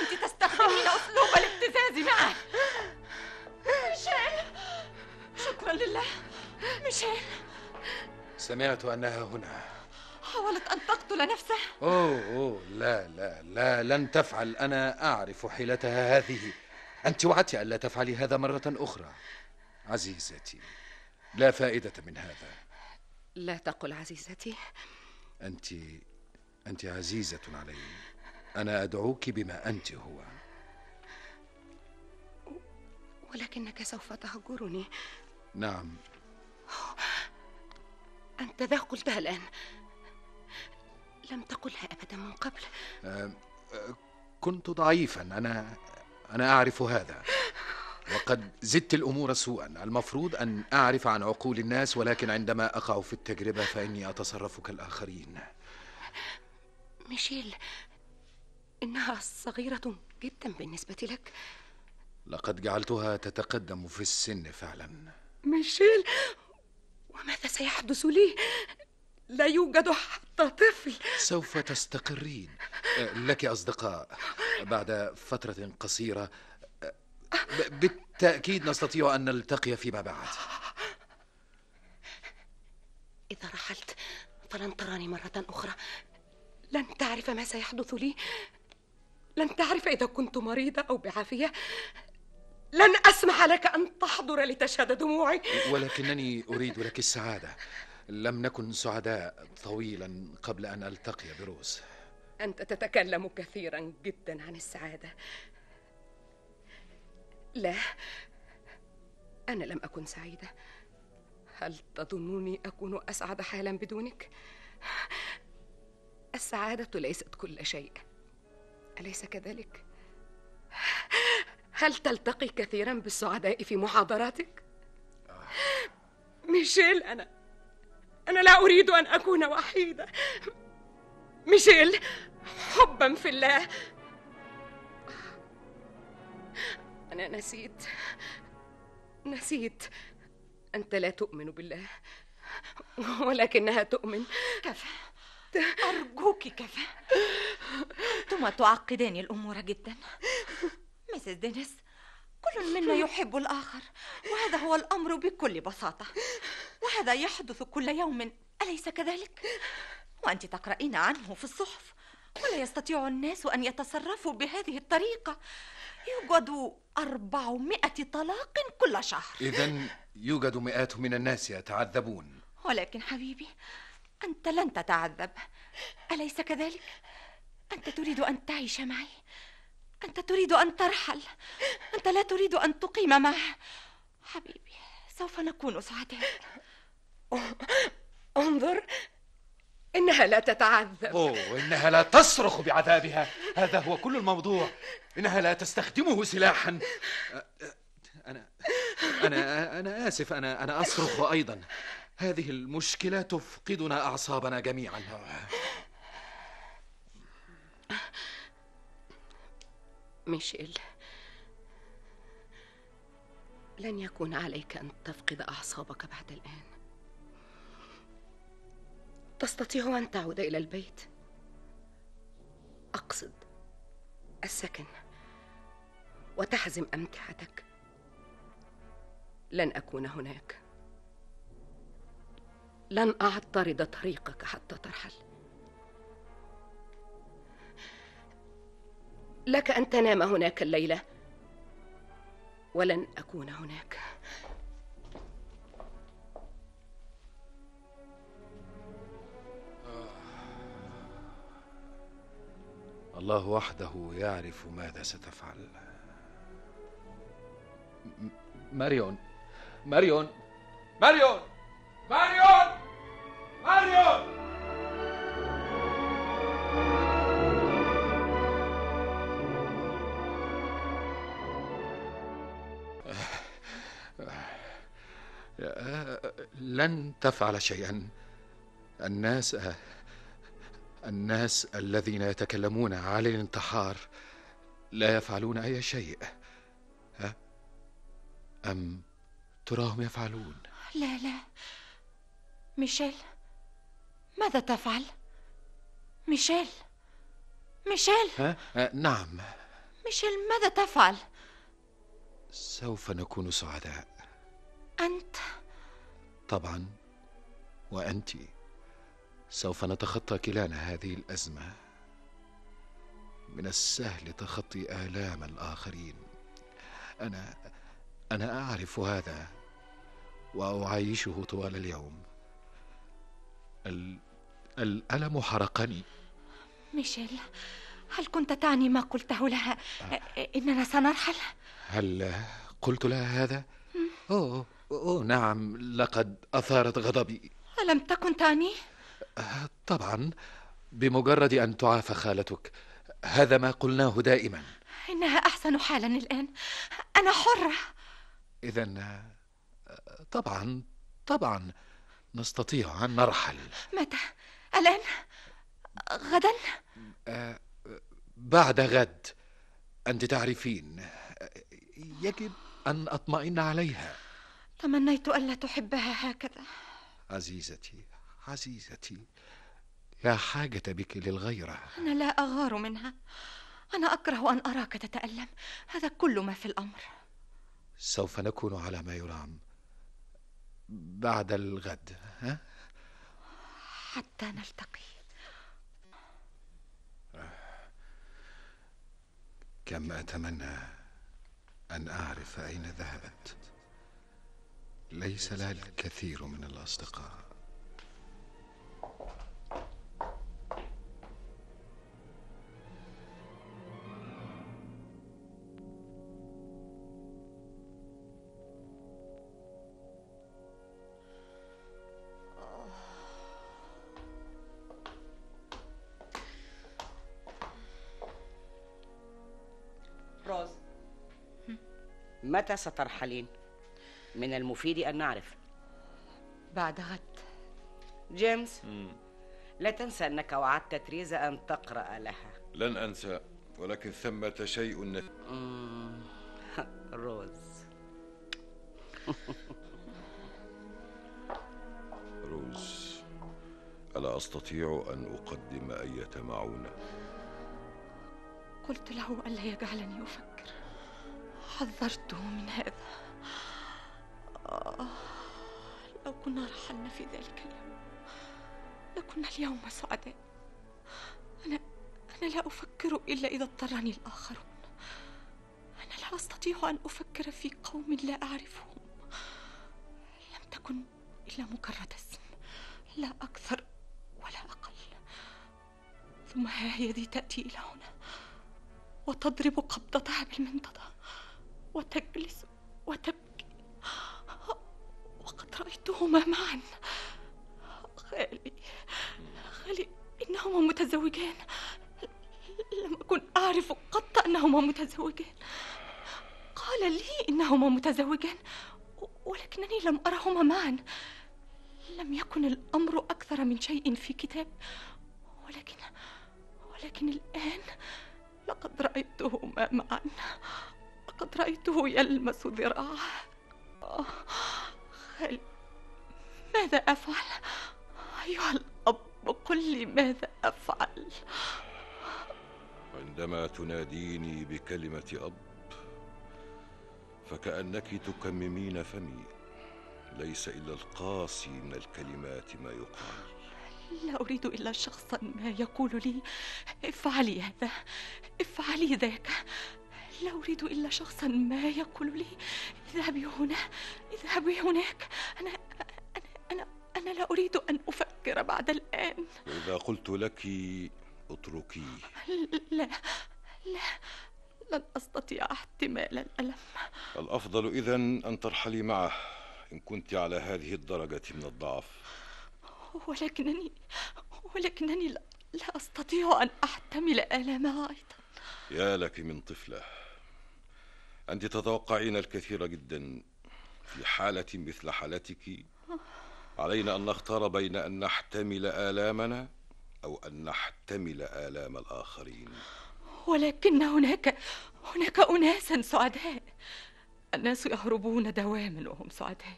أنت تستخدمين أسلوب الابتزاز معه ميشيل شكرا لله ميشيل سمعت أنها هنا حاولت أن تقتل نفسها أوه, أوه لا لا لا لن تفعل أنا أعرف حيلتها هذه أنت وعدت ألا تفعلي هذا مرة أخرى عزيزتي لا فائدة من هذا لا تقل عزيزتي أنت أنت عزيزة علي أنا أدعوك بما أنت هو ولكنك سوف تهجرني نعم أنت ذا قلتها الآن لم تقلها أبدا من قبل أه, آه، كنت ضعيفا أنا أنا أعرف هذا وقد زدت الأمور سوءا المفروض أن أعرف عن عقول الناس ولكن عندما أقع في التجربة فإني أتصرف كالآخرين ميشيل إنها صغيرة جدا بالنسبة لك لقد جعلتها تتقدم في السن فعلا ميشيل وماذا سيحدث لي لا يوجد حتى طفل سوف تستقرين أه، لك أصدقاء بعد فترة قصيرة بالتأكيد نستطيع أن نلتقي فيما بعد إذا رحلت فلن تراني مرة أخرى لن تعرف ما سيحدث لي لن تعرف إذا كنت مريضة أو بعافية لن أسمح لك أن تحضر لتشهد دموعي ولكنني أريد لك السعادة لم نكن سعداء طويلا قبل أن ألتقي بروز أنت تتكلم كثيرا جدا عن السعادة لا أنا لم أكن سعيدة هل تظنني أكون أسعد حالا بدونك؟ السعادة ليست كل شيء أليس كذلك؟ هل تلتقي كثيرا بالسعداء في محاضراتك؟ ميشيل أنا أنا لا أريد أن أكون وحيدة ميشيل حبا في الله أنا نسيت نسيت أنت لا تؤمن بالله ولكنها تؤمن كفى أرجوك كفى أنتما تعقدان الأمور جدا مسز دينيس كل منا يحب الآخر وهذا هو الأمر بكل بساطة وهذا يحدث كل يوم أليس كذلك؟ وأنت تقرأين عنه في الصحف ولا يستطيع الناس أن يتصرفوا بهذه الطريقة يوجد أربعمائة طلاق كل شهر إذا يوجد مئات من الناس يتعذبون ولكن حبيبي أنت لن تتعذب أليس كذلك؟ أنت تريد أن تعيش معي أنت تريد أن ترحل أنت لا تريد أن تقيم معه حبيبي سوف نكون سعداء انظر إنها لا تتعذب أوه إنها لا تصرخ بعذابها هذا هو كل الموضوع إنها لا تستخدمه سلاحا أه، أه، أنا أنا أنا آسف أنا أنا أصرخ أيضا هذه المشكلة تفقدنا أعصابنا جميعا ميشيل لن يكون عليك أن تفقد أعصابك بعد الآن تستطيع أن تعود إلى البيت أقصد السكن وتحزم أمتعتك لن أكون هناك لن أعترض طريقك حتى ترحل لك أن تنام هناك الليلة ولن أكون هناك الله وحده يعرف ماذا ستفعل ماريون ماريون ماريون ماريون ماريون *laughs* لن تفعل شيئا الناس الناس الذين يتكلمون عن الانتحار لا يفعلون اي شيء ها ام تراهم يفعلون لا لا ميشيل ماذا تفعل ميشيل ميشيل ها؟ أه نعم ميشيل ماذا تفعل سوف نكون سعداء انت طبعا وانتِ سوف نتخطى كلانا هذه الازمه من السهل تخطي الام الاخرين انا انا اعرف هذا واعيشه طوال اليوم ال... الالم حرقني ميشيل هل كنت تعني ما قلته لها آه. اننا سنرحل هل قلت لها هذا اوه, أوه نعم لقد اثارت غضبي الم تكن تعني طبعا بمجرد أن تعافى خالتك هذا ما قلناه دائما إنها أحسن حالا الآن أنا حرة إذا طبعا طبعا نستطيع أن نرحل متى؟ الآن؟ غدا؟ بعد غد أنت تعرفين يجب أن أطمئن عليها تمنيت ألا تحبها هكذا عزيزتي عزيزتي لا حاجة بك للغيرة أنا لا أغار منها أنا أكره أن أراك تتألم هذا كل ما في الأمر سوف نكون على ما يرام بعد الغد ها؟ حتى نلتقي كم أتمنى أن أعرف أين ذهبت ليس لها الكثير من الأصدقاء متى سترحلين؟ من المفيد أن نعرف بعد غد جيمس مم. لا تنسى أنك وعدت تريزا أن تقرأ لها لن أنسى ولكن ثمة شيء نت... *laughs* روز *laughs* روز ألا أستطيع أن أقدم أية معونة قلت له ألا يجعلني أفكر حذرته من هذا آه لو كنا رحلنا في ذلك اليوم لكنا اليوم سعداء أنا أنا لا أفكر إلا إذا اضطرني الآخرون أنا لا أستطيع أن أفكر في قوم لا أعرفهم لم تكن إلا مجرد اسم لا أكثر ولا أقل ثم ها هي ذي تأتي إلى هنا وتضرب قبضتها بالمنضدة وتجلس وتبكي وقد رأيتهما معا خالي خالي إنهما متزوجان لم أكن أعرف قط أنهما متزوجان قال لي إنهما متزوجان ولكنني لم أرهما معا لم يكن الأمر أكثر من شيء في كتاب ولكن ولكن الآن لقد رأيتهما معا لقد رأيته يلمس ذراعه خل ماذا أفعل؟ أيها الأب قل لي ماذا أفعل؟ عندما تناديني بكلمة أب فكأنك تكممين فمي ليس إلا القاسي من الكلمات ما يقال لا أريد إلا شخصا ما يقول لي افعلي هذا افعلي ذاك لا أريد إلا شخصا ما يقول لي اذهبي هنا اذهبي هناك أنا أنا أنا, أنا لا أريد أن أفكر بعد الآن إذا قلت لك اتركيه لا لا لن أستطيع احتمال الألم الأفضل إذا أن ترحلي معه إن كنت على هذه الدرجة من الضعف ولكنني ولكنني لا, لا أستطيع أن أحتمل آلامه أيضا يا لك من طفله أنت تتوقعين الكثير جدا في حالة مثل حالتك علينا أن نختار بين أن نحتمل آلامنا أو أن نحتمل آلام الآخرين ولكن هناك هناك أناسا سعداء الناس يهربون دواما وهم سعداء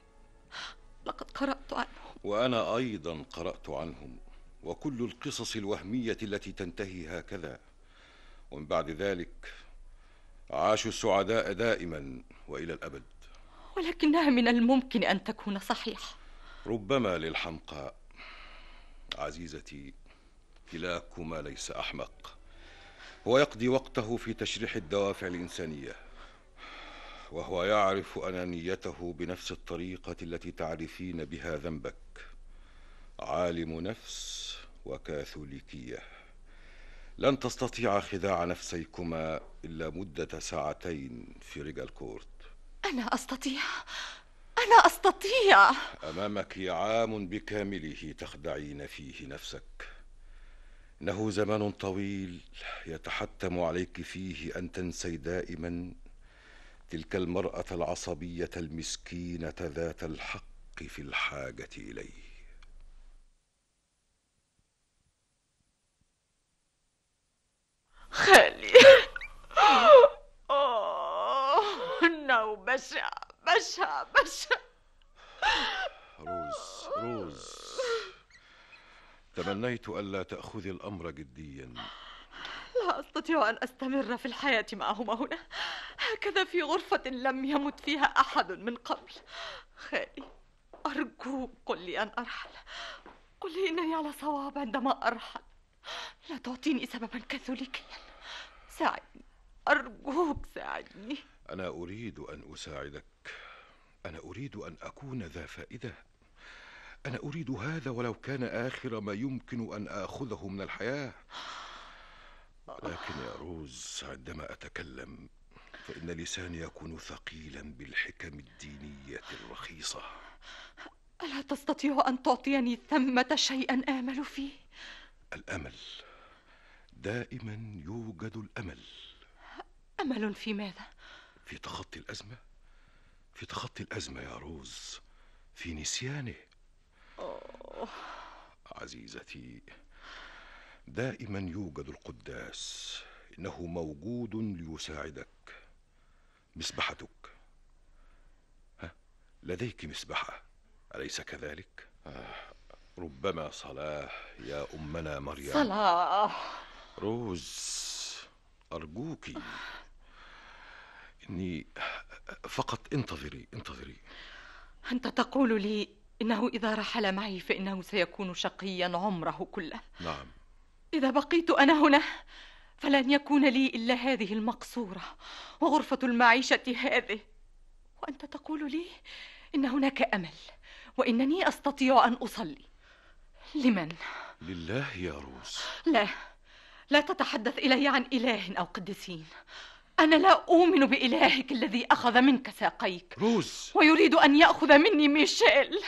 لقد قرأت عنهم وأنا أيضا قرأت عنهم وكل القصص الوهمية التي تنتهي هكذا ومن بعد ذلك عاشوا السعداء دائما والى الابد ولكنها من الممكن ان تكون صحيحه ربما للحمقاء عزيزتي كلاكما ليس احمق هو يقضي وقته في تشريح الدوافع الانسانيه وهو يعرف انانيته بنفس الطريقه التي تعرفين بها ذنبك عالم نفس وكاثوليكيه لن تستطيع خداع نفسيكما إلا مدة ساعتين في رجال كورت أنا أستطيع أنا أستطيع أمامك عام بكامله تخدعين فيه نفسك إنه زمان طويل يتحتم عليك فيه أن تنسي دائما تلك المرأة العصبية المسكينة ذات الحق في الحاجة إليه خالي انه بشع بشع بشع روز روز تمنيت الا تاخذي الامر جديا لا استطيع ان استمر في الحياه معهما هنا هكذا في غرفه لم يمت فيها احد من قبل خالي ارجوك قل لي ان ارحل قل لي انني على صواب عندما ارحل *gasps* لا تعطيني سببا كاثوليكيا ساعدني أرجوك ساعدني أنا أريد أن أساعدك أنا أريد أن أكون ذا فائدة أنا أريد هذا ولو كان آخر ما يمكن أن آخذه من الحياة لكن يا روز عندما أتكلم فإن لساني يكون ثقيلا بالحكم الدينية الرخيصة ألا تستطيع أن تعطيني ثمة شيئا آمل فيه؟ الامل دائما يوجد الامل امل في ماذا في تخطي الازمه في تخطي الازمه يا روز في نسيانه أوه. عزيزتي دائما يوجد القداس انه موجود ليساعدك مسبحتك ها لديك مسبحه اليس كذلك آه. ربما صلاح يا أمنا مريم صلاح روز أرجوك إني فقط انتظري انتظري أنت تقول لي إنه إذا رحل معي فإنه سيكون شقيا عمره كله نعم إذا بقيت أنا هنا فلن يكون لي إلا هذه المقصورة وغرفة المعيشة هذه وأنت تقول لي إن هناك أمل وإنني أستطيع أن أصلي لمن؟ لله يا روس لا لا تتحدث إلي عن إله أو قديسين أنا لا أؤمن بإلهك الذي أخذ منك ساقيك روس ويريد أن يأخذ مني ميشيل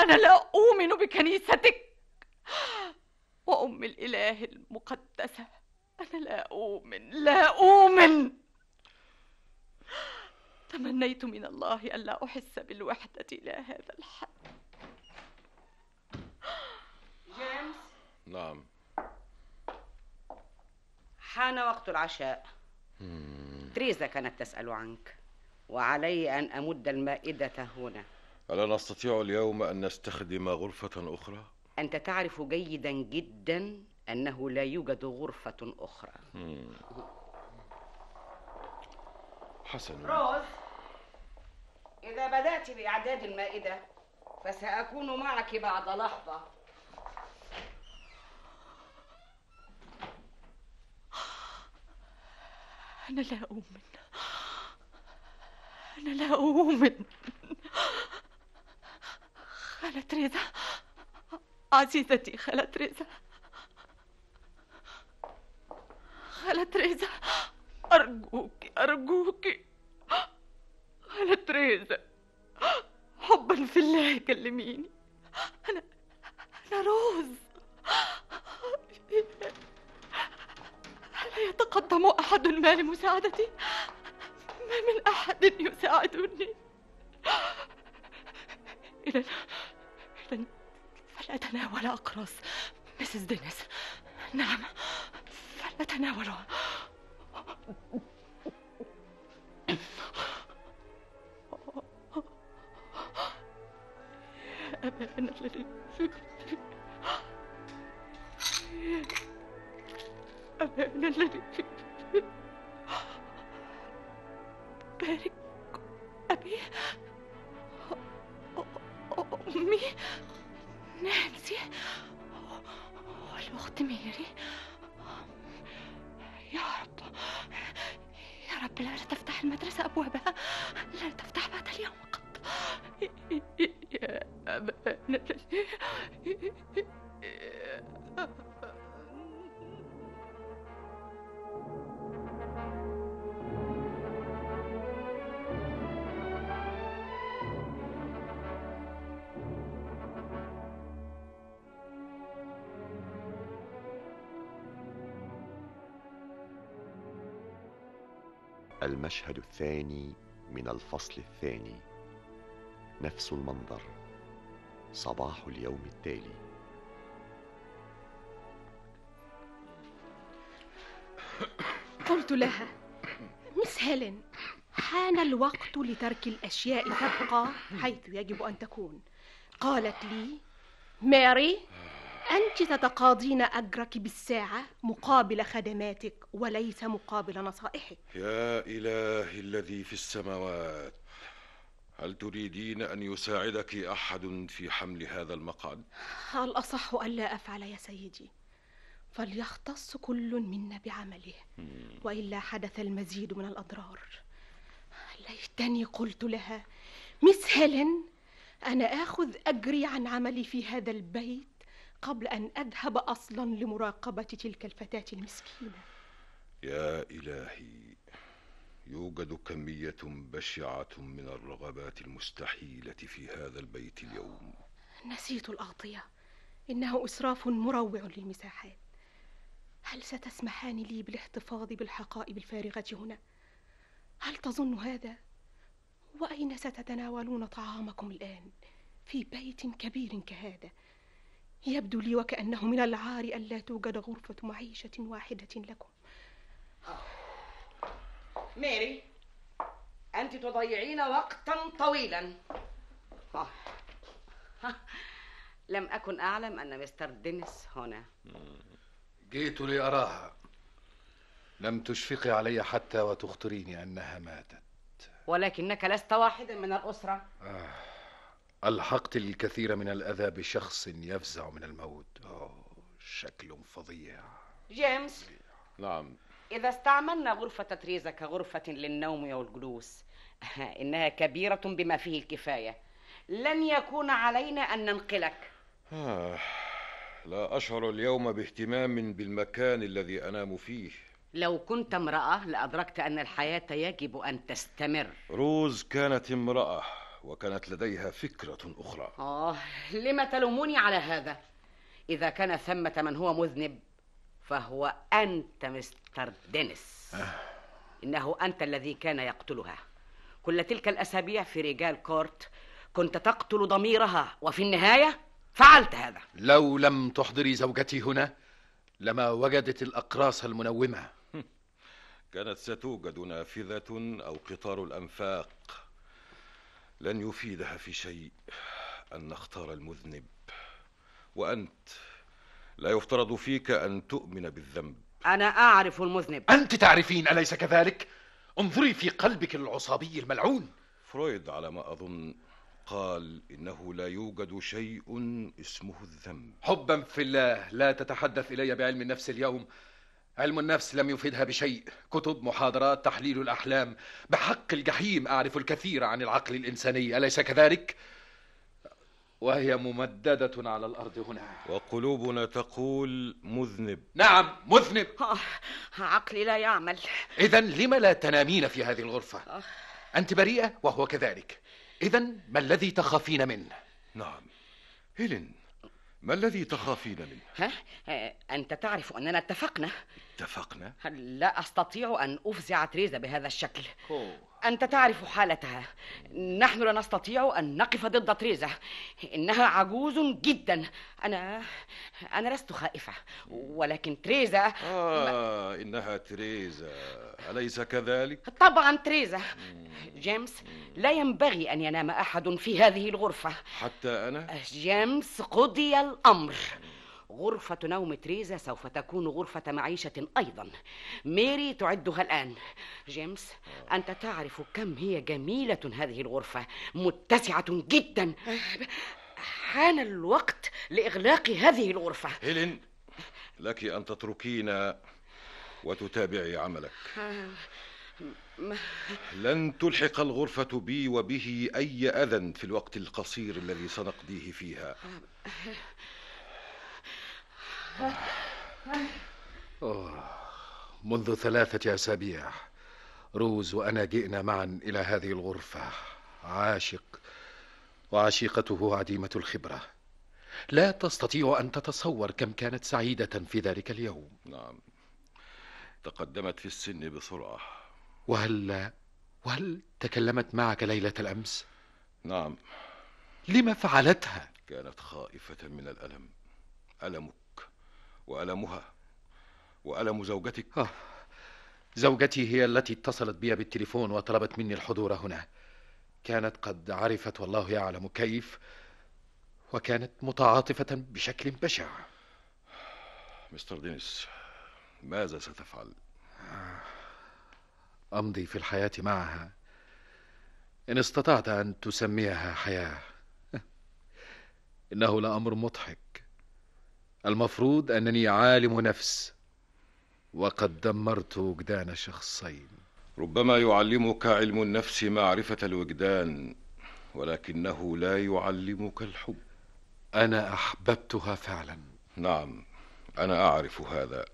أنا لا أؤمن بكنيستك وأم الإله المقدسة أنا لا أؤمن لا أؤمن تمنيت من الله ألا أحس بالوحدة إلى هذا الحد جيمس نعم حان وقت العشاء تريزا كانت تسأل عنك وعلي أن أمد المائدة هنا ألا نستطيع اليوم أن نستخدم غرفة أخرى؟ أنت تعرف جيدا جدا أنه لا يوجد غرفة أخرى مم. حسنا روز إذا بدأت بإعداد المائدة فسأكون معك بعد لحظة أنا لا أؤمن أنا لا أؤمن خالة رضا عزيزتي خالة رضا خالة رضا أرجوك أرجوك خالة رضا حبا في الله كلميني أنا أنا روز أيتقدم أحد ما لمساعدتي؟ ما من أحد يساعدني إذا إذا فلأتناول أقراص مسز دينيس نعم فلأتناولها يا أنا الذي الذي في بارك أبي أمي نانسي والأخت ميري يا رب يا رب لا تفتح المدرسة أبوابها لا تفتح بعد اليوم قط يا أمانة المشهد الثاني من الفصل الثاني نفس المنظر صباح اليوم التالي قلت لها مس هيلين حان الوقت لترك الاشياء تبقى حيث يجب ان تكون قالت لي ماري أنت تتقاضين أجرك بالساعة مقابل خدماتك وليس مقابل نصائحك يا إلهي الذي في السماوات هل تريدين أن يساعدك أحد في حمل هذا المقعد؟ الأصح ألا أفعل يا سيدي فليختص كل منا بعمله وإلا حدث المزيد من الأضرار ليتني قلت لها مس هيلين أنا آخذ أجري عن عملي في هذا البيت قبل أن أذهب أصلا لمراقبة تلك الفتاة المسكينة يا إلهي يوجد كمية بشعة من الرغبات المستحيلة في هذا البيت اليوم نسيت الأغطية إنه إسراف مروع للمساحات هل ستسمحان لي بالاحتفاظ بالحقائب الفارغة هنا؟ هل تظن هذا؟ وأين ستتناولون طعامكم الآن؟ في بيت كبير كهذا يبدو لي وكأنه من العار ألا توجد غرفة معيشة واحدة لكم ميري أنت تضيعين وقتا طويلا لم أكن أعلم أن مستر دينيس هنا جئت لأراها لم تشفقي علي حتى وتخطريني أنها ماتت ولكنك لست واحدا من الأسرة آه. ألحقت الكثير من الأذى بشخص يفزع من الموت أوه شكل فظيع جيمس نعم إذا استعملنا غرفة تريزا كغرفة للنوم والجلوس *laughs* إنها كبيرة بما فيه الكفاية لن يكون علينا أن ننقلك آه، لا أشعر اليوم باهتمام بالمكان الذي أنام فيه لو كنت امرأة لأدركت أن الحياة يجب أن تستمر روز كانت امرأة وكانت لديها فكرة أخرى آه لم تلوموني على هذا إذا كان ثمة من هو مذنب فهو أنت مستر دينيس آه. إنه أنت الذي كان يقتلها كل تلك الأسابيع في رجال كورت كنت تقتل ضميرها وفي النهاية فعلت هذا لو لم تحضري زوجتي هنا لما وجدت الأقراص المنومة *laughs* كانت ستوجد نافذة أو قطار الأنفاق لن يفيدها في شيء أن نختار المذنب وأنت لا يفترض فيك أن تؤمن بالذنب أنا أعرف المذنب أنت تعرفين أليس كذلك؟ انظري في قلبك العصابي الملعون فرويد على ما أظن قال إنه لا يوجد شيء اسمه الذنب حبا في الله لا تتحدث إلي بعلم النفس اليوم علم النفس لم يفيدها بشيء كتب محاضرات تحليل الأحلام بحق الجحيم أعرف الكثير عن العقل الإنساني أليس كذلك؟ وهي ممددة على الأرض هنا وقلوبنا تقول مذنب نعم مذنب آه عقلي لا يعمل إذا لم لا تنامين في هذه الغرفة آه. أنت بريئة وهو كذلك إذا ما الذي تخافين منه نعم هيلين ما الذي تخافين منه؟ ها؟ آه، أنت تعرف أننا اتفقنا اتفقنا؟ لا أستطيع أن أفزع تريزا بهذا الشكل أنت تعرف حالتها نحن لا نستطيع أن نقف ضد تريزا إنها عجوز جدا أنا أنا لست خائفة ولكن تريزا آه ما... إنها تريزا أليس كذلك؟ طبعا تريزا جيمس لا ينبغي أن ينام أحد في هذه الغرفة حتى أنا؟ جيمس قضي الأمر غرفة نوم تريزا سوف تكون غرفة معيشة أيضا ميري تعدها الآن جيمس أنت تعرف كم هي جميلة هذه الغرفة متسعة جدا حان الوقت لإغلاق هذه الغرفة هيلين لك أن تتركينا وتتابعي عملك لن تلحق الغرفة بي وبه أي أذى في الوقت القصير الذي سنقضيه فيها منذ ثلاثة أسابيع روز وأنا جئنا معا إلى هذه الغرفة عاشق وعشيقته عديمة الخبرة لا تستطيع أن تتصور كم كانت سعيدة في ذلك اليوم نعم تقدمت في السن بسرعة وهل وهل تكلمت معك ليلة الأمس؟ نعم لما فعلتها؟ كانت خائفة من الألم ألمك وألمها وألم زوجتك آه. زوجتي هي التي اتصلت بي بالتليفون وطلبت مني الحضور هنا كانت قد عرفت والله يعلم كيف وكانت متعاطفة بشكل بشع مستر دينيس ماذا ستفعل؟ آه، أمضي في الحياة معها إن استطعت أن تسميها حياة *laughs* إنه لأمر مضحك المفروض أنني عالم نفس وقد دمرت وجدان شخصين ربما يعلمك علم النفس معرفة الوجدان ولكنه لا يعلمك الحب أنا أحببتها فعلا نعم أنا أعرف هذا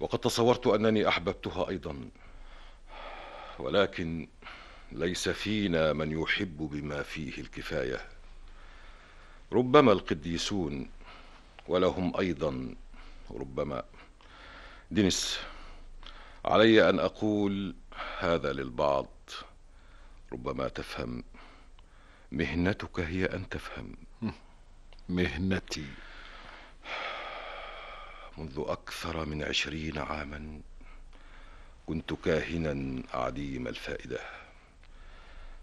وقد تصورت أنني أحببتها أيضا ولكن ليس فينا من يحب بما فيه الكفاية ربما القديسون ولهم أيضا ربما دينيس علي أن أقول هذا للبعض ربما تفهم مهنتك هي أن تفهم مهنتي منذ أكثر من عشرين عاما كنت كاهنا عديم الفائدة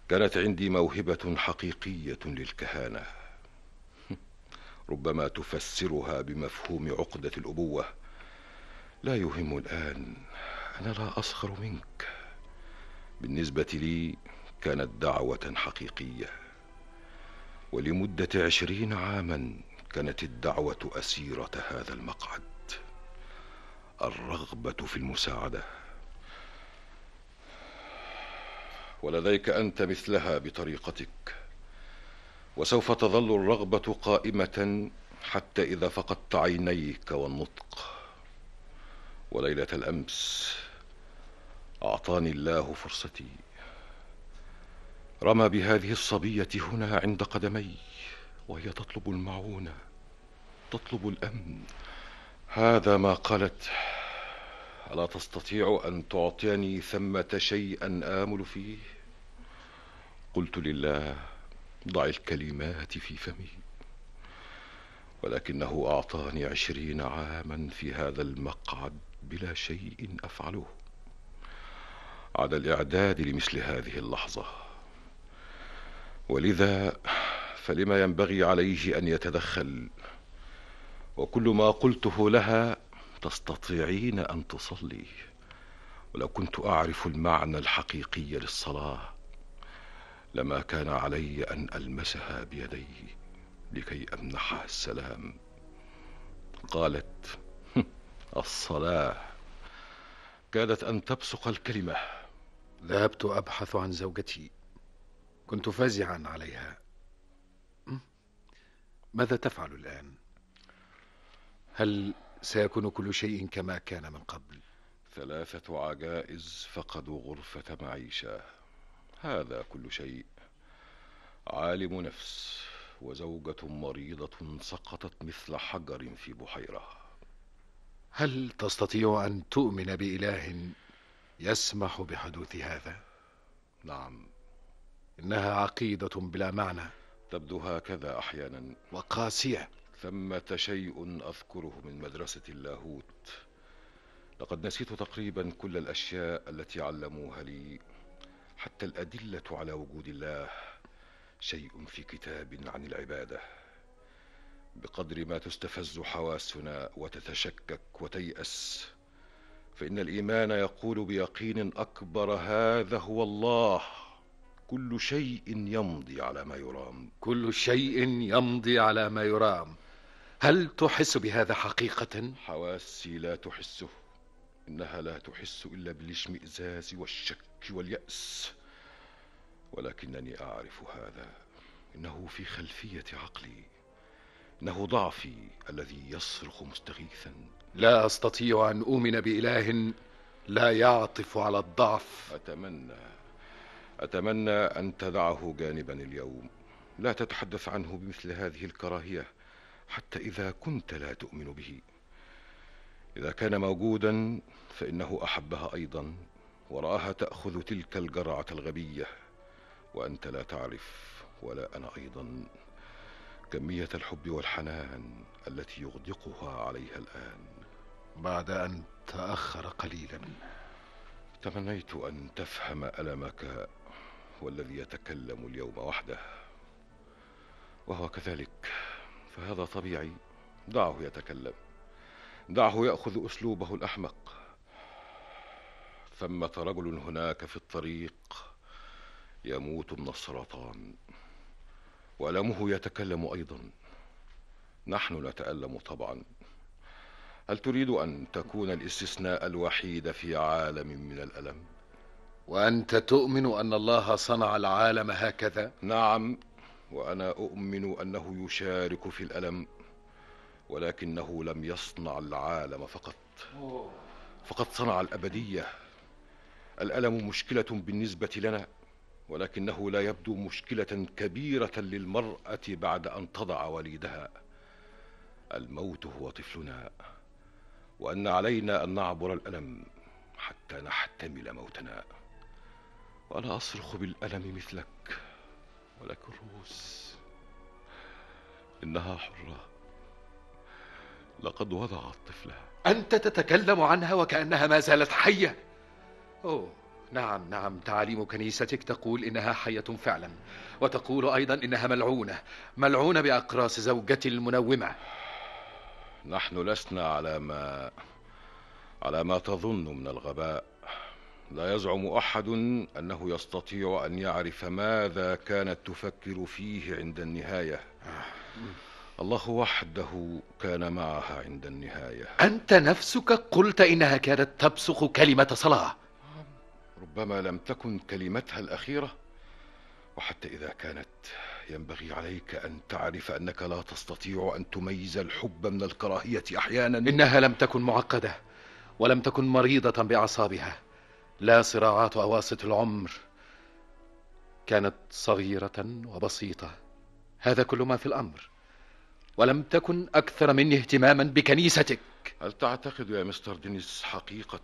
كانت عندي موهبة حقيقية للكهانة ربما تفسرها بمفهوم عقده الابوه لا يهم الان انا لا اصخر منك بالنسبه لي كانت دعوه حقيقيه ولمده عشرين عاما كانت الدعوه اسيره هذا المقعد الرغبه في المساعده ولديك انت مثلها بطريقتك وسوف تظل الرغبه قائمه حتى اذا فقدت عينيك والنطق وليله الامس اعطاني الله فرصتي رمى بهذه الصبيه هنا عند قدمي وهي تطلب المعونه تطلب الامن هذا ما قالت الا تستطيع ان تعطيني ثمه شيئا امل فيه قلت لله ضع الكلمات في فمي ولكنه أعطاني عشرين عاما في هذا المقعد بلا شيء أفعله على الإعداد لمثل هذه اللحظة ولذا فلما ينبغي عليه أن يتدخل وكل ما قلته لها تستطيعين أن تصلي ولو كنت أعرف المعنى الحقيقي للصلاة لما كان علي ان المسها بيدي لكي امنحها السلام قالت الصلاه كادت ان تبصق الكلمه ذهبت ابحث عن زوجتي كنت فزعا عليها ماذا تفعل الان هل سيكون كل شيء كما كان من قبل ثلاثه عجائز فقدوا غرفه معيشه هذا كل شيء عالم نفس وزوجة مريضة سقطت مثل حجر في بحيرة هل تستطيع أن تؤمن بإله يسمح بحدوث هذا؟ نعم إنها عقيدة بلا معنى تبدو هكذا أحيانا وقاسية ثمة شيء أذكره من مدرسة اللاهوت لقد نسيت تقريبا كل الأشياء التي علموها لي حتى الادله على وجود الله شيء في كتاب عن العباده بقدر ما تستفز حواسنا وتتشكك وتياس فان الايمان يقول بيقين اكبر هذا هو الله كل شيء يمضي على ما يرام كل شيء يمضي على ما يرام هل تحس بهذا حقيقه حواسي لا تحسه إنها لا تحس إلا بالاشمئزاز والشك واليأس ولكنني أعرف هذا إنه في خلفية عقلي إنه ضعفي الذي يصرخ مستغيثا لا أستطيع أن أؤمن بإله لا يعطف على الضعف أتمنى أتمنى أن تدعه جانبا اليوم لا تتحدث عنه بمثل هذه الكراهية حتى إذا كنت لا تؤمن به اذا كان موجودا فانه احبها ايضا وراها تاخذ تلك الجرعه الغبيه وانت لا تعرف ولا انا ايضا كميه الحب والحنان التي يغدقها عليها الان بعد ان تاخر قليلا تمنيت ان تفهم المك والذي يتكلم اليوم وحده وهو كذلك فهذا طبيعي دعه يتكلم دعه ياخذ اسلوبه الاحمق ثمه رجل هناك في الطريق يموت من السرطان والمه يتكلم ايضا نحن نتالم طبعا هل تريد ان تكون الاستثناء الوحيد في عالم من الالم وانت تؤمن ان الله صنع العالم هكذا نعم وانا اؤمن انه يشارك في الالم ولكنه لم يصنع العالم فقط فقد صنع الابديه الالم مشكله بالنسبه لنا ولكنه لا يبدو مشكله كبيره للمراه بعد ان تضع وليدها الموت هو طفلنا وان علينا ان نعبر الالم حتى نحتمل موتنا وانا اصرخ بالالم مثلك ولك الروس انها حره لقد وضعت طفلها أنت تتكلم عنها وكأنها ما زالت حية أوه نعم نعم تعاليم كنيستك تقول إنها حية فعلا وتقول أيضا إنها ملعونة ملعونة بأقراص زوجتي المنومة نحن لسنا على ما على ما تظن من الغباء لا يزعم احد انه يستطيع ان يعرف ماذا كانت تفكر فيه عند النهايه آه. الله وحده كان معها عند النهايه انت نفسك قلت انها كانت تبصق كلمه صلاه ربما لم تكن كلمتها الاخيره وحتى اذا كانت ينبغي عليك ان تعرف انك لا تستطيع ان تميز الحب من الكراهيه احيانا انها لم تكن معقده ولم تكن مريضه باعصابها لا صراعات اواسط العمر كانت صغيره وبسيطه هذا كل ما في الامر ولم تكن أكثر مني اهتماما بكنيستك هل تعتقد يا مستر دينيس حقيقة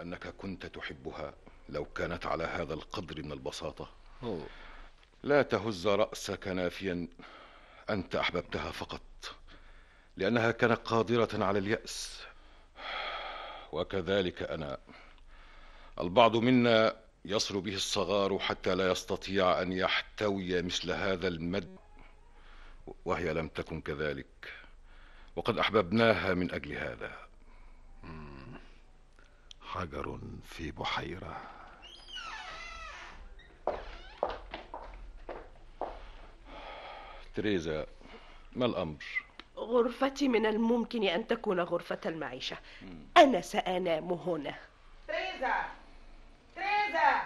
أنك كنت تحبها لو كانت على هذا القدر من البساطة؟ لا تهز رأسك نافيا أنت أحببتها فقط لأنها كانت قادرة على اليأس وكذلك أنا البعض منا يصل به الصغار حتى لا يستطيع أن يحتوي مثل هذا المد وهي لم تكن كذلك وقد أحببناها من أجل هذا حجر في بحيرة تريزا ما الأمر؟ غرفتي من الممكن أن تكون غرفة المعيشة أنا سأنام هنا تريزا تريزا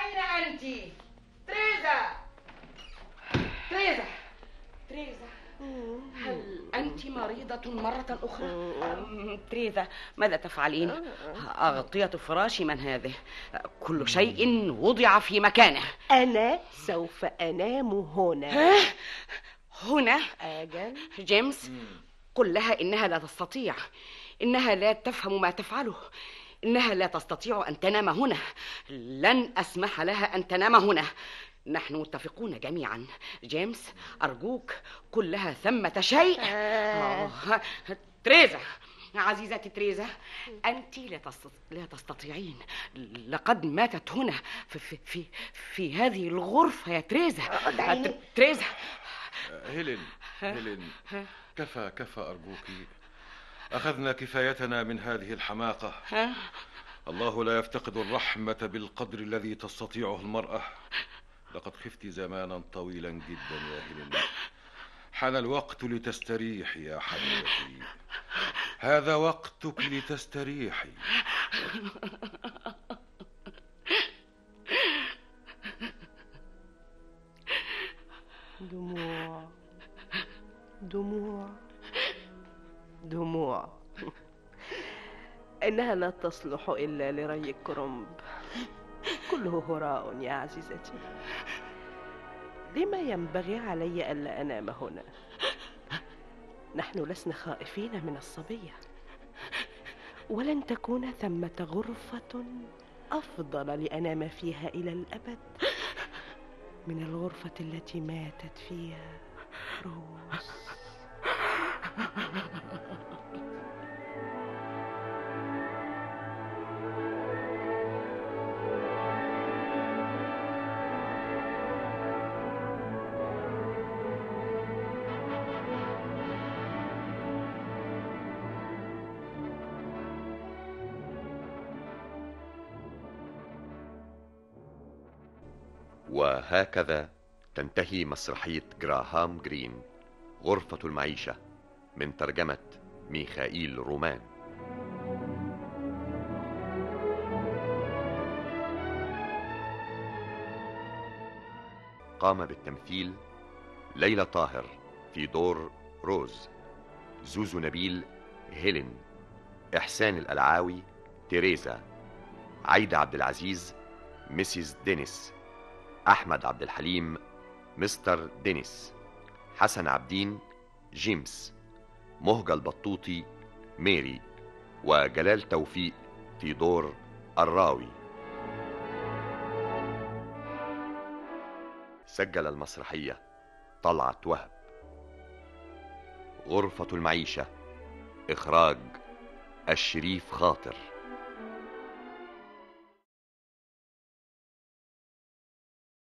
أين أنت؟ تريزا تريزا تريزا هل أنت مريضة مرة أخرى؟ تريزا ماذا تفعلين؟ آه. أغطية فراشي من هذه؟ كل شيء وضع في مكانه أنا سوف أنام هنا هنا؟ أجل جيمس قل لها إنها لا تستطيع إنها لا تفهم ما تفعله إنها لا تستطيع أن تنام هنا لن أسمح لها أن تنام هنا نحن متفقون جميعا جيمس أرجوك كلها ثمة شيء آه. آه. تريزا عزيزتي تريزا أنت لا, لا تستطيعين لقد ماتت هنا في, في, في, في هذه الغرفة يا تريزا أه, آه، تريزا آه، هيلين هيلين كفى كفى أرجوك أخذنا كفايتنا من هذه الحماقة الله لا يفتقد الرحمة بالقدر الذي تستطيعه المرأة لقد خفت زمانا طويلا جدا يا هيلين حان الوقت لتستريحي يا حبيبتي هذا وقتك لتستريحي دموع دموع دموع إنها لا تصلح إلا لري الكرنب كله هراء يا عزيزتي لما ينبغي علي ألا أنام هنا نحن لسنا خائفين من الصبية ولن تكون ثمة غرفة أفضل لأنام فيها إلى الأبد من الغرفة التي ماتت فيها روس وهكذا تنتهي مسرحية جراهام جرين غرفة المعيشة من ترجمة ميخائيل رومان قام بالتمثيل ليلى طاهر في دور روز زوزو نبيل هيلين إحسان الألعاوي تيريزا عايدة عبد العزيز ميسيس دينيس أحمد عبد الحليم مستر دينيس حسن عبدين جيمس مهجة البطوطي ميري وجلال توفيق في دور الراوي سجل المسرحية طلعت وهب غرفة المعيشة إخراج الشريف خاطر